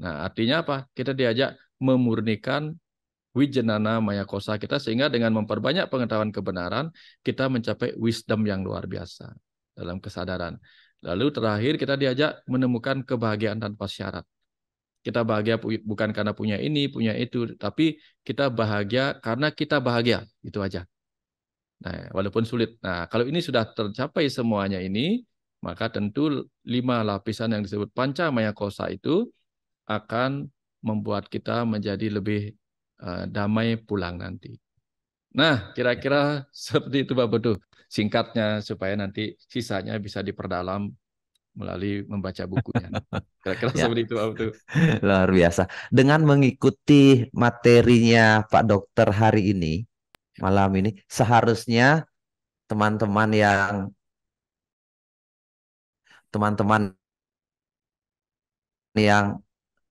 Nah, artinya apa? Kita diajak memurnikan wijenana maya kosa kita sehingga dengan memperbanyak pengetahuan kebenaran, kita mencapai wisdom yang luar biasa dalam kesadaran. Lalu terakhir kita diajak menemukan kebahagiaan tanpa syarat. Kita bahagia bukan karena punya ini, punya itu, tapi kita bahagia karena kita bahagia. Itu aja. Nah, walaupun sulit. Nah, kalau ini sudah tercapai semuanya ini, maka tentu lima lapisan yang disebut pancamaya kosa itu akan membuat kita menjadi lebih uh, damai pulang nanti. Nah, kira-kira seperti itu Bapak Betul. Singkatnya supaya nanti sisanya bisa diperdalam melalui membaca bukunya. Kira-kira ya. seperti itu, Abdu. Luar biasa. Dengan mengikuti materinya Pak Dokter hari ini, ya. malam ini, seharusnya teman-teman yang teman-teman yang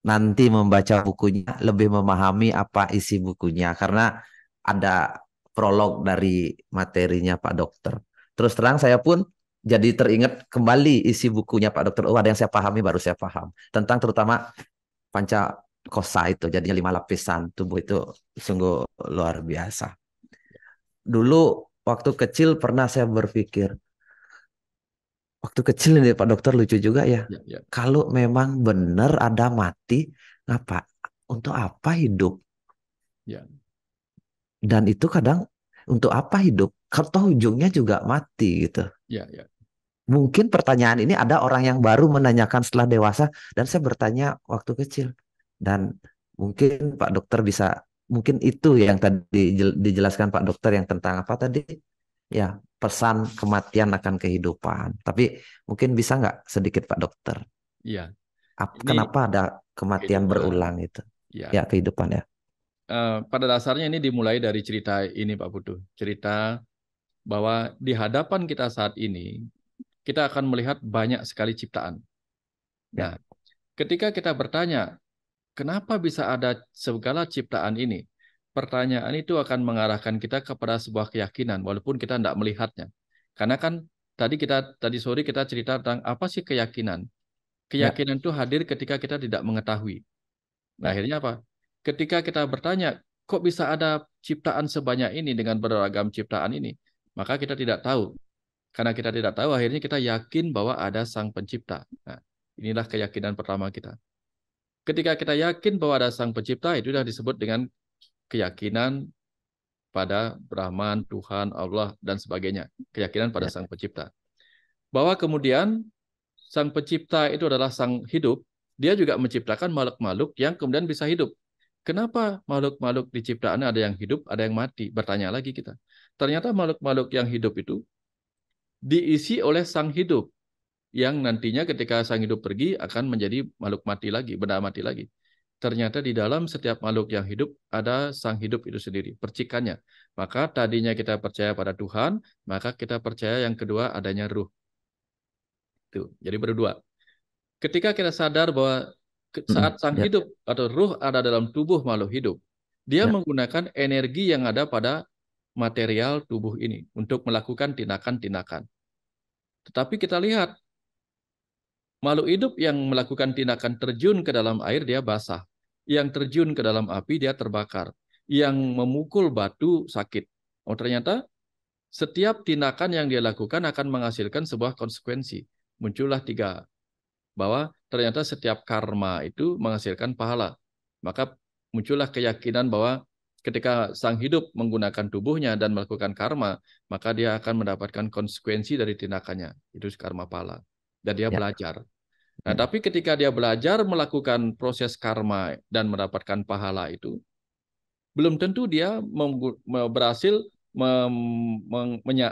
nanti membaca bukunya lebih memahami apa isi bukunya karena ada prolog dari materinya Pak Dokter. Terus terang saya pun jadi teringat kembali isi bukunya Pak Dokter. Oh, ada yang saya pahami baru saya paham tentang terutama panca kosa itu jadinya lima lapisan tubuh itu sungguh luar biasa. Dulu waktu kecil pernah saya berpikir waktu kecil ini Pak Dokter lucu juga ya. ya, ya. Kalau memang benar ada mati, ngapa untuk apa hidup? Ya. Dan itu kadang untuk apa hidup? Kalau ujungnya juga mati gitu. Ya, ya mungkin pertanyaan ini ada orang yang baru menanyakan setelah dewasa dan saya bertanya waktu kecil dan mungkin Pak Dokter bisa mungkin itu yang tadi dijelaskan Pak Dokter yang tentang apa tadi ya pesan kematian akan kehidupan tapi mungkin bisa nggak sedikit Pak Dokter ya ini kenapa ada kematian kehidupan. berulang itu ya, ya kehidupan ya eh, pada dasarnya ini dimulai dari cerita ini Pak Putu cerita bahwa di hadapan kita saat ini kita akan melihat banyak sekali ciptaan. Ya. Nah, ketika kita bertanya, kenapa bisa ada segala ciptaan ini? Pertanyaan itu akan mengarahkan kita kepada sebuah keyakinan, walaupun kita tidak melihatnya. Karena kan tadi kita tadi sore kita cerita tentang apa sih keyakinan. Keyakinan ya. itu hadir ketika kita tidak mengetahui. Nah, ya. akhirnya apa? Ketika kita bertanya, kok bisa ada ciptaan sebanyak ini dengan beragam ciptaan ini? Maka kita tidak tahu. Karena kita tidak tahu, akhirnya kita yakin bahwa ada Sang Pencipta. Nah, inilah keyakinan pertama kita. Ketika kita yakin bahwa ada Sang Pencipta, itu sudah disebut dengan keyakinan pada Brahman, Tuhan, Allah, dan sebagainya. Keyakinan pada ya. Sang Pencipta. Bahwa kemudian Sang Pencipta itu adalah Sang Hidup, dia juga menciptakan makhluk-makhluk yang kemudian bisa hidup. Kenapa makhluk-makhluk diciptakan ada yang hidup, ada yang mati? Bertanya lagi kita. Ternyata makhluk-makhluk yang hidup itu diisi oleh sang hidup yang nantinya ketika sang hidup pergi akan menjadi makhluk mati lagi, benda mati lagi. Ternyata di dalam setiap makhluk yang hidup ada sang hidup itu sendiri, percikannya. Maka tadinya kita percaya pada Tuhan, maka kita percaya yang kedua adanya ruh. Itu. Jadi berdua. Ketika kita sadar bahwa hmm, saat sang ya. hidup atau ruh ada dalam tubuh makhluk hidup, dia ya. menggunakan energi yang ada pada material tubuh ini untuk melakukan tindakan-tindakan. Tetapi kita lihat makhluk hidup yang melakukan tindakan terjun ke dalam air dia basah, yang terjun ke dalam api dia terbakar, yang memukul batu sakit. Oh ternyata setiap tindakan yang dia lakukan akan menghasilkan sebuah konsekuensi. Muncullah tiga bahwa ternyata setiap karma itu menghasilkan pahala. Maka muncullah keyakinan bahwa Ketika sang hidup menggunakan tubuhnya dan melakukan karma, maka dia akan mendapatkan konsekuensi dari tindakannya. Itu karma pala. Dan dia ya. belajar. Nah, hmm. tapi ketika dia belajar melakukan proses karma dan mendapatkan pahala itu, belum tentu dia berhasil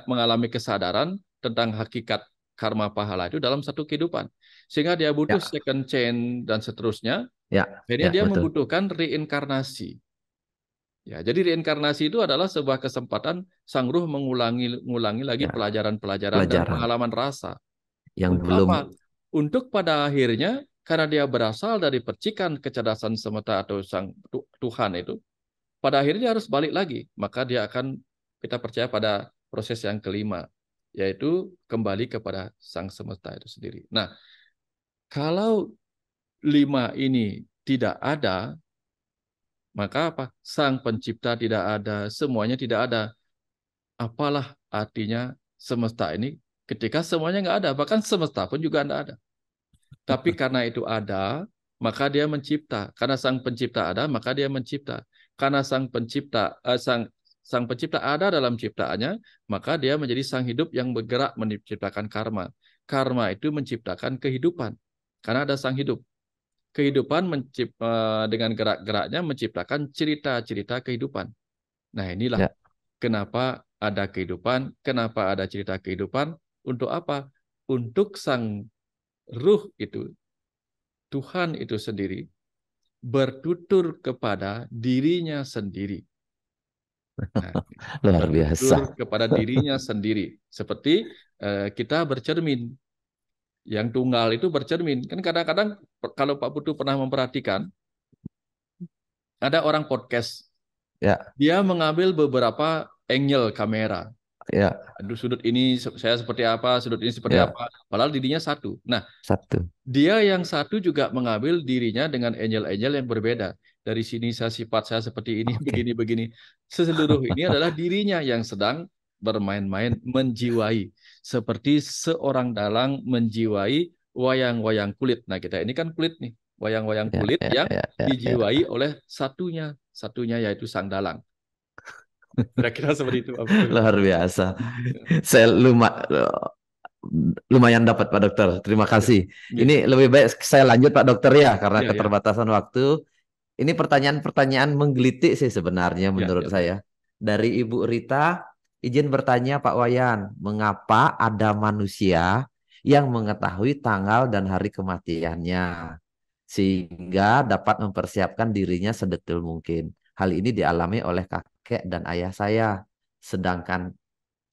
mengalami kesadaran tentang hakikat karma pahala itu dalam satu kehidupan. Sehingga dia butuh ya. second chain dan seterusnya. Ya. Akhirnya ya, dia betul. membutuhkan reinkarnasi. Ya, jadi reinkarnasi itu adalah sebuah kesempatan sang ruh mengulangi mengulangi lagi ya. pelajaran-pelajaran ya, dan pengalaman rasa yang untuk belum apa? untuk pada akhirnya karena dia berasal dari percikan kecerdasan semesta atau sang Tuhan itu pada akhirnya harus balik lagi maka dia akan kita percaya pada proses yang kelima yaitu kembali kepada sang semesta itu sendiri. Nah, kalau lima ini tidak ada maka apa? Sang pencipta tidak ada, semuanya tidak ada. Apalah artinya semesta ini ketika semuanya nggak ada, bahkan semesta pun juga nggak ada. Tapi karena itu ada, maka dia mencipta. Karena sang pencipta ada, maka dia mencipta. Karena sang pencipta eh, sang sang pencipta ada dalam ciptaannya, maka dia menjadi sang hidup yang bergerak menciptakan karma. Karma itu menciptakan kehidupan. Karena ada sang hidup kehidupan mencip, eh, dengan gerak-geraknya menciptakan cerita-cerita kehidupan. Nah, inilah ya. kenapa ada kehidupan, kenapa ada cerita kehidupan, untuk apa? Untuk sang ruh itu, Tuhan itu sendiri, bertutur kepada dirinya sendiri. Nah, *laughs* Luar biasa. Bertutur kepada dirinya sendiri. Seperti eh, kita bercermin yang tunggal itu bercermin. Kan kadang-kadang kalau Pak Putu pernah memperhatikan, ada orang podcast, ya. dia mengambil beberapa angle kamera. Ya. Aduh sudut ini saya seperti apa, sudut ini seperti ya. apa. Padahal dirinya satu. Nah, satu. Dia yang satu juga mengambil dirinya dengan angle-angle yang berbeda. Dari sini saya sifat saya seperti ini, begini-begini. Okay. Seseluruh ini adalah dirinya yang sedang bermain-main menjiwai seperti seorang dalang menjiwai wayang-wayang kulit. Nah, kita ini kan kulit nih, wayang-wayang ya, kulit ya, ya, yang ya, ya, dijiwai ya. oleh satunya, satunya yaitu sang dalang. *laughs* Kira-kira seperti itu. Luar biasa. *laughs* Saya lumayan lumayan dapat Pak Dokter. Terima ya, kasih. Ya. Ini lebih baik saya lanjut Pak Dokter ya karena ya, ya. keterbatasan ya. waktu. Ini pertanyaan-pertanyaan menggelitik sih sebenarnya menurut ya, ya. saya. Dari Ibu Rita, Izin bertanya Pak Wayan, mengapa ada manusia yang mengetahui tanggal dan hari kematiannya sehingga dapat mempersiapkan dirinya sedetil mungkin. Hal ini dialami oleh kakek dan ayah saya. Sedangkan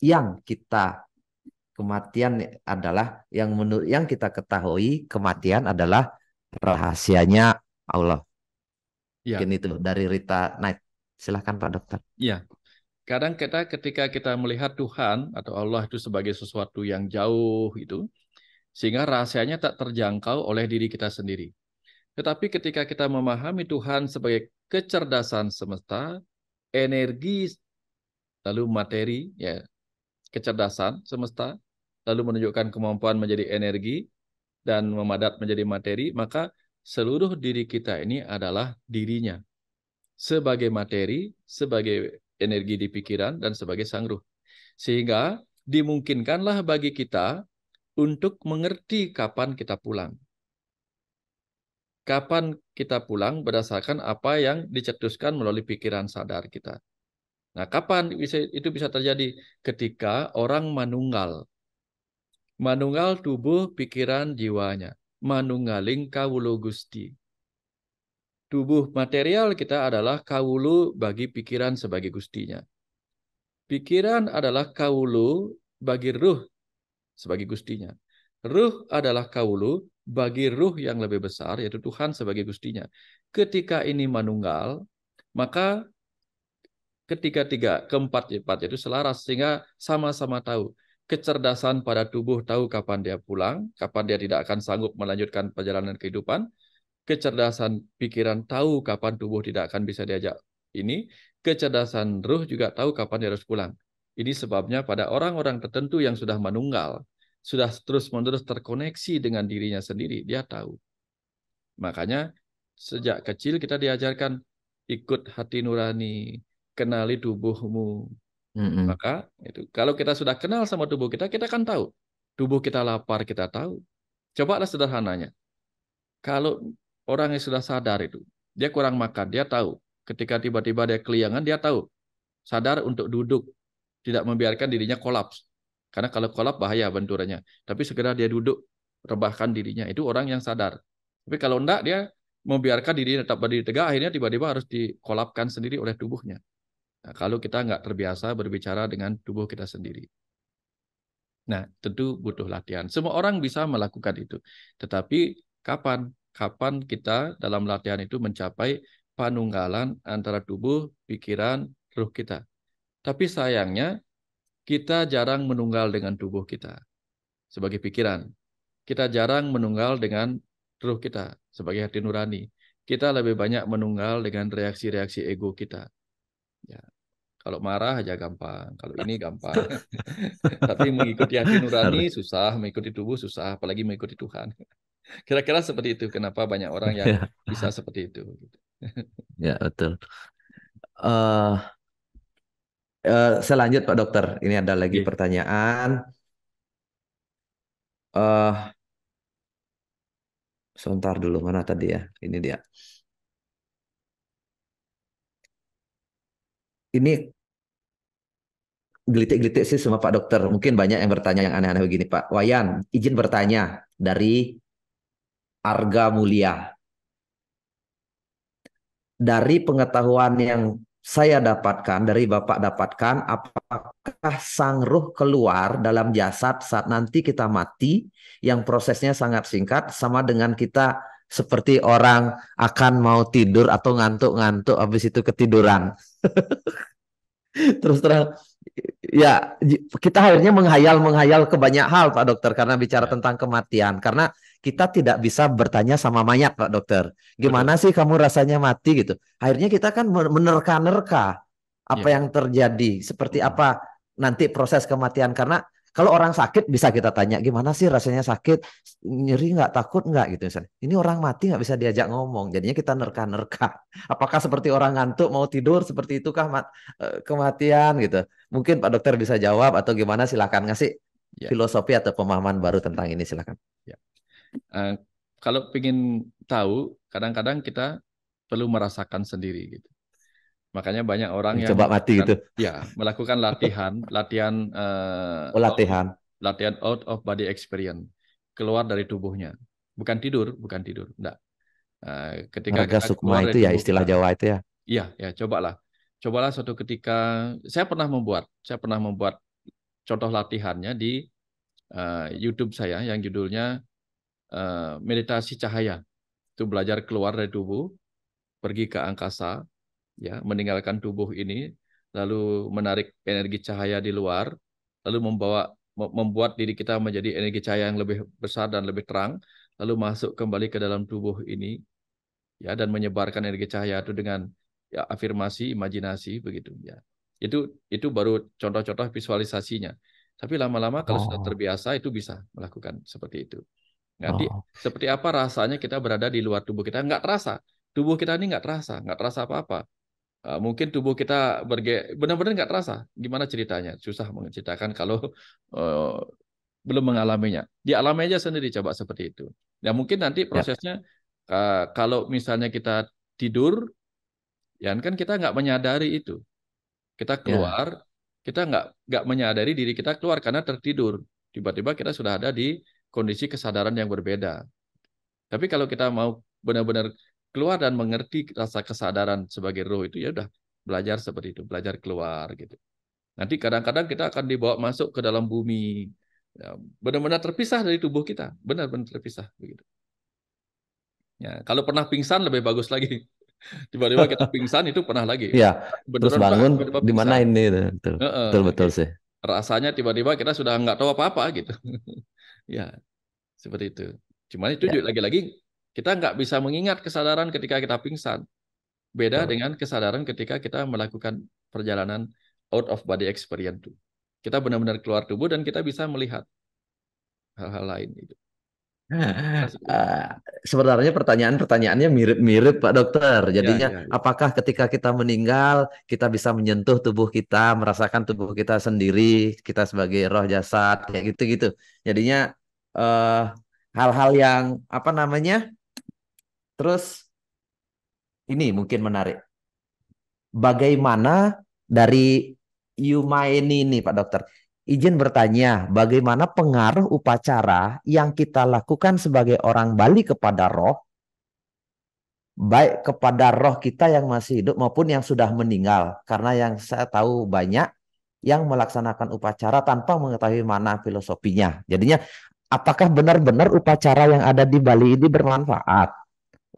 yang kita kematian adalah yang menurut yang kita ketahui kematian adalah rahasianya Allah. Ya. Mungkin itu dari Rita Knight. Silahkan Pak Dokter. Ya, Kadang kita ketika kita melihat Tuhan atau Allah itu sebagai sesuatu yang jauh itu, sehingga rahasianya tak terjangkau oleh diri kita sendiri. Tetapi ketika kita memahami Tuhan sebagai kecerdasan semesta, energi lalu materi ya kecerdasan semesta lalu menunjukkan kemampuan menjadi energi dan memadat menjadi materi maka seluruh diri kita ini adalah dirinya sebagai materi sebagai energi di pikiran, dan sebagai sang ruh. Sehingga dimungkinkanlah bagi kita untuk mengerti kapan kita pulang. Kapan kita pulang berdasarkan apa yang dicetuskan melalui pikiran sadar kita. Nah, kapan itu bisa terjadi? Ketika orang manunggal. Manunggal tubuh, pikiran, jiwanya. Manunggaling kawulo gusti Tubuh material kita adalah kawulu bagi pikiran sebagai gustinya. Pikiran adalah kawulu bagi ruh sebagai gustinya. Ruh adalah kawulu bagi ruh yang lebih besar, yaitu Tuhan sebagai gustinya. Ketika ini manunggal, maka ketika tiga, keempat, empat, yaitu selaras, sehingga sama-sama tahu kecerdasan pada tubuh tahu kapan dia pulang, kapan dia tidak akan sanggup melanjutkan perjalanan kehidupan, kecerdasan pikiran tahu kapan tubuh tidak akan bisa diajak ini, kecerdasan ruh juga tahu kapan dia harus pulang. Ini sebabnya pada orang-orang tertentu yang sudah menunggal, sudah terus-menerus terkoneksi dengan dirinya sendiri, dia tahu. Makanya sejak kecil kita diajarkan ikut hati nurani, kenali tubuhmu. Mm-hmm. Maka itu kalau kita sudah kenal sama tubuh kita, kita kan tahu. Tubuh kita lapar, kita tahu. Cobalah sederhananya. Kalau orang yang sudah sadar itu. Dia kurang makan, dia tahu. Ketika tiba-tiba dia keliangan, dia tahu. Sadar untuk duduk, tidak membiarkan dirinya kolaps. Karena kalau kolaps bahaya benturannya. Tapi segera dia duduk, rebahkan dirinya. Itu orang yang sadar. Tapi kalau enggak, dia membiarkan dirinya tetap berdiri tegak, akhirnya tiba-tiba harus dikolapkan sendiri oleh tubuhnya. Nah, kalau kita nggak terbiasa berbicara dengan tubuh kita sendiri. Nah, tentu butuh latihan. Semua orang bisa melakukan itu. Tetapi kapan kapan kita dalam latihan itu mencapai panunggalan antara tubuh, pikiran, ruh kita. Tapi sayangnya kita jarang menunggal dengan tubuh kita sebagai pikiran. Kita jarang menunggal dengan ruh kita sebagai hati nurani. Kita lebih banyak menunggal dengan reaksi-reaksi ego kita. Ya. Kalau marah aja gampang, kalau ini gampang. *laughs* Tapi mengikuti hati nurani susah, mengikuti tubuh susah, apalagi mengikuti Tuhan. Kira-kira seperti itu. Kenapa banyak orang yang *laughs* ya. bisa seperti itu? Gitu. *laughs* ya betul. Uh, eh, uh, eh, selanjut Pak Dokter. Ini ada lagi yeah. pertanyaan. Uh, sebentar dulu mana tadi ya? Ini dia. Ini gelitik-gelitik sih sama Pak Dokter. Mungkin banyak yang bertanya yang aneh-aneh begini Pak. Wayan, izin bertanya dari arga mulia. Dari pengetahuan yang saya dapatkan, dari Bapak dapatkan, apakah sang ruh keluar dalam jasad saat nanti kita mati, yang prosesnya sangat singkat, sama dengan kita seperti orang akan mau tidur atau ngantuk-ngantuk, habis itu ketiduran. *laughs* Terus terang, ya kita akhirnya menghayal-menghayal ke banyak hal Pak Dokter, karena bicara tentang kematian. Karena kita tidak bisa bertanya sama mayat Pak Dokter. Gimana Betul. sih kamu rasanya mati gitu. Akhirnya kita kan menerka-nerka apa yeah. yang terjadi, seperti apa nanti proses kematian karena kalau orang sakit bisa kita tanya gimana sih rasanya sakit, nyeri nggak, takut nggak gitu misalnya. Ini orang mati nggak bisa diajak ngomong, jadinya kita nerka-nerka. *laughs* Apakah seperti orang ngantuk mau tidur seperti itukah mat, eh, kematian gitu? Mungkin Pak Dokter bisa jawab atau gimana? Silakan ngasih ya. filosofi atau pemahaman baru tentang ini silahkan. Ya. Eh, kalau ingin tahu, kadang-kadang kita perlu merasakan sendiri gitu. Makanya banyak orang yang, yang coba mati gitu. Ya, melakukan latihan, latihan uh, oh, latihan. Out, latihan out of body experience, keluar dari tubuhnya. Bukan tidur, bukan tidur, enggak. Uh, ketika Harga sukma itu ya istilah Jawa itu ya. Iya, ya cobalah. Cobalah suatu ketika saya pernah membuat, saya pernah membuat contoh latihannya di uh, YouTube saya yang judulnya Eh, meditasi cahaya. Itu belajar keluar dari tubuh, pergi ke angkasa, ya, meninggalkan tubuh ini, lalu menarik energi cahaya di luar, lalu membawa membuat diri kita menjadi energi cahaya yang lebih besar dan lebih terang, lalu masuk kembali ke dalam tubuh ini, ya, dan menyebarkan energi cahaya itu dengan ya, afirmasi, imajinasi, begitu, ya. Itu itu baru contoh-contoh visualisasinya. Tapi lama-lama kalau oh. sudah terbiasa itu bisa melakukan seperti itu. Nanti oh. seperti apa rasanya kita berada di luar tubuh kita? Nggak terasa. Tubuh kita ini nggak terasa, nggak terasa apa-apa. Eh, mungkin tubuh kita berge benar-benar nggak terasa. Gimana ceritanya? Susah menceritakan kalau uh, belum mengalaminya. Di alam aja sendiri coba seperti itu. Ya mungkin nanti ya. prosesnya ya. uh, kalau misalnya kita tidur, ya kan kita nggak menyadari itu. Kita ya. keluar, ya. kita nggak nggak menyadari diri kita keluar karena tertidur. Tiba-tiba kita sudah ada di kondisi kesadaran yang berbeda. Tapi kalau kita mau benar-benar keluar dan mengerti rasa kesadaran sebagai roh itu ya udah belajar seperti itu, belajar keluar gitu. Nanti kadang-kadang kita akan dibawa masuk ke dalam bumi, ya, benar-benar terpisah dari tubuh kita, benar-benar terpisah begitu. Ya, kalau pernah pingsan lebih bagus lagi. *laughs* Tiba-tiba kita pingsan itu pernah lagi. Iya. Terus bangun di mana ini? Betul. Betul, betul sih. Rasanya tiba-tiba kita sudah nggak tahu apa-apa gitu. *laughs* Ya, seperti itu. Cuma itu ya. lagi-lagi kita nggak bisa mengingat kesadaran ketika kita pingsan. Beda ya. dengan kesadaran ketika kita melakukan perjalanan out of body experience. Kita benar-benar keluar tubuh dan kita bisa melihat hal-hal lain itu. Eh, sebenarnya pertanyaan-pertanyaannya mirip-mirip Pak Dokter. Ya, Jadinya ya, ya, ya. apakah ketika kita meninggal kita bisa menyentuh tubuh kita, merasakan tubuh kita sendiri, kita sebagai roh jasad kayak gitu-gitu. Jadinya eh, hal-hal uh, yang apa namanya? Terus ini mungkin menarik. Bagaimana dari Yuma ini Pak Dokter? Izin bertanya, bagaimana pengaruh upacara yang kita lakukan sebagai orang Bali kepada roh, baik kepada roh kita yang masih hidup maupun yang sudah meninggal? Karena yang saya tahu banyak yang melaksanakan upacara tanpa mengetahui mana filosofinya. Jadinya, apakah benar-benar upacara yang ada di Bali ini bermanfaat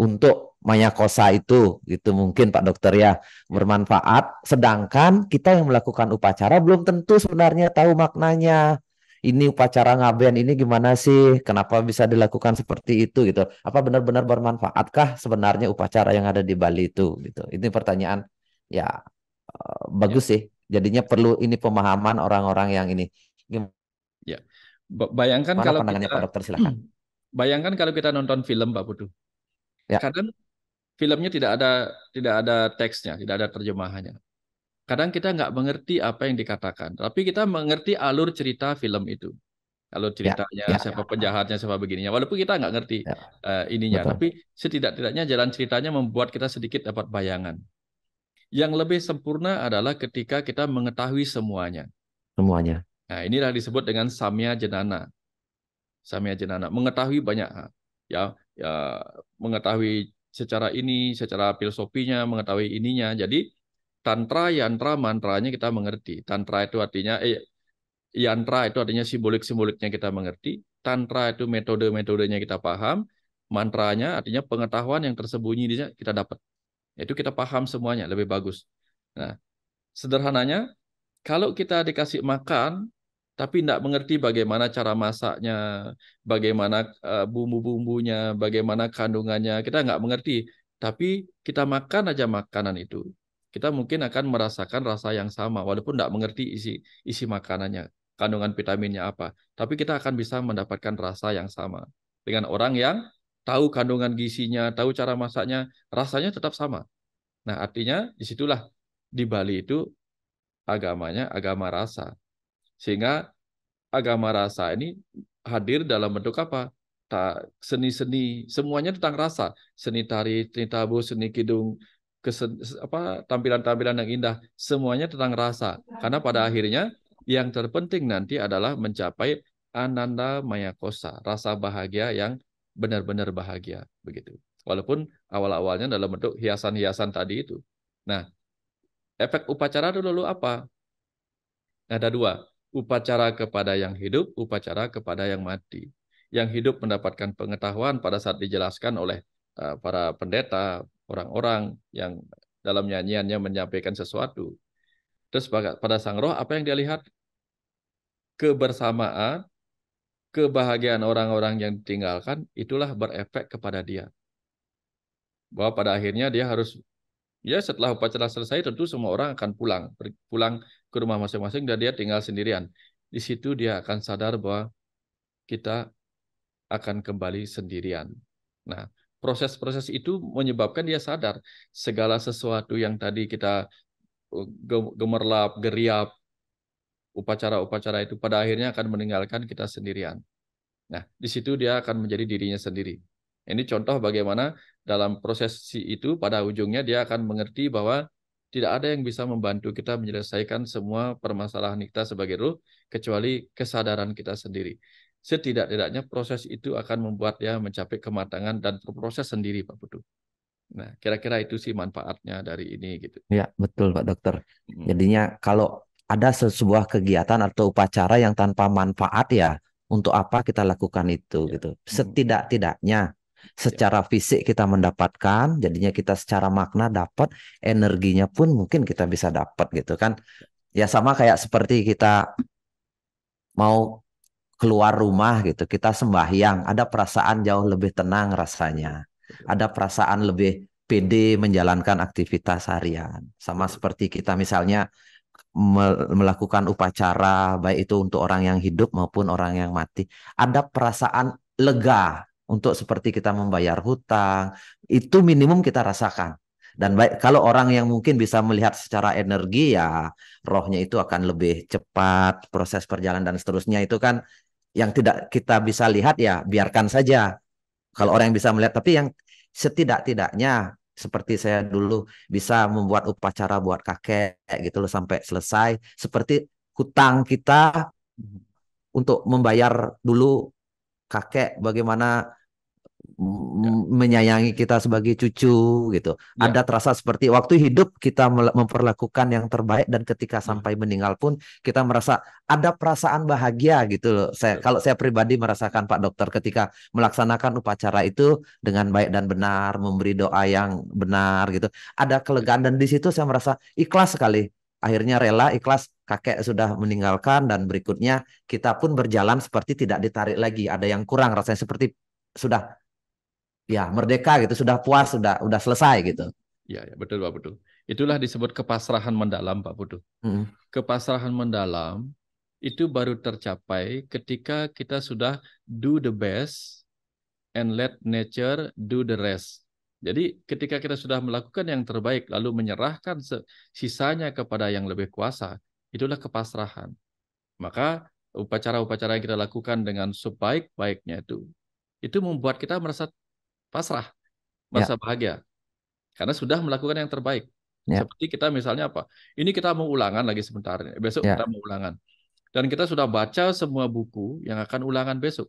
untuk mayakosa itu gitu mungkin Pak Dokter ya bermanfaat sedangkan kita yang melakukan upacara belum tentu sebenarnya tahu maknanya ini upacara ngaben ini gimana sih kenapa bisa dilakukan seperti itu gitu apa benar-benar bermanfaatkah sebenarnya upacara yang ada di Bali itu gitu ini pertanyaan ya eh, bagus ya. sih jadinya perlu ini pemahaman orang-orang yang ini ya. gimana? ya bayangkan Mana kalau pandangannya kita, Pak Dokter silakan *clears throat* bayangkan kalau kita nonton film Pak Budu. ya. kadang filmnya tidak ada tidak ada teksnya, tidak ada terjemahannya. Kadang kita nggak mengerti apa yang dikatakan, tapi kita mengerti alur cerita film itu. Alur ya, ceritanya, ya, ya, siapa ya. penjahatnya, siapa begininya. Walaupun kita nggak ngerti ya. uh, ininya, Betul. tapi setidak-tidaknya jalan ceritanya membuat kita sedikit dapat bayangan. Yang lebih sempurna adalah ketika kita mengetahui semuanya. Semuanya. Nah, inilah disebut dengan samya jenana. Samya jenana, mengetahui banyak hal. Ya, ya mengetahui secara ini, secara filosofinya, mengetahui ininya. Jadi tantra, yantra, mantranya kita mengerti. Tantra itu artinya eh, yantra itu artinya simbolik-simboliknya kita mengerti. Tantra itu metode-metodenya kita paham. Mantranya artinya pengetahuan yang tersembunyi di kita dapat. Itu kita paham semuanya lebih bagus. Nah, sederhananya kalau kita dikasih makan tapi tidak mengerti bagaimana cara masaknya, bagaimana eh, bumbu-bumbunya, bagaimana kandungannya. Kita nggak mengerti, tapi kita makan aja makanan itu. Kita mungkin akan merasakan rasa yang sama, walaupun tidak mengerti isi isi makanannya, kandungan vitaminnya apa. Tapi kita akan bisa mendapatkan rasa yang sama dengan orang yang tahu kandungan gizinya, tahu cara masaknya, rasanya tetap sama. Nah, artinya disitulah di Bali itu agamanya agama rasa sehingga agama rasa ini hadir dalam bentuk apa? seni-seni semuanya tentang rasa seni tari seni tabu seni kidung kesen, apa tampilan-tampilan yang indah semuanya tentang rasa karena pada akhirnya yang terpenting nanti adalah mencapai ananda mayakosa rasa bahagia yang benar-benar bahagia begitu walaupun awal-awalnya dalam bentuk hiasan-hiasan tadi itu nah efek upacara itu lalu apa ada dua upacara kepada yang hidup, upacara kepada yang mati. Yang hidup mendapatkan pengetahuan pada saat dijelaskan oleh eh, para pendeta, orang-orang yang dalam nyanyiannya menyampaikan sesuatu. Terus pada sang roh apa yang dia lihat? Kebersamaan, kebahagiaan orang-orang yang ditinggalkan itulah berefek kepada dia. Bahwa pada akhirnya dia harus ya setelah upacara selesai tentu semua orang akan pulang, pulang ke rumah masing-masing dan dia tinggal sendirian. Di situ dia akan sadar bahwa kita akan kembali sendirian. Nah, proses-proses itu menyebabkan dia sadar segala sesuatu yang tadi kita uh, gemerlap, geriap, upacara-upacara itu pada akhirnya akan meninggalkan kita sendirian. Nah, di situ dia akan menjadi dirinya sendiri. Ini contoh bagaimana dalam prosesi itu pada ujungnya dia akan mengerti bahwa tidak ada yang bisa membantu kita menyelesaikan semua permasalahan kita sebagai ruh kecuali kesadaran kita sendiri. Setidak-tidaknya proses itu akan membuat membuatnya mencapai kematangan dan proses sendiri Pak Putu. Nah, kira-kira itu sih manfaatnya dari ini gitu. Ya, betul Pak Dokter. Jadinya kalau ada sebuah kegiatan atau upacara yang tanpa manfaat ya, untuk apa kita lakukan itu ya. gitu. Setidak-tidaknya Secara ya. fisik kita mendapatkan, jadinya kita secara makna dapat, energinya pun mungkin kita bisa dapat gitu kan. Ya sama kayak seperti kita mau keluar rumah gitu, kita sembahyang, ada perasaan jauh lebih tenang rasanya. Ada perasaan lebih pede menjalankan aktivitas harian. Sama seperti kita misalnya melakukan upacara baik itu untuk orang yang hidup maupun orang yang mati ada perasaan lega untuk seperti kita membayar hutang itu minimum kita rasakan dan baik kalau orang yang mungkin bisa melihat secara energi ya rohnya itu akan lebih cepat proses perjalanan dan seterusnya itu kan yang tidak kita bisa lihat ya biarkan saja kalau orang yang bisa melihat tapi yang setidak-tidaknya seperti saya dulu bisa membuat upacara buat kakek gitu loh sampai selesai seperti hutang kita untuk membayar dulu kakek bagaimana Ya. menyayangi kita sebagai cucu gitu. Ya. Ada terasa seperti waktu hidup kita memperlakukan yang terbaik dan ketika ya. sampai meninggal pun kita merasa ada perasaan bahagia gitu loh. Saya ya. kalau saya pribadi merasakan Pak Dokter ketika melaksanakan upacara itu dengan baik dan benar, memberi doa yang benar gitu. Ada ya. kelegaan dan di situ saya merasa ikhlas sekali. Akhirnya rela ikhlas kakek sudah meninggalkan dan berikutnya kita pun berjalan seperti tidak ditarik lagi. Ada yang kurang rasanya seperti sudah ya merdeka gitu, sudah puas, sudah sudah selesai gitu. Ya, ya betul Pak Budu. Itulah disebut kepasrahan mendalam Pak Budu. Mm. Kepasrahan mendalam itu baru tercapai ketika kita sudah do the best and let nature do the rest. Jadi ketika kita sudah melakukan yang terbaik lalu menyerahkan sisanya kepada yang lebih kuasa, itulah kepasrahan. Maka upacara-upacara yang kita lakukan dengan sebaik-baiknya itu itu membuat kita merasa pasrah, ya. merasa ya. bahagia. Karena sudah melakukan yang terbaik. Ya. Seperti kita misalnya apa? Ini kita mau ulangan lagi sebentar. Besok ya. kita mau ulangan. Dan kita sudah baca semua buku yang akan ulangan besok.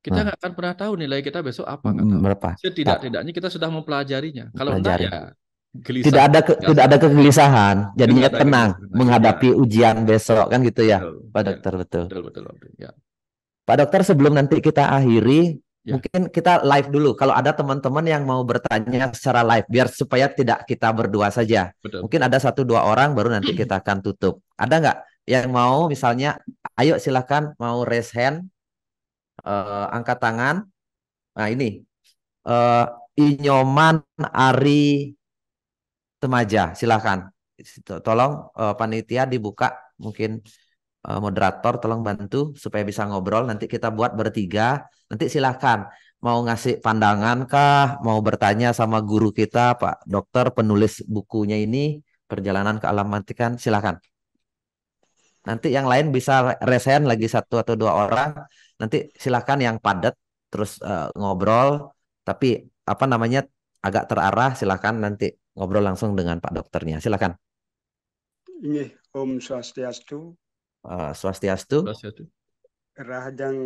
Kita nah. nggak hmm. akan pernah tahu nilai kita besok apa. Hmm, berapa? Setidak-tidaknya kita sudah mempelajarinya. Kalau enggak ya gelisah. Tidak ada ke, tidak ada kegelisahan, jadinya tenang kegelisahan. menghadapi ya. ujian besok kan gitu ya, betul. Pak ya. Dokter betul. Betul betul. betul. Ya. Pak Dokter sebelum nanti kita akhiri Ya. Mungkin kita live dulu. Kalau ada teman-teman yang mau bertanya secara live, biar supaya tidak kita berdua saja. Betul. Mungkin ada satu dua orang baru nanti kita akan tutup. Ada nggak yang mau misalnya? Ayo silahkan mau raise hand, uh, angkat tangan. Nah ini uh, Inyoman Ari Temaja, silahkan. Tolong uh, panitia dibuka mungkin moderator tolong bantu supaya bisa ngobrol. Nanti kita buat bertiga Nanti silahkan mau ngasih pandangan kah, mau bertanya sama guru kita Pak Dokter penulis bukunya ini Perjalanan ke Alam Mantikan, silakan. Nanti yang lain bisa resen lagi satu atau dua orang. Nanti silahkan yang padat terus uh, ngobrol tapi apa namanya agak terarah silahkan nanti ngobrol langsung dengan Pak dokternya. silahkan. Ini Om Swastiastu. Uh, swastiastu. Swastiastu. Rahajang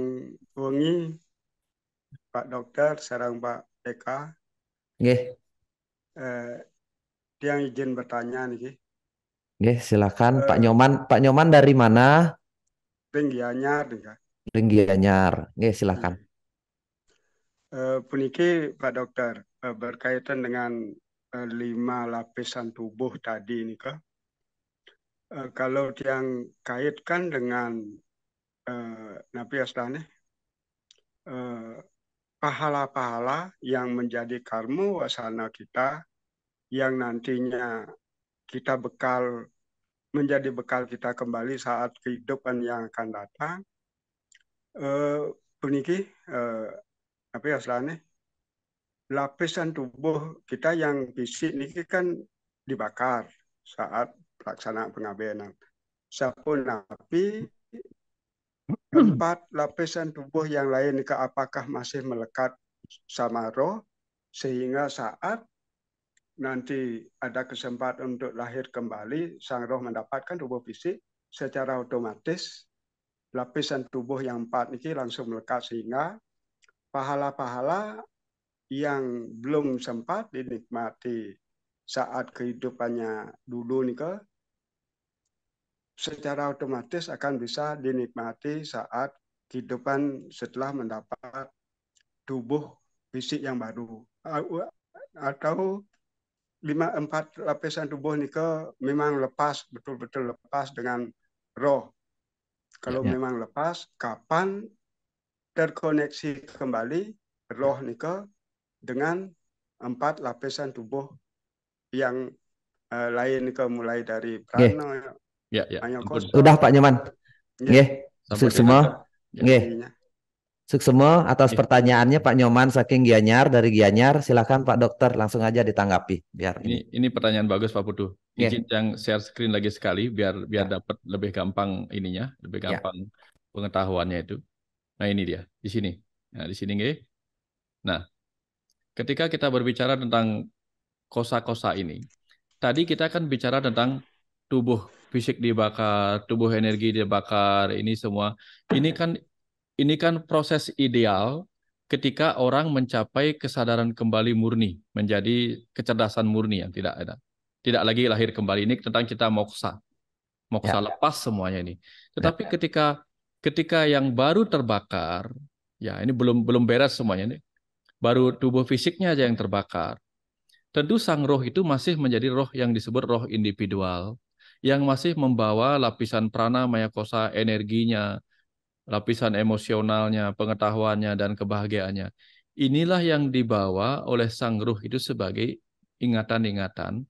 Wengi Pak Dokter, sarang Pak PK. Nggih. Eh, yang izin bertanya nih. Nggih, silakan eh, Pak Nyoman. Pak Nyoman dari mana? Ringgianyar, Ringgianyar. Nggih, silakan. Eh, puniki eh, Pak Dokter eh, berkaitan dengan eh, lima lapisan tubuh tadi ini ke. Eh, kalau yang kaitkan dengan eh, napi asdane eh, pahala-pahala yang menjadi karma wasana kita yang nantinya kita bekal menjadi bekal kita kembali saat kehidupan yang akan datang. Eh, puniki eh, apa ya lapisan tubuh kita yang fisik ini kan dibakar saat pelaksanaan pengabenan. Sapun api empat lapisan tubuh yang lain ke apakah masih melekat sama roh sehingga saat nanti ada kesempatan untuk lahir kembali, sang roh mendapatkan tubuh fisik secara otomatis lapisan tubuh yang empat ini langsung melekat sehingga pahala-pahala yang belum sempat dinikmati saat kehidupannya dulu nih ke secara otomatis akan bisa dinikmati saat kehidupan setelah mendapat tubuh fisik yang baru atau lima empat lapisan tubuh ini ke memang lepas betul-betul lepas dengan roh kalau ya. memang lepas kapan terkoneksi kembali roh ke dengan empat lapisan tubuh yang uh, lain ke mulai dari prana okay. Ya, ya. Sudah Pak Nyoman. Ya. Nggih. Sik Semua. Ya. Nggih. Iya. semua atas ya. pertanyaannya Pak Nyoman saking Gianyar dari Gianyar silakan Pak Dokter langsung aja ditanggapi biar ini ini pertanyaan bagus Pak Putu ya. izin yang share screen lagi sekali biar biar ya. dapat lebih gampang ininya lebih ya. gampang ya. pengetahuannya itu nah ini dia di sini nah di sini nggih nah ketika kita berbicara tentang kosa-kosa ini tadi kita akan bicara tentang tubuh fisik dibakar, tubuh energi dibakar, ini semua. Ini kan ini kan proses ideal ketika orang mencapai kesadaran kembali murni, menjadi kecerdasan murni yang tidak ada. Tidak lagi lahir kembali ini tentang kita moksa. Moksa ya. lepas semuanya ini. Ya. Tetapi ya. ketika ketika yang baru terbakar, ya ini belum belum beres semuanya ini. Baru tubuh fisiknya aja yang terbakar. Tentu sang roh itu masih menjadi roh yang disebut roh individual yang masih membawa lapisan prana mayakosa energinya, lapisan emosionalnya, pengetahuannya, dan kebahagiaannya. Inilah yang dibawa oleh sang ruh itu sebagai ingatan-ingatan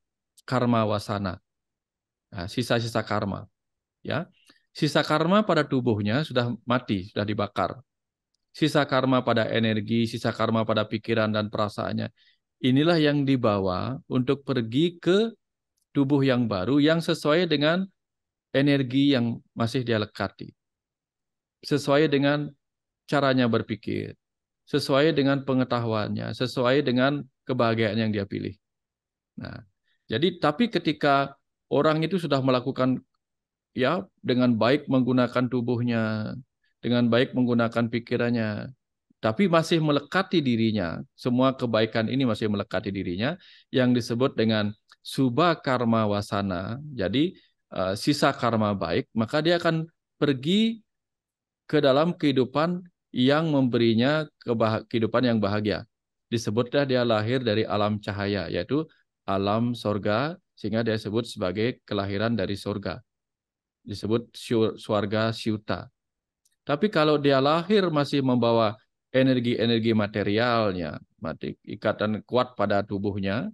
karma wasana, nah, sisa-sisa nah, karma. Ya, sisa karma pada tubuhnya sudah mati, sudah dibakar. Sisa karma pada energi, sisa karma pada pikiran dan perasaannya. Inilah yang dibawa untuk pergi ke tubuh yang baru yang sesuai dengan energi yang masih dia lekati. Sesuai dengan caranya berpikir, sesuai dengan pengetahuannya, sesuai dengan kebahagiaan yang dia pilih. Nah, jadi tapi ketika orang itu sudah melakukan ya dengan baik menggunakan tubuhnya, dengan baik menggunakan pikirannya, tapi masih melekati dirinya, semua kebaikan ini masih melekati dirinya yang disebut dengan suba karma wasana, jadi uh, sisa karma baik, maka dia akan pergi ke dalam kehidupan yang memberinya kehidupan yang bahagia. Disebutlah dia lahir dari alam cahaya, yaitu alam sorga, sehingga dia disebut sebagai kelahiran dari sorga. Disebut suarga siuta. Tapi kalau dia lahir masih membawa energi-energi materialnya, ikatan kuat pada tubuhnya,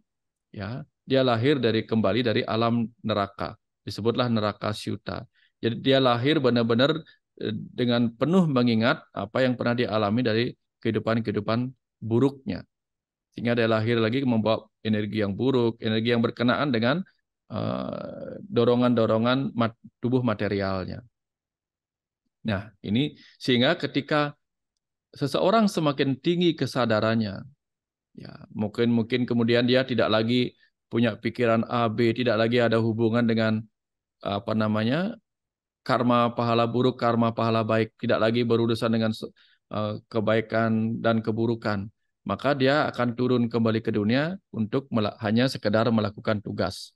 ya dia lahir dari kembali dari alam neraka. Disebutlah neraka syuta. Jadi dia lahir benar-benar e, dengan penuh mengingat apa yang pernah dialami dari kehidupan-kehidupan buruknya. Sehingga dia lahir lagi membawa energi yang buruk, energi yang berkenaan dengan e, dorongan-dorongan tubuh materialnya. Nah, ini sehingga ketika seseorang semakin tinggi kesadarannya, ya mungkin mungkin kemudian dia tidak lagi punya pikiran A, B, tidak lagi ada hubungan dengan apa namanya karma pahala buruk, karma pahala baik, tidak lagi berurusan dengan eh, kebaikan dan keburukan. Maka dia akan turun kembali ke dunia untuk hanya sekedar melakukan tugas.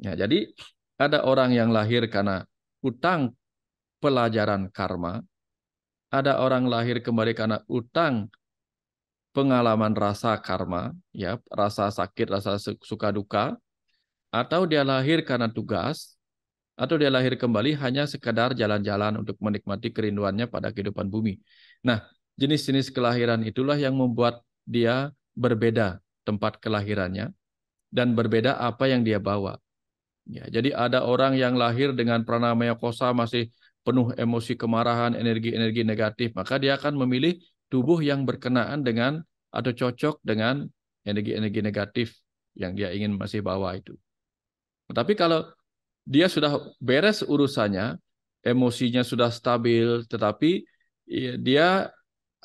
Ya, jadi ada orang yang lahir karena utang pelajaran karma, ada orang lahir kembali karena utang pengalaman rasa karma, ya, rasa sakit, rasa suka duka, atau dia lahir karena tugas, atau dia lahir kembali hanya sekedar jalan-jalan untuk menikmati kerinduannya pada kehidupan bumi. Nah, jenis-jenis kelahiran itulah yang membuat dia berbeda tempat kelahirannya dan berbeda apa yang dia bawa. Ya, jadi ada orang yang lahir dengan pranamaya kosa masih penuh emosi kemarahan, energi-energi negatif, maka dia akan memilih tubuh yang berkenaan dengan atau cocok dengan energi-energi negatif yang dia ingin masih bawa itu. Tapi kalau dia sudah beres urusannya, emosinya sudah stabil, tetapi dia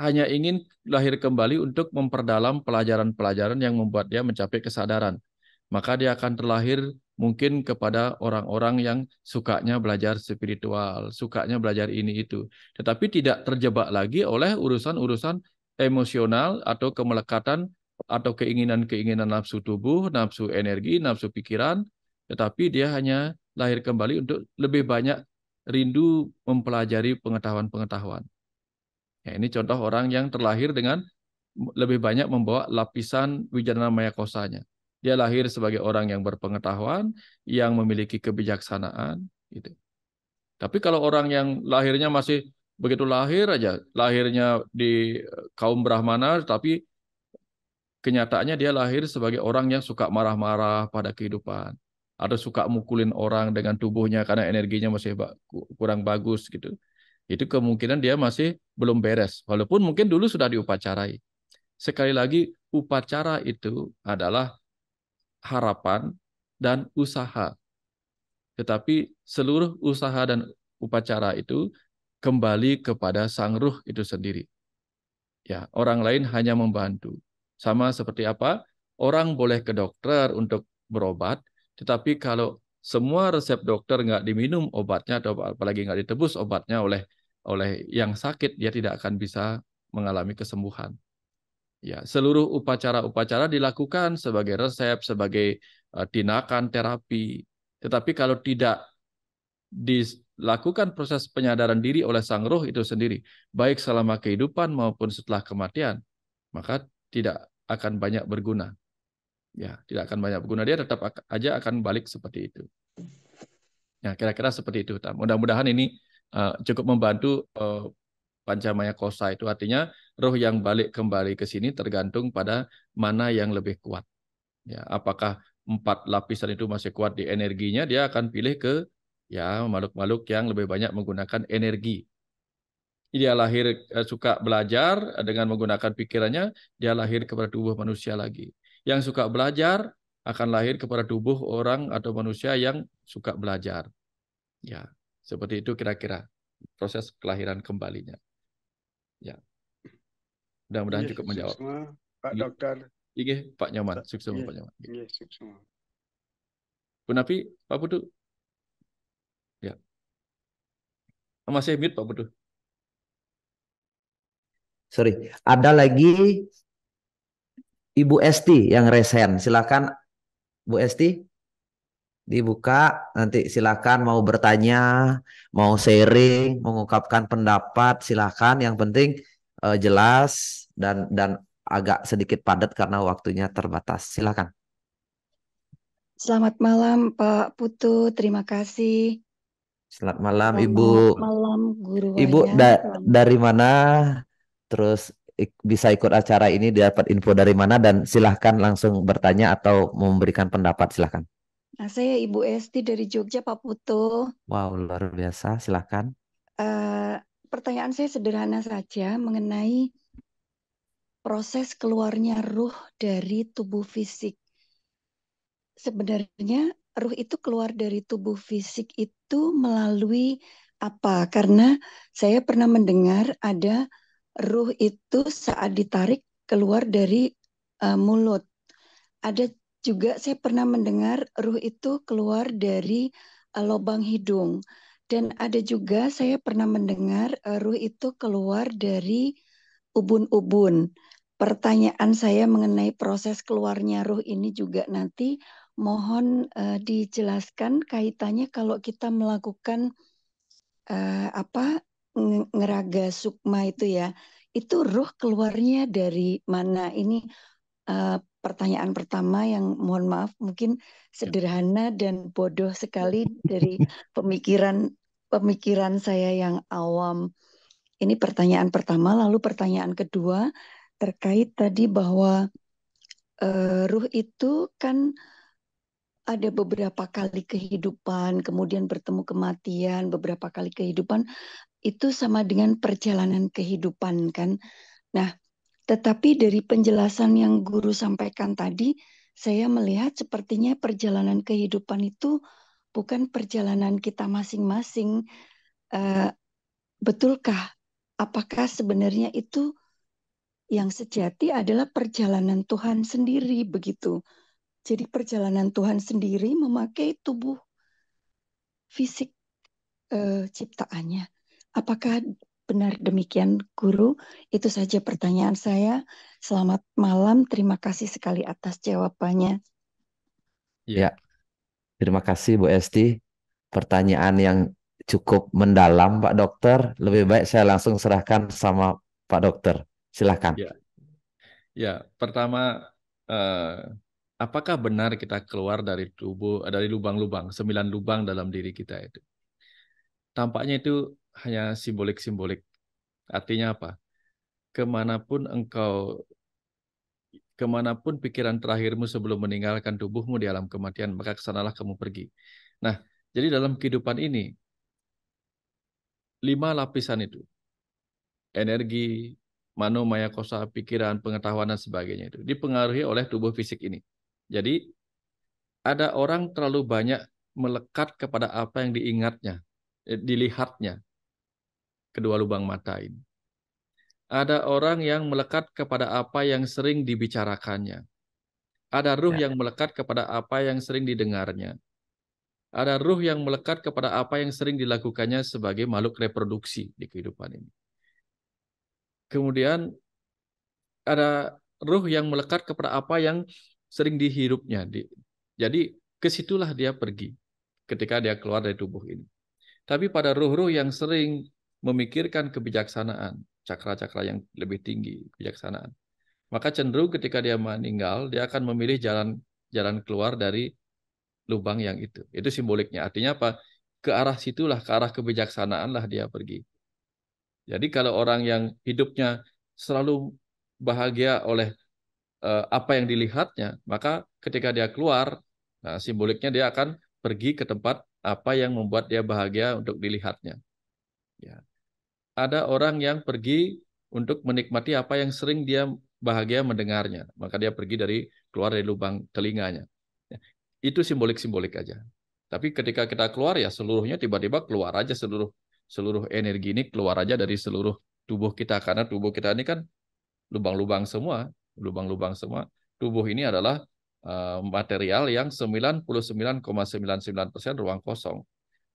hanya ingin lahir kembali untuk memperdalam pelajaran-pelajaran yang membuat dia mencapai kesadaran. Maka dia akan terlahir mungkin kepada orang-orang yang sukanya belajar spiritual, sukanya belajar ini itu. Tetapi tidak terjebak lagi oleh urusan-urusan emosional atau kemelekatan atau keinginan-keinginan nafsu tubuh, nafsu energi, nafsu pikiran, tetapi dia hanya lahir kembali untuk lebih banyak rindu mempelajari pengetahuan-pengetahuan. Ya, ini contoh orang yang terlahir dengan lebih banyak membawa lapisan wijana maya kosanya. Dia lahir sebagai orang yang berpengetahuan, yang memiliki kebijaksanaan. Gitu. Tapi kalau orang yang lahirnya masih begitu lahir aja, lahirnya di eh, kaum Brahmana, tapi kenyataannya dia lahir sebagai orang yang suka marah-marah pada kehidupan. Atau suka mukulin orang dengan tubuhnya karena energinya masih kurang bagus gitu. Itu kemungkinan dia masih belum beres. Walaupun mungkin dulu sudah diupacarai. Sekali lagi, upacara itu adalah harapan, dan usaha. Tetapi seluruh usaha dan upacara itu kembali kepada sang ruh itu sendiri. Ya, orang lain hanya membantu. Sama seperti apa? Orang boleh ke dokter untuk berobat, tetapi kalau semua resep dokter nggak diminum obatnya atau apalagi nggak ditebus obatnya oleh oleh yang sakit, dia tidak akan bisa mengalami kesembuhan. Ya, seluruh upacara-upacara dilakukan sebagai resep, sebagai eh, tindakan terapi. Tetapi kalau tidak dilakukan proses penyadaran diri oleh sang roh itu sendiri, baik selama kehidupan maupun setelah kematian, maka tidak akan banyak berguna. Ya, tidak akan banyak berguna. Dia tetap aja akan balik seperti itu. Ya, kira-kira seperti itu. Mudah-mudahan ini uh, cukup membantu uh, pancamaya kosa itu artinya roh yang balik kembali ke sini tergantung pada mana yang lebih kuat. Ya, apakah empat lapisan itu masih kuat di energinya, dia akan pilih ke ya makhluk-makhluk yang lebih banyak menggunakan energi. Dia lahir eh, suka belajar eh, dengan menggunakan pikirannya, dia lahir kepada tubuh manusia lagi. Yang suka belajar akan lahir kepada tubuh orang atau manusia yang suka belajar. Ya, seperti itu kira-kira proses kelahiran kembalinya. Ya. Mudah-mudahan iya, cukup menjawab. Semua, Pak iya. Dokter. Iya, Pak Nyoman. Sukses semua, iya, Pak Nyoman. Iya, sukses sukses. Bu Napi, Pak Putu. Ya. Oh, masih mute Pak Putu. Sorry, ada lagi Ibu Esti yang resen. Silakan Bu Esti dibuka nanti silakan mau bertanya, mau sharing, mengungkapkan pendapat silakan yang penting eh, jelas dan dan agak sedikit padat karena waktunya terbatas. Silakan. Selamat malam Pak Putu, terima kasih. Selamat malam Selamat Ibu. Malam Guru. Ibu da dari mana? Terus ik bisa ikut acara ini dapat info dari mana dan silahkan langsung bertanya atau memberikan pendapat silahkan. Nah, saya Ibu Esti dari Jogja Pak Putu. Wow luar biasa silahkan. Uh, eh, pertanyaan saya sederhana saja mengenai proses keluarnya ruh dari tubuh fisik. Sebenarnya ruh itu keluar dari tubuh fisik itu melalui apa? Karena saya pernah mendengar ada ruh itu saat ditarik keluar dari uh, mulut. Ada juga saya pernah mendengar ruh itu keluar dari uh, lubang hidung. Dan ada juga saya pernah mendengar uh, ruh itu keluar dari ubun-ubun pertanyaan saya mengenai proses keluarnya ruh ini juga nanti mohon uh, dijelaskan kaitannya kalau kita melakukan uh, apa ngeraga sukma itu ya itu ruh keluarnya dari mana ini uh, pertanyaan pertama yang mohon maaf mungkin ya. sederhana dan bodoh sekali ya. dari pemikiran pemikiran saya yang awam ini pertanyaan pertama lalu pertanyaan kedua terkait tadi bahwa uh, ruh itu kan ada beberapa kali kehidupan, kemudian bertemu kematian, beberapa kali kehidupan itu sama dengan perjalanan kehidupan kan. Nah, tetapi dari penjelasan yang guru sampaikan tadi, saya melihat sepertinya perjalanan kehidupan itu bukan perjalanan kita masing-masing. Uh, eh, betulkah? Apakah sebenarnya itu yang sejati adalah perjalanan Tuhan sendiri begitu. Jadi perjalanan Tuhan sendiri memakai tubuh fisik e, ciptaannya. Apakah benar demikian guru? Itu saja pertanyaan saya. Selamat malam, terima kasih sekali atas jawabannya. Ya. Terima kasih Bu Esti. Pertanyaan yang cukup mendalam Pak Dokter. Lebih baik saya langsung serahkan sama Pak Dokter. Silahkan. Ya, ya pertama eh, apakah benar kita keluar dari tubuh dari lubang-lubang sembilan lubang dalam diri kita itu? Tampaknya itu hanya simbolik-simbolik. Artinya apa? Kemanapun engkau kemanapun pikiran terakhirmu sebelum meninggalkan tubuhmu di alam kematian, maka kesanalah kamu pergi. Nah, jadi dalam kehidupan ini, lima lapisan itu, energi, mano maya kosa pikiran pengetahuan dan sebagainya itu dipengaruhi oleh tubuh fisik ini jadi ada orang terlalu banyak melekat kepada apa yang diingatnya eh, dilihatnya kedua lubang mata ini ada orang yang melekat kepada apa yang sering dibicarakannya ada ruh ya. yang melekat kepada apa yang sering didengarnya ada ruh yang melekat kepada apa yang sering dilakukannya sebagai makhluk reproduksi di kehidupan ini kemudian ada ruh yang melekat kepada apa yang sering dihirupnya. Jadi kesitulah dia pergi ketika dia keluar dari tubuh ini. Tapi pada ruh-ruh yang sering memikirkan kebijaksanaan, cakra-cakra yang lebih tinggi kebijaksanaan, maka cenderung ketika dia meninggal dia akan memilih jalan jalan keluar dari lubang yang itu. Itu simboliknya. Artinya apa? Ke arah situlah, ke arah kebijaksanaanlah dia pergi. Jadi kalau orang yang hidupnya selalu bahagia oleh eh, apa yang dilihatnya, maka ketika dia keluar, nah, simboliknya dia akan pergi ke tempat apa yang membuat dia bahagia untuk dilihatnya. Ya. Ada orang yang pergi untuk menikmati apa yang sering dia bahagia mendengarnya, maka dia pergi dari keluar dari lubang telinganya. Ya, itu simbolik-simbolik aja. Tapi ketika kita keluar ya seluruhnya tiba-tiba keluar aja seluruh seluruh energi ini keluar aja dari seluruh tubuh kita karena tubuh kita ini kan lubang-lubang semua, lubang-lubang semua. Tubuh ini adalah eh, material yang 99,99% ,99 ruang kosong.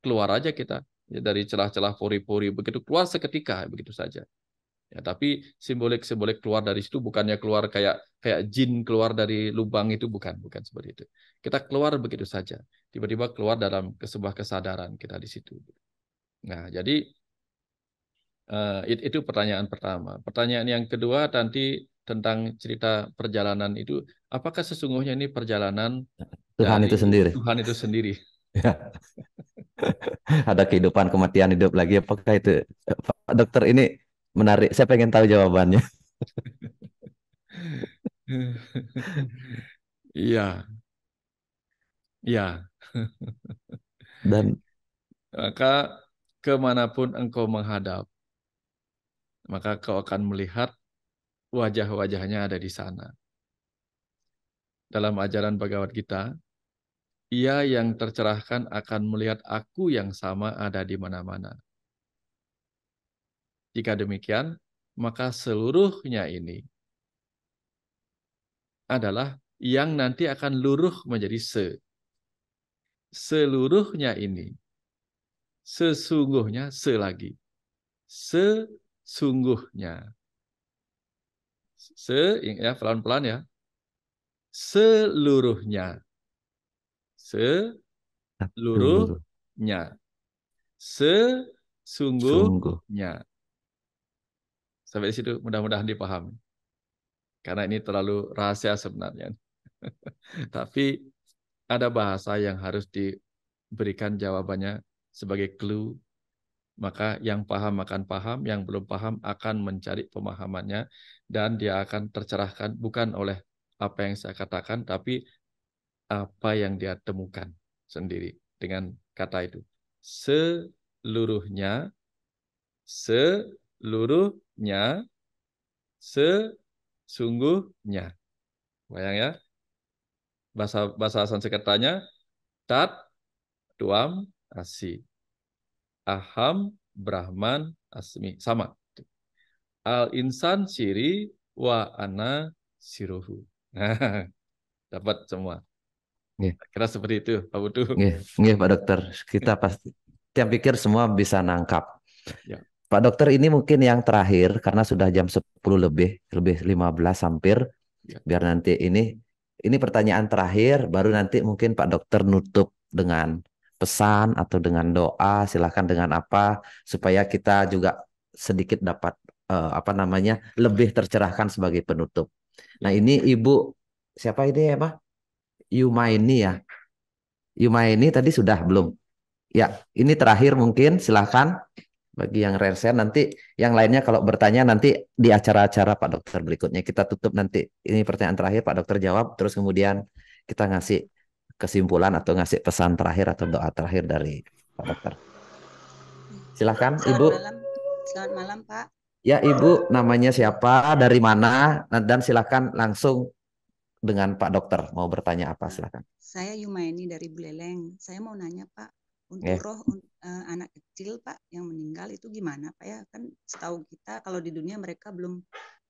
Keluar aja kita ya, dari celah-celah pori-pori begitu keluar seketika begitu saja. Ya, tapi simbolik-simbolik keluar dari situ bukannya keluar kayak kayak jin keluar dari lubang itu bukan, bukan seperti itu. Kita keluar begitu saja. Tiba-tiba keluar dalam sebuah kesadaran kita di situ. Nah, jadi uh, itu pertanyaan pertama. Pertanyaan yang kedua nanti tentang cerita perjalanan itu, apakah sesungguhnya ini perjalanan Tuhan itu sendiri? Tuhan itu sendiri. Ya. *laughs* Ada kehidupan, kematian, hidup lagi. Apakah itu, Pak Dokter? Ini menarik. Saya pengen tahu jawabannya. *laughs* Iya, iya. Dan maka kemanapun engkau menghadap, maka kau akan melihat wajah-wajahnya ada di sana. Dalam ajaran Bhagavad Gita, ia yang tercerahkan akan melihat aku yang sama ada di mana-mana. Jika demikian, maka seluruhnya ini adalah yang nanti akan luruh menjadi se. Seluruhnya ini sesungguhnya selagi sesungguhnya se ya pelan-pelan ya seluruhnya seluruhnya sesungguhnya sampai di situ mudah-mudahan dipahami karena ini terlalu rahasia sebenarnya *laughs* tapi ada bahasa yang harus diberikan jawabannya sebagai clue maka yang paham akan paham, yang belum paham akan mencari pemahamannya, dan dia akan tercerahkan bukan oleh apa yang saya katakan, tapi apa yang dia temukan sendiri dengan kata itu. Seluruhnya, seluruhnya, sesungguhnya. Bayang ya, bahasa bahasa Sansekertanya, tat, tuam, asih. Aham, Brahman, Asmi. Sama. Al-insan siri wa ana siruhu. Nah, *laughs* dapat semua. Yeah. Kira seperti itu, Pak Butuh. Nih iya, iya, Pak Dokter. Kita pasti, yang pikir semua bisa nangkap. Yeah. Pak Dokter, ini mungkin yang terakhir karena sudah jam 10 lebih, lebih 15 hampir. Yeah. Biar nanti ini, ini pertanyaan terakhir, baru nanti mungkin Pak Dokter nutup dengan pesan atau dengan doa silahkan dengan apa supaya kita juga sedikit dapat uh, apa namanya lebih tercerahkan sebagai penutup. Nah ini ibu siapa ini ya pak? Yumaini ya. Yumaini tadi sudah belum? Ya ini terakhir mungkin silahkan bagi yang rare nanti yang lainnya kalau bertanya nanti di acara-acara Pak Dokter berikutnya kita tutup nanti ini pertanyaan terakhir Pak Dokter jawab terus kemudian kita ngasih kesimpulan atau ngasih pesan terakhir atau doa terakhir dari Pak Dokter. Silahkan selamat Ibu. Malam. Selamat malam Pak. Ya Ibu, namanya siapa, dari mana, dan silahkan langsung dengan Pak Dokter mau bertanya apa silahkan. Saya Yumaini dari Buleleng. Saya mau nanya Pak, untuk yeah. roh uh, anak kecil Pak yang meninggal itu gimana Pak ya? Kan setahu kita kalau di dunia mereka belum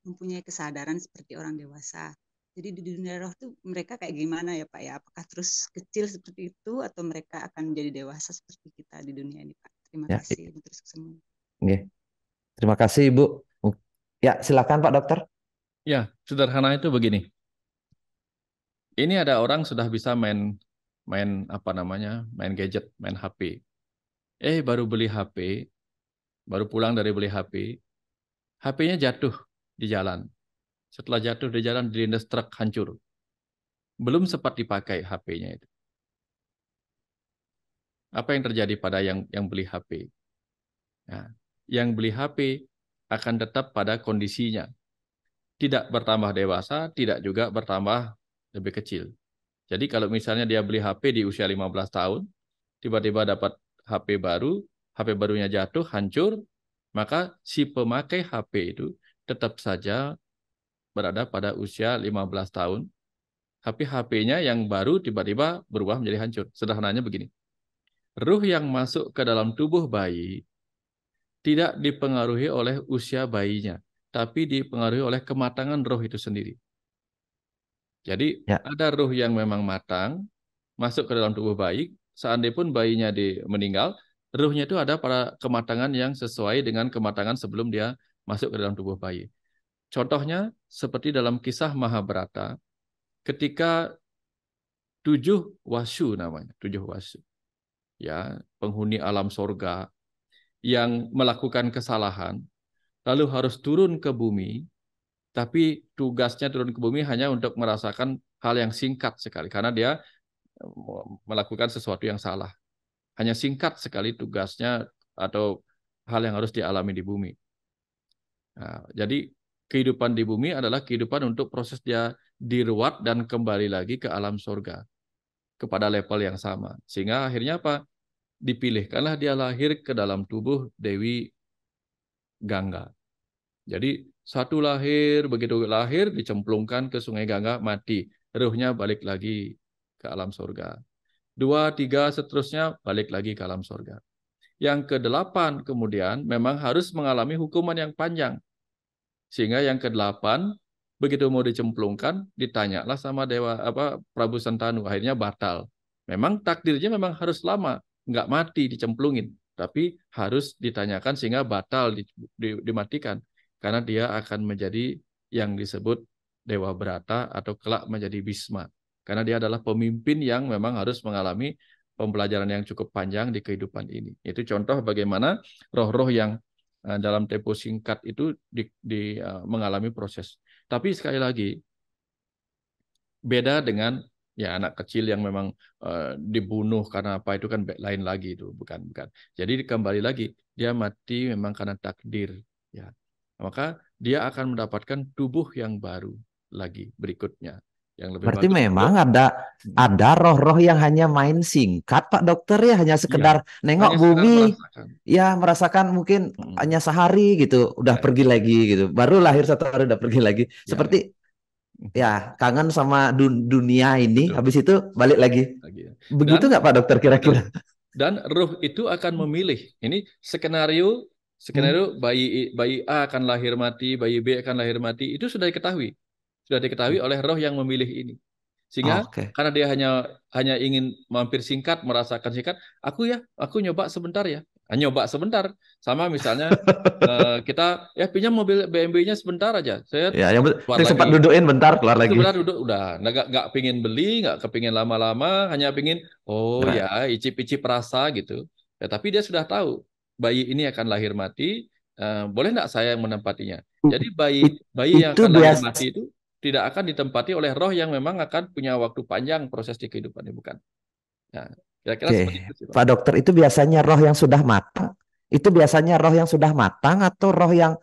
mempunyai kesadaran seperti orang dewasa. Jadi di dunia roh tuh mereka kayak gimana ya Pak ya? Apakah terus kecil seperti itu atau mereka akan menjadi dewasa seperti kita di dunia ini Pak? Terima ya, kasih Ibu semua. Ya, Terima kasih Ibu. Ya silakan Pak Dokter. Ya sederhana itu begini. Ini ada orang sudah bisa main main apa namanya main gadget main HP. Eh baru beli HP, baru pulang dari beli HP, HP-nya jatuh di jalan setelah jatuh di jalan, dilindas truk, hancur. Belum sempat dipakai HP-nya itu. Apa yang terjadi pada yang yang beli HP? Nah, yang beli HP akan tetap pada kondisinya. Tidak bertambah dewasa, tidak juga bertambah lebih kecil. Jadi kalau misalnya dia beli HP di usia 15 tahun, tiba-tiba dapat HP baru, HP barunya jatuh, hancur, maka si pemakai HP itu tetap saja berada pada usia 15 tahun, tapi HP-nya yang baru tiba-tiba berubah menjadi hancur. Sederhananya begini. Ruh yang masuk ke dalam tubuh bayi tidak dipengaruhi oleh usia bayinya, tapi dipengaruhi oleh kematangan roh itu sendiri. Jadi ya. ada ruh yang memang matang masuk ke dalam tubuh bayi, seandainya pun bayinya di, meninggal, ruhnya itu ada pada kematangan yang sesuai dengan kematangan sebelum dia masuk ke dalam tubuh bayi. Contohnya seperti dalam kisah Mahabharata, ketika tujuh wasu namanya, tujuh wasu, ya penghuni alam sorga yang melakukan kesalahan, lalu harus turun ke bumi, tapi tugasnya turun ke bumi hanya untuk merasakan hal yang singkat sekali, karena dia melakukan sesuatu yang salah. Hanya singkat sekali tugasnya atau hal yang harus dialami di bumi. Nah, jadi kehidupan di bumi adalah kehidupan untuk proses dia diruat dan kembali lagi ke alam surga kepada level yang sama. Sehingga akhirnya apa? Dipilihkanlah dia lahir ke dalam tubuh Dewi Gangga. Jadi satu lahir, begitu lahir dicemplungkan ke sungai Gangga, mati. Ruhnya balik lagi ke alam surga. Dua, tiga, seterusnya balik lagi ke alam surga. Yang kedelapan kemudian memang harus mengalami hukuman yang panjang. Sehingga yang ke-8 begitu mau dicemplungkan ditanyalah sama dewa apa Prabu Santanu akhirnya batal. Memang takdirnya memang harus lama, nggak mati dicemplungin, tapi harus ditanyakan sehingga batal di, di, dimatikan karena dia akan menjadi yang disebut dewa berata atau kelak menjadi bisma karena dia adalah pemimpin yang memang harus mengalami pembelajaran yang cukup panjang di kehidupan ini. Itu contoh bagaimana roh-roh yang Eh, dalam tempo singkat itu di, di, uh, mengalami proses. Tapi sekali lagi beda dengan ya anak kecil yang memang uh, dibunuh karena apa itu kan lain lagi itu bukan bukan. Jadi kembali lagi dia mati memang karena takdir ya. Maka dia akan mendapatkan tubuh yang baru lagi berikutnya yang lebih Berarti memang ada hmm. ada roh-roh yang hanya main singkat Pak Dokter ya hanya sekedar ya, nengok hanya bumi merasakan. ya merasakan mungkin hmm. hanya sehari gitu udah ya, pergi ya. lagi gitu baru lahir satu hari udah pergi lagi ya, seperti ya. kangen sama dun dunia ini Betul. habis itu balik lagi, lagi ya. begitu nggak Pak Dokter kira-kira dan ruh itu akan memilih ini skenario skenario hmm. bayi bayi A akan lahir mati bayi B akan lahir mati itu sudah diketahui sudah diketahui oleh roh yang memilih ini. Sehingga oh, ah, okay. karena dia hanya hanya ingin mampir singkat, merasakan singkat, aku ya, aku nyoba sebentar ya. Ah, nyoba sebentar. Sama misalnya *laughs* eh, kita ya pinjam mobil BMW-nya sebentar aja. Saya ya, yang sempat dudukin bentar keluar lagi. Sebentar duduk udah. Nggak nggak pingin beli, nggak kepingin lama-lama, hanya pingin oh nah. ya icip-icip rasa gitu. Ya, tapi dia sudah tahu bayi ini akan lahir mati, uh, boleh nggak saya yang menempatinya? Jadi bayi bayi yang akan lahir mati itu tidak akan ditempati oleh roh yang memang akan punya waktu panjang proses di kehidupan ini bukan. ya kira-kira okay. itu. Sih, Pak. Pak dokter itu biasanya roh yang sudah matang. Itu biasanya roh yang sudah matang atau roh yang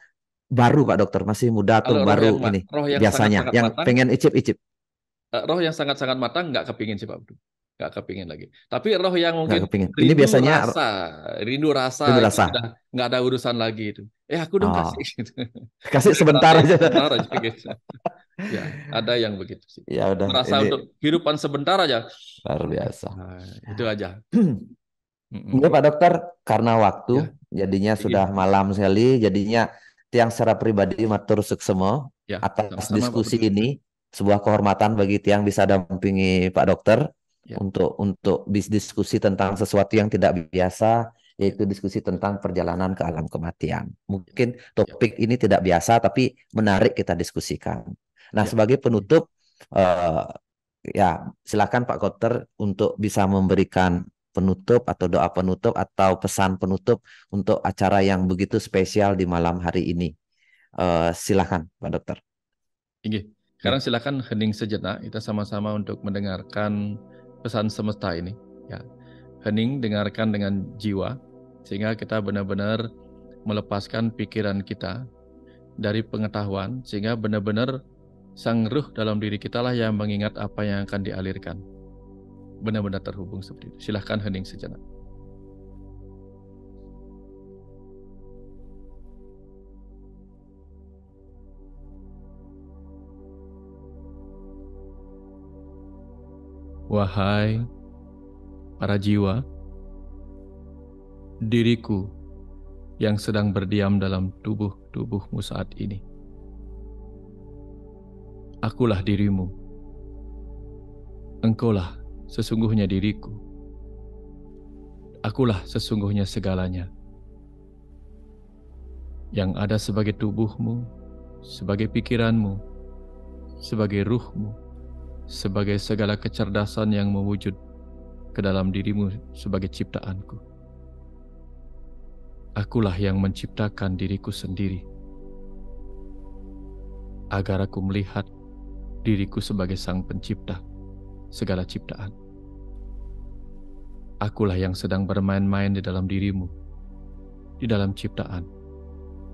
baru Pak dokter masih muda atau Halo, baru yang, ini roh yang biasanya sangat, sangat yang matang, pengen icip-icip. Eh, roh yang sangat-sangat matang nggak kepingin sih Pak Abdul nggak kepingin lagi. Tapi roh yang mungkin rindu ini biasanya rasa, rindu rasa, rindu rasa. nggak ada urusan lagi itu eh aku dong oh. kasih gitu. kasih sebentar aja sebentar aja gitu ya ada yang begitu sih ya udah merasa ini... untuk kehidupan sebentar aja luar biasa nah, itu aja Enggak *clears throat* iya, Pak Dokter, karena waktu ya. jadinya ya. sudah malam sekali, jadinya tiang secara pribadi matur suksemo ya, atas sama -sama diskusi Pak ini sebuah kehormatan bagi tiang bisa dampingi Pak Dokter ya. untuk untuk bis diskusi tentang sesuatu yang tidak biasa yaitu diskusi tentang perjalanan ke alam kematian. Mungkin ya. topik ini tidak biasa tapi menarik kita diskusikan. Nah, ya. sebagai penutup uh, ya silakan Pak Kotter untuk bisa memberikan penutup atau doa penutup atau pesan penutup untuk acara yang begitu spesial di malam hari ini. Uh, silakan Pak Dokter. Oke, Sekarang silakan hening sejenak kita sama-sama untuk mendengarkan pesan semesta ini. Ya hening, dengarkan dengan jiwa, sehingga kita benar-benar melepaskan pikiran kita dari pengetahuan, sehingga benar-benar sang ruh dalam diri kita lah yang mengingat apa yang akan dialirkan. Benar-benar terhubung seperti itu. Silahkan hening sejenak. Wahai para jiwa, diriku yang sedang berdiam dalam tubuh-tubuhmu saat ini. Akulah dirimu. Engkaulah sesungguhnya diriku. Akulah sesungguhnya segalanya. Yang ada sebagai tubuhmu, sebagai pikiranmu, sebagai ruhmu, sebagai segala kecerdasan yang mewujud ke dalam dirimu sebagai ciptaanku. Akulah yang menciptakan diriku sendiri, agar aku melihat diriku sebagai sang pencipta segala ciptaan. Akulah yang sedang bermain-main di dalam dirimu, di dalam ciptaan,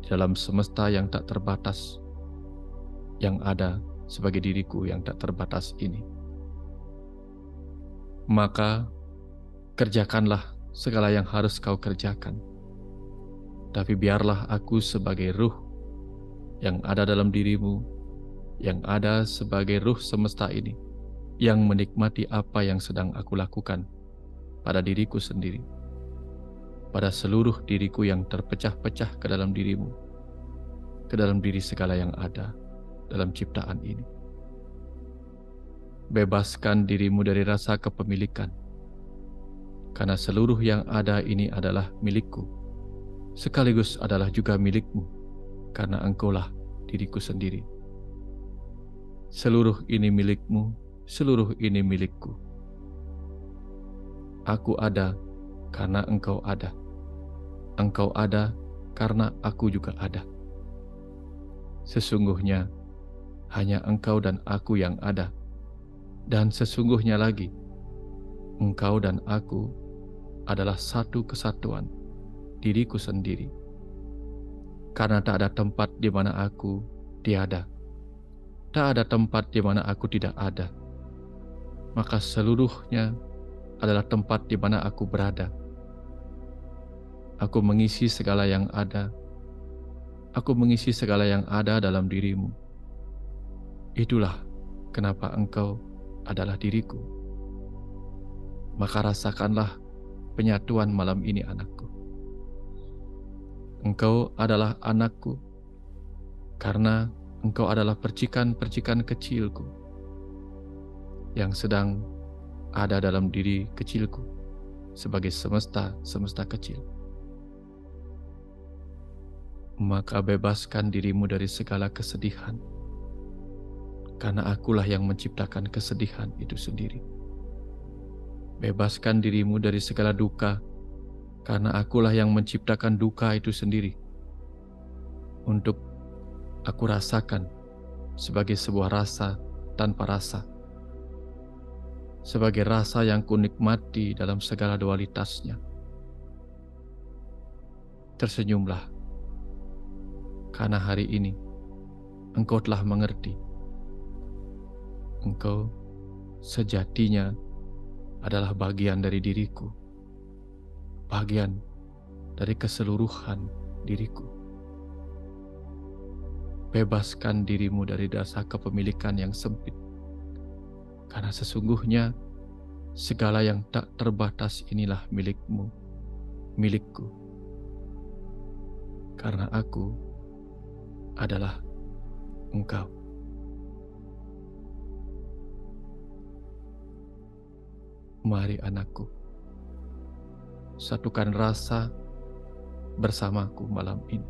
di dalam semesta yang tak terbatas, yang ada sebagai diriku yang tak terbatas ini maka kerjakanlah segala yang harus kau kerjakan. Tapi biarlah aku sebagai ruh yang ada dalam dirimu, yang ada sebagai ruh semesta ini, yang menikmati apa yang sedang aku lakukan pada diriku sendiri, pada seluruh diriku yang terpecah-pecah ke dalam dirimu, ke dalam diri segala yang ada dalam ciptaan ini bebaskan dirimu dari rasa kepemilikan. Karena seluruh yang ada ini adalah milikku, sekaligus adalah juga milikmu, karena engkaulah diriku sendiri. Seluruh ini milikmu, seluruh ini milikku. Aku ada karena engkau ada. Engkau ada karena aku juga ada. Sesungguhnya, hanya engkau dan aku yang ada, dan sesungguhnya lagi, engkau dan aku adalah satu kesatuan, diriku sendiri. Karena tak ada tempat di mana aku tiada. Tak ada tempat di mana aku tidak ada. Maka seluruhnya adalah tempat di mana aku berada. Aku mengisi segala yang ada. Aku mengisi segala yang ada dalam dirimu. Itulah kenapa engkau adalah diriku. Maka rasakanlah penyatuan malam ini anakku. Engkau adalah anakku karena engkau adalah percikan-percikan kecilku yang sedang ada dalam diri kecilku sebagai semesta-semesta kecil. Maka bebaskan dirimu dari segala kesedihan karena akulah yang menciptakan kesedihan itu sendiri. Bebaskan dirimu dari segala duka, karena akulah yang menciptakan duka itu sendiri. Untuk aku rasakan sebagai sebuah rasa tanpa rasa. Sebagai rasa yang kunikmati dalam segala dualitasnya. Tersenyumlah, karena hari ini engkau telah mengerti engkau sejatinya adalah bagian dari diriku, bagian dari keseluruhan diriku. Bebaskan dirimu dari dasar kepemilikan yang sempit, karena sesungguhnya segala yang tak terbatas inilah milikmu, milikku, karena aku adalah engkau. Mari anakku, satukan rasa bersamaku malam ini.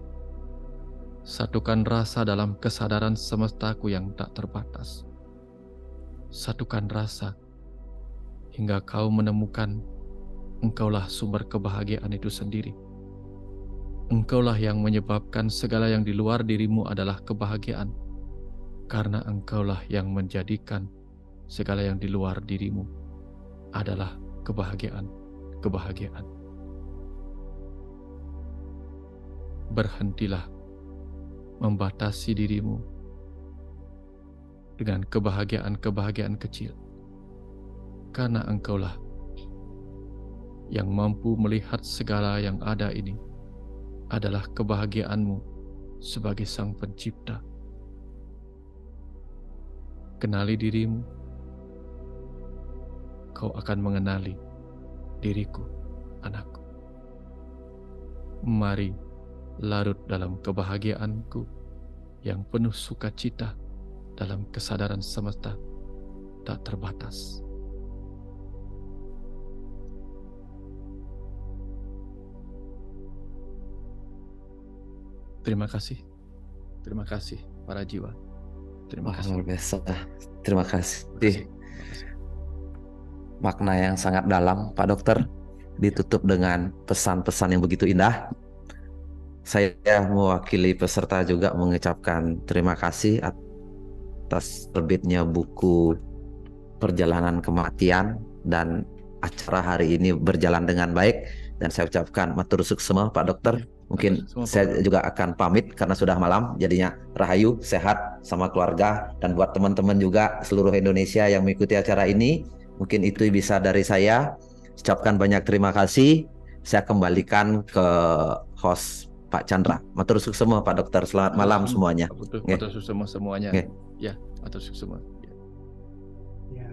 Satukan rasa dalam kesadaran semestaku yang tak terbatas. Satukan rasa hingga kau menemukan engkaulah sumber kebahagiaan itu sendiri. Engkaulah yang menyebabkan segala yang di luar dirimu adalah kebahagiaan, karena engkaulah yang menjadikan segala yang di luar dirimu adalah kebahagiaan, kebahagiaan. Berhentilah membatasi dirimu dengan kebahagiaan-kebahagiaan kecil, karena engkaulah yang mampu melihat segala yang ada ini adalah kebahagiaanmu sebagai Sang Pencipta. Kenali dirimu kau akan mengenali diriku, anakku. Mari larut dalam kebahagiaanku yang penuh sukacita dalam kesadaran semesta tak terbatas. Terima kasih. Terima kasih para jiwa. Terima kasih. Luar biasa. Terima kasih. Terima kasih. Terima kasih makna yang sangat dalam, Pak Dokter. Ditutup dengan pesan-pesan yang begitu indah. Saya mewakili peserta juga mengucapkan terima kasih atas terbitnya buku Perjalanan Kematian dan acara hari ini berjalan dengan baik dan saya ucapkan matur semua Pak Dokter. Mungkin saya juga akan pamit karena sudah malam jadinya rahayu sehat sama keluarga dan buat teman-teman juga seluruh Indonesia yang mengikuti acara ini Mungkin itu bisa dari saya. Ucapkan banyak terima kasih. Saya kembalikan ke host Pak Chandra. Matur semua Pak Dokter. Selamat malam semuanya. Matur, okay. Ya, semua semuanya. Ya, Ya, matur semua. ya.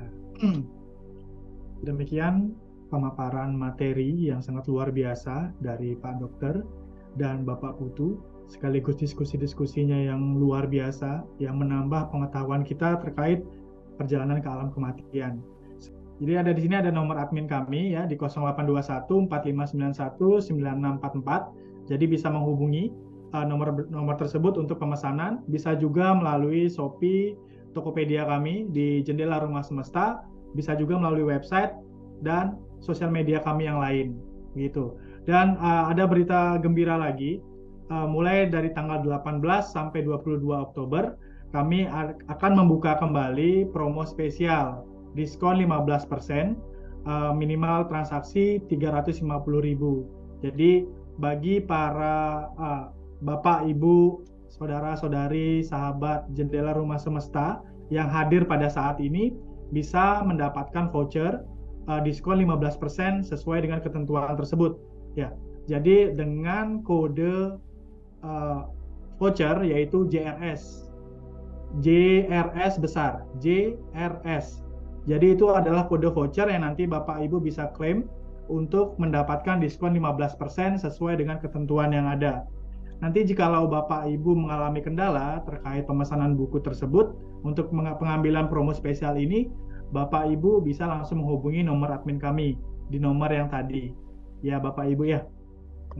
Demikian pemaparan materi yang sangat luar biasa dari Pak Dokter dan Bapak Putu sekaligus diskusi-diskusinya yang luar biasa yang menambah pengetahuan kita terkait perjalanan ke alam kematian. Jadi ada di sini ada nomor admin kami ya di 0821 4591 9644. Jadi bisa menghubungi uh, nomor nomor tersebut untuk pemesanan. Bisa juga melalui Shopee, Tokopedia kami di jendela rumah semesta. Bisa juga melalui website dan sosial media kami yang lain gitu. Dan uh, ada berita gembira lagi. Uh, mulai dari tanggal 18 sampai 22 Oktober kami akan membuka kembali promo spesial diskon 15%, uh, eh, minimal transaksi 350.000. Jadi bagi para uh, Bapak, Ibu, saudara-saudari, sahabat jendela rumah semesta yang hadir pada saat ini bisa mendapatkan voucher uh, diskon 15% sesuai dengan ketentuan tersebut. Ya. Jadi dengan kode uh, voucher yaitu JRS JRS besar, JRS jadi itu adalah kode voucher yang nanti Bapak Ibu bisa klaim untuk mendapatkan diskon 15% sesuai dengan ketentuan yang ada. Nanti jikalau Bapak Ibu mengalami kendala terkait pemesanan buku tersebut untuk pengambilan promo spesial ini, Bapak Ibu bisa langsung menghubungi nomor admin kami di nomor yang tadi. Ya Bapak Ibu ya.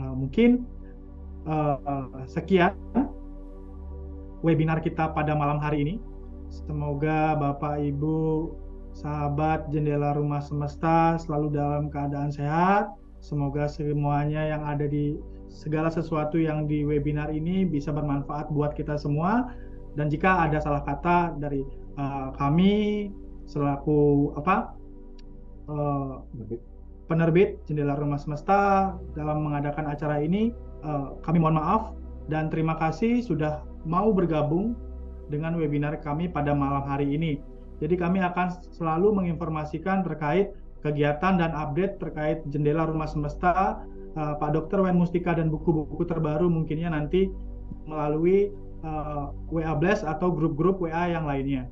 Nah, mungkin uh, sekian webinar kita pada malam hari ini. Semoga Bapak Ibu sahabat jendela rumah semesta selalu dalam keadaan sehat. Semoga semuanya yang ada di segala sesuatu yang di webinar ini bisa bermanfaat buat kita semua. Dan jika ada salah kata dari uh, kami selaku apa uh, penerbit jendela rumah semesta dalam mengadakan acara ini, uh, kami mohon maaf dan terima kasih sudah mau bergabung dengan webinar kami pada malam hari ini. Jadi kami akan selalu menginformasikan terkait kegiatan dan update terkait jendela rumah semesta, uh, Pak Dokter Wen Mustika dan buku-buku terbaru mungkinnya nanti melalui uh, eh, WA Blast atau grup-grup WA yang lainnya.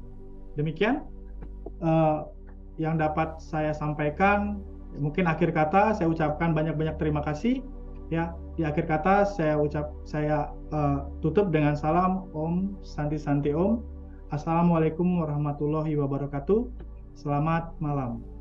Demikian uh, yang dapat saya sampaikan. Mungkin akhir kata saya ucapkan banyak-banyak terima kasih. Ya, di akhir kata saya ucap saya uh, tutup dengan salam Om Santi Santi Om. Assalamualaikum warahmatullahi wabarakatuh. Selamat malam.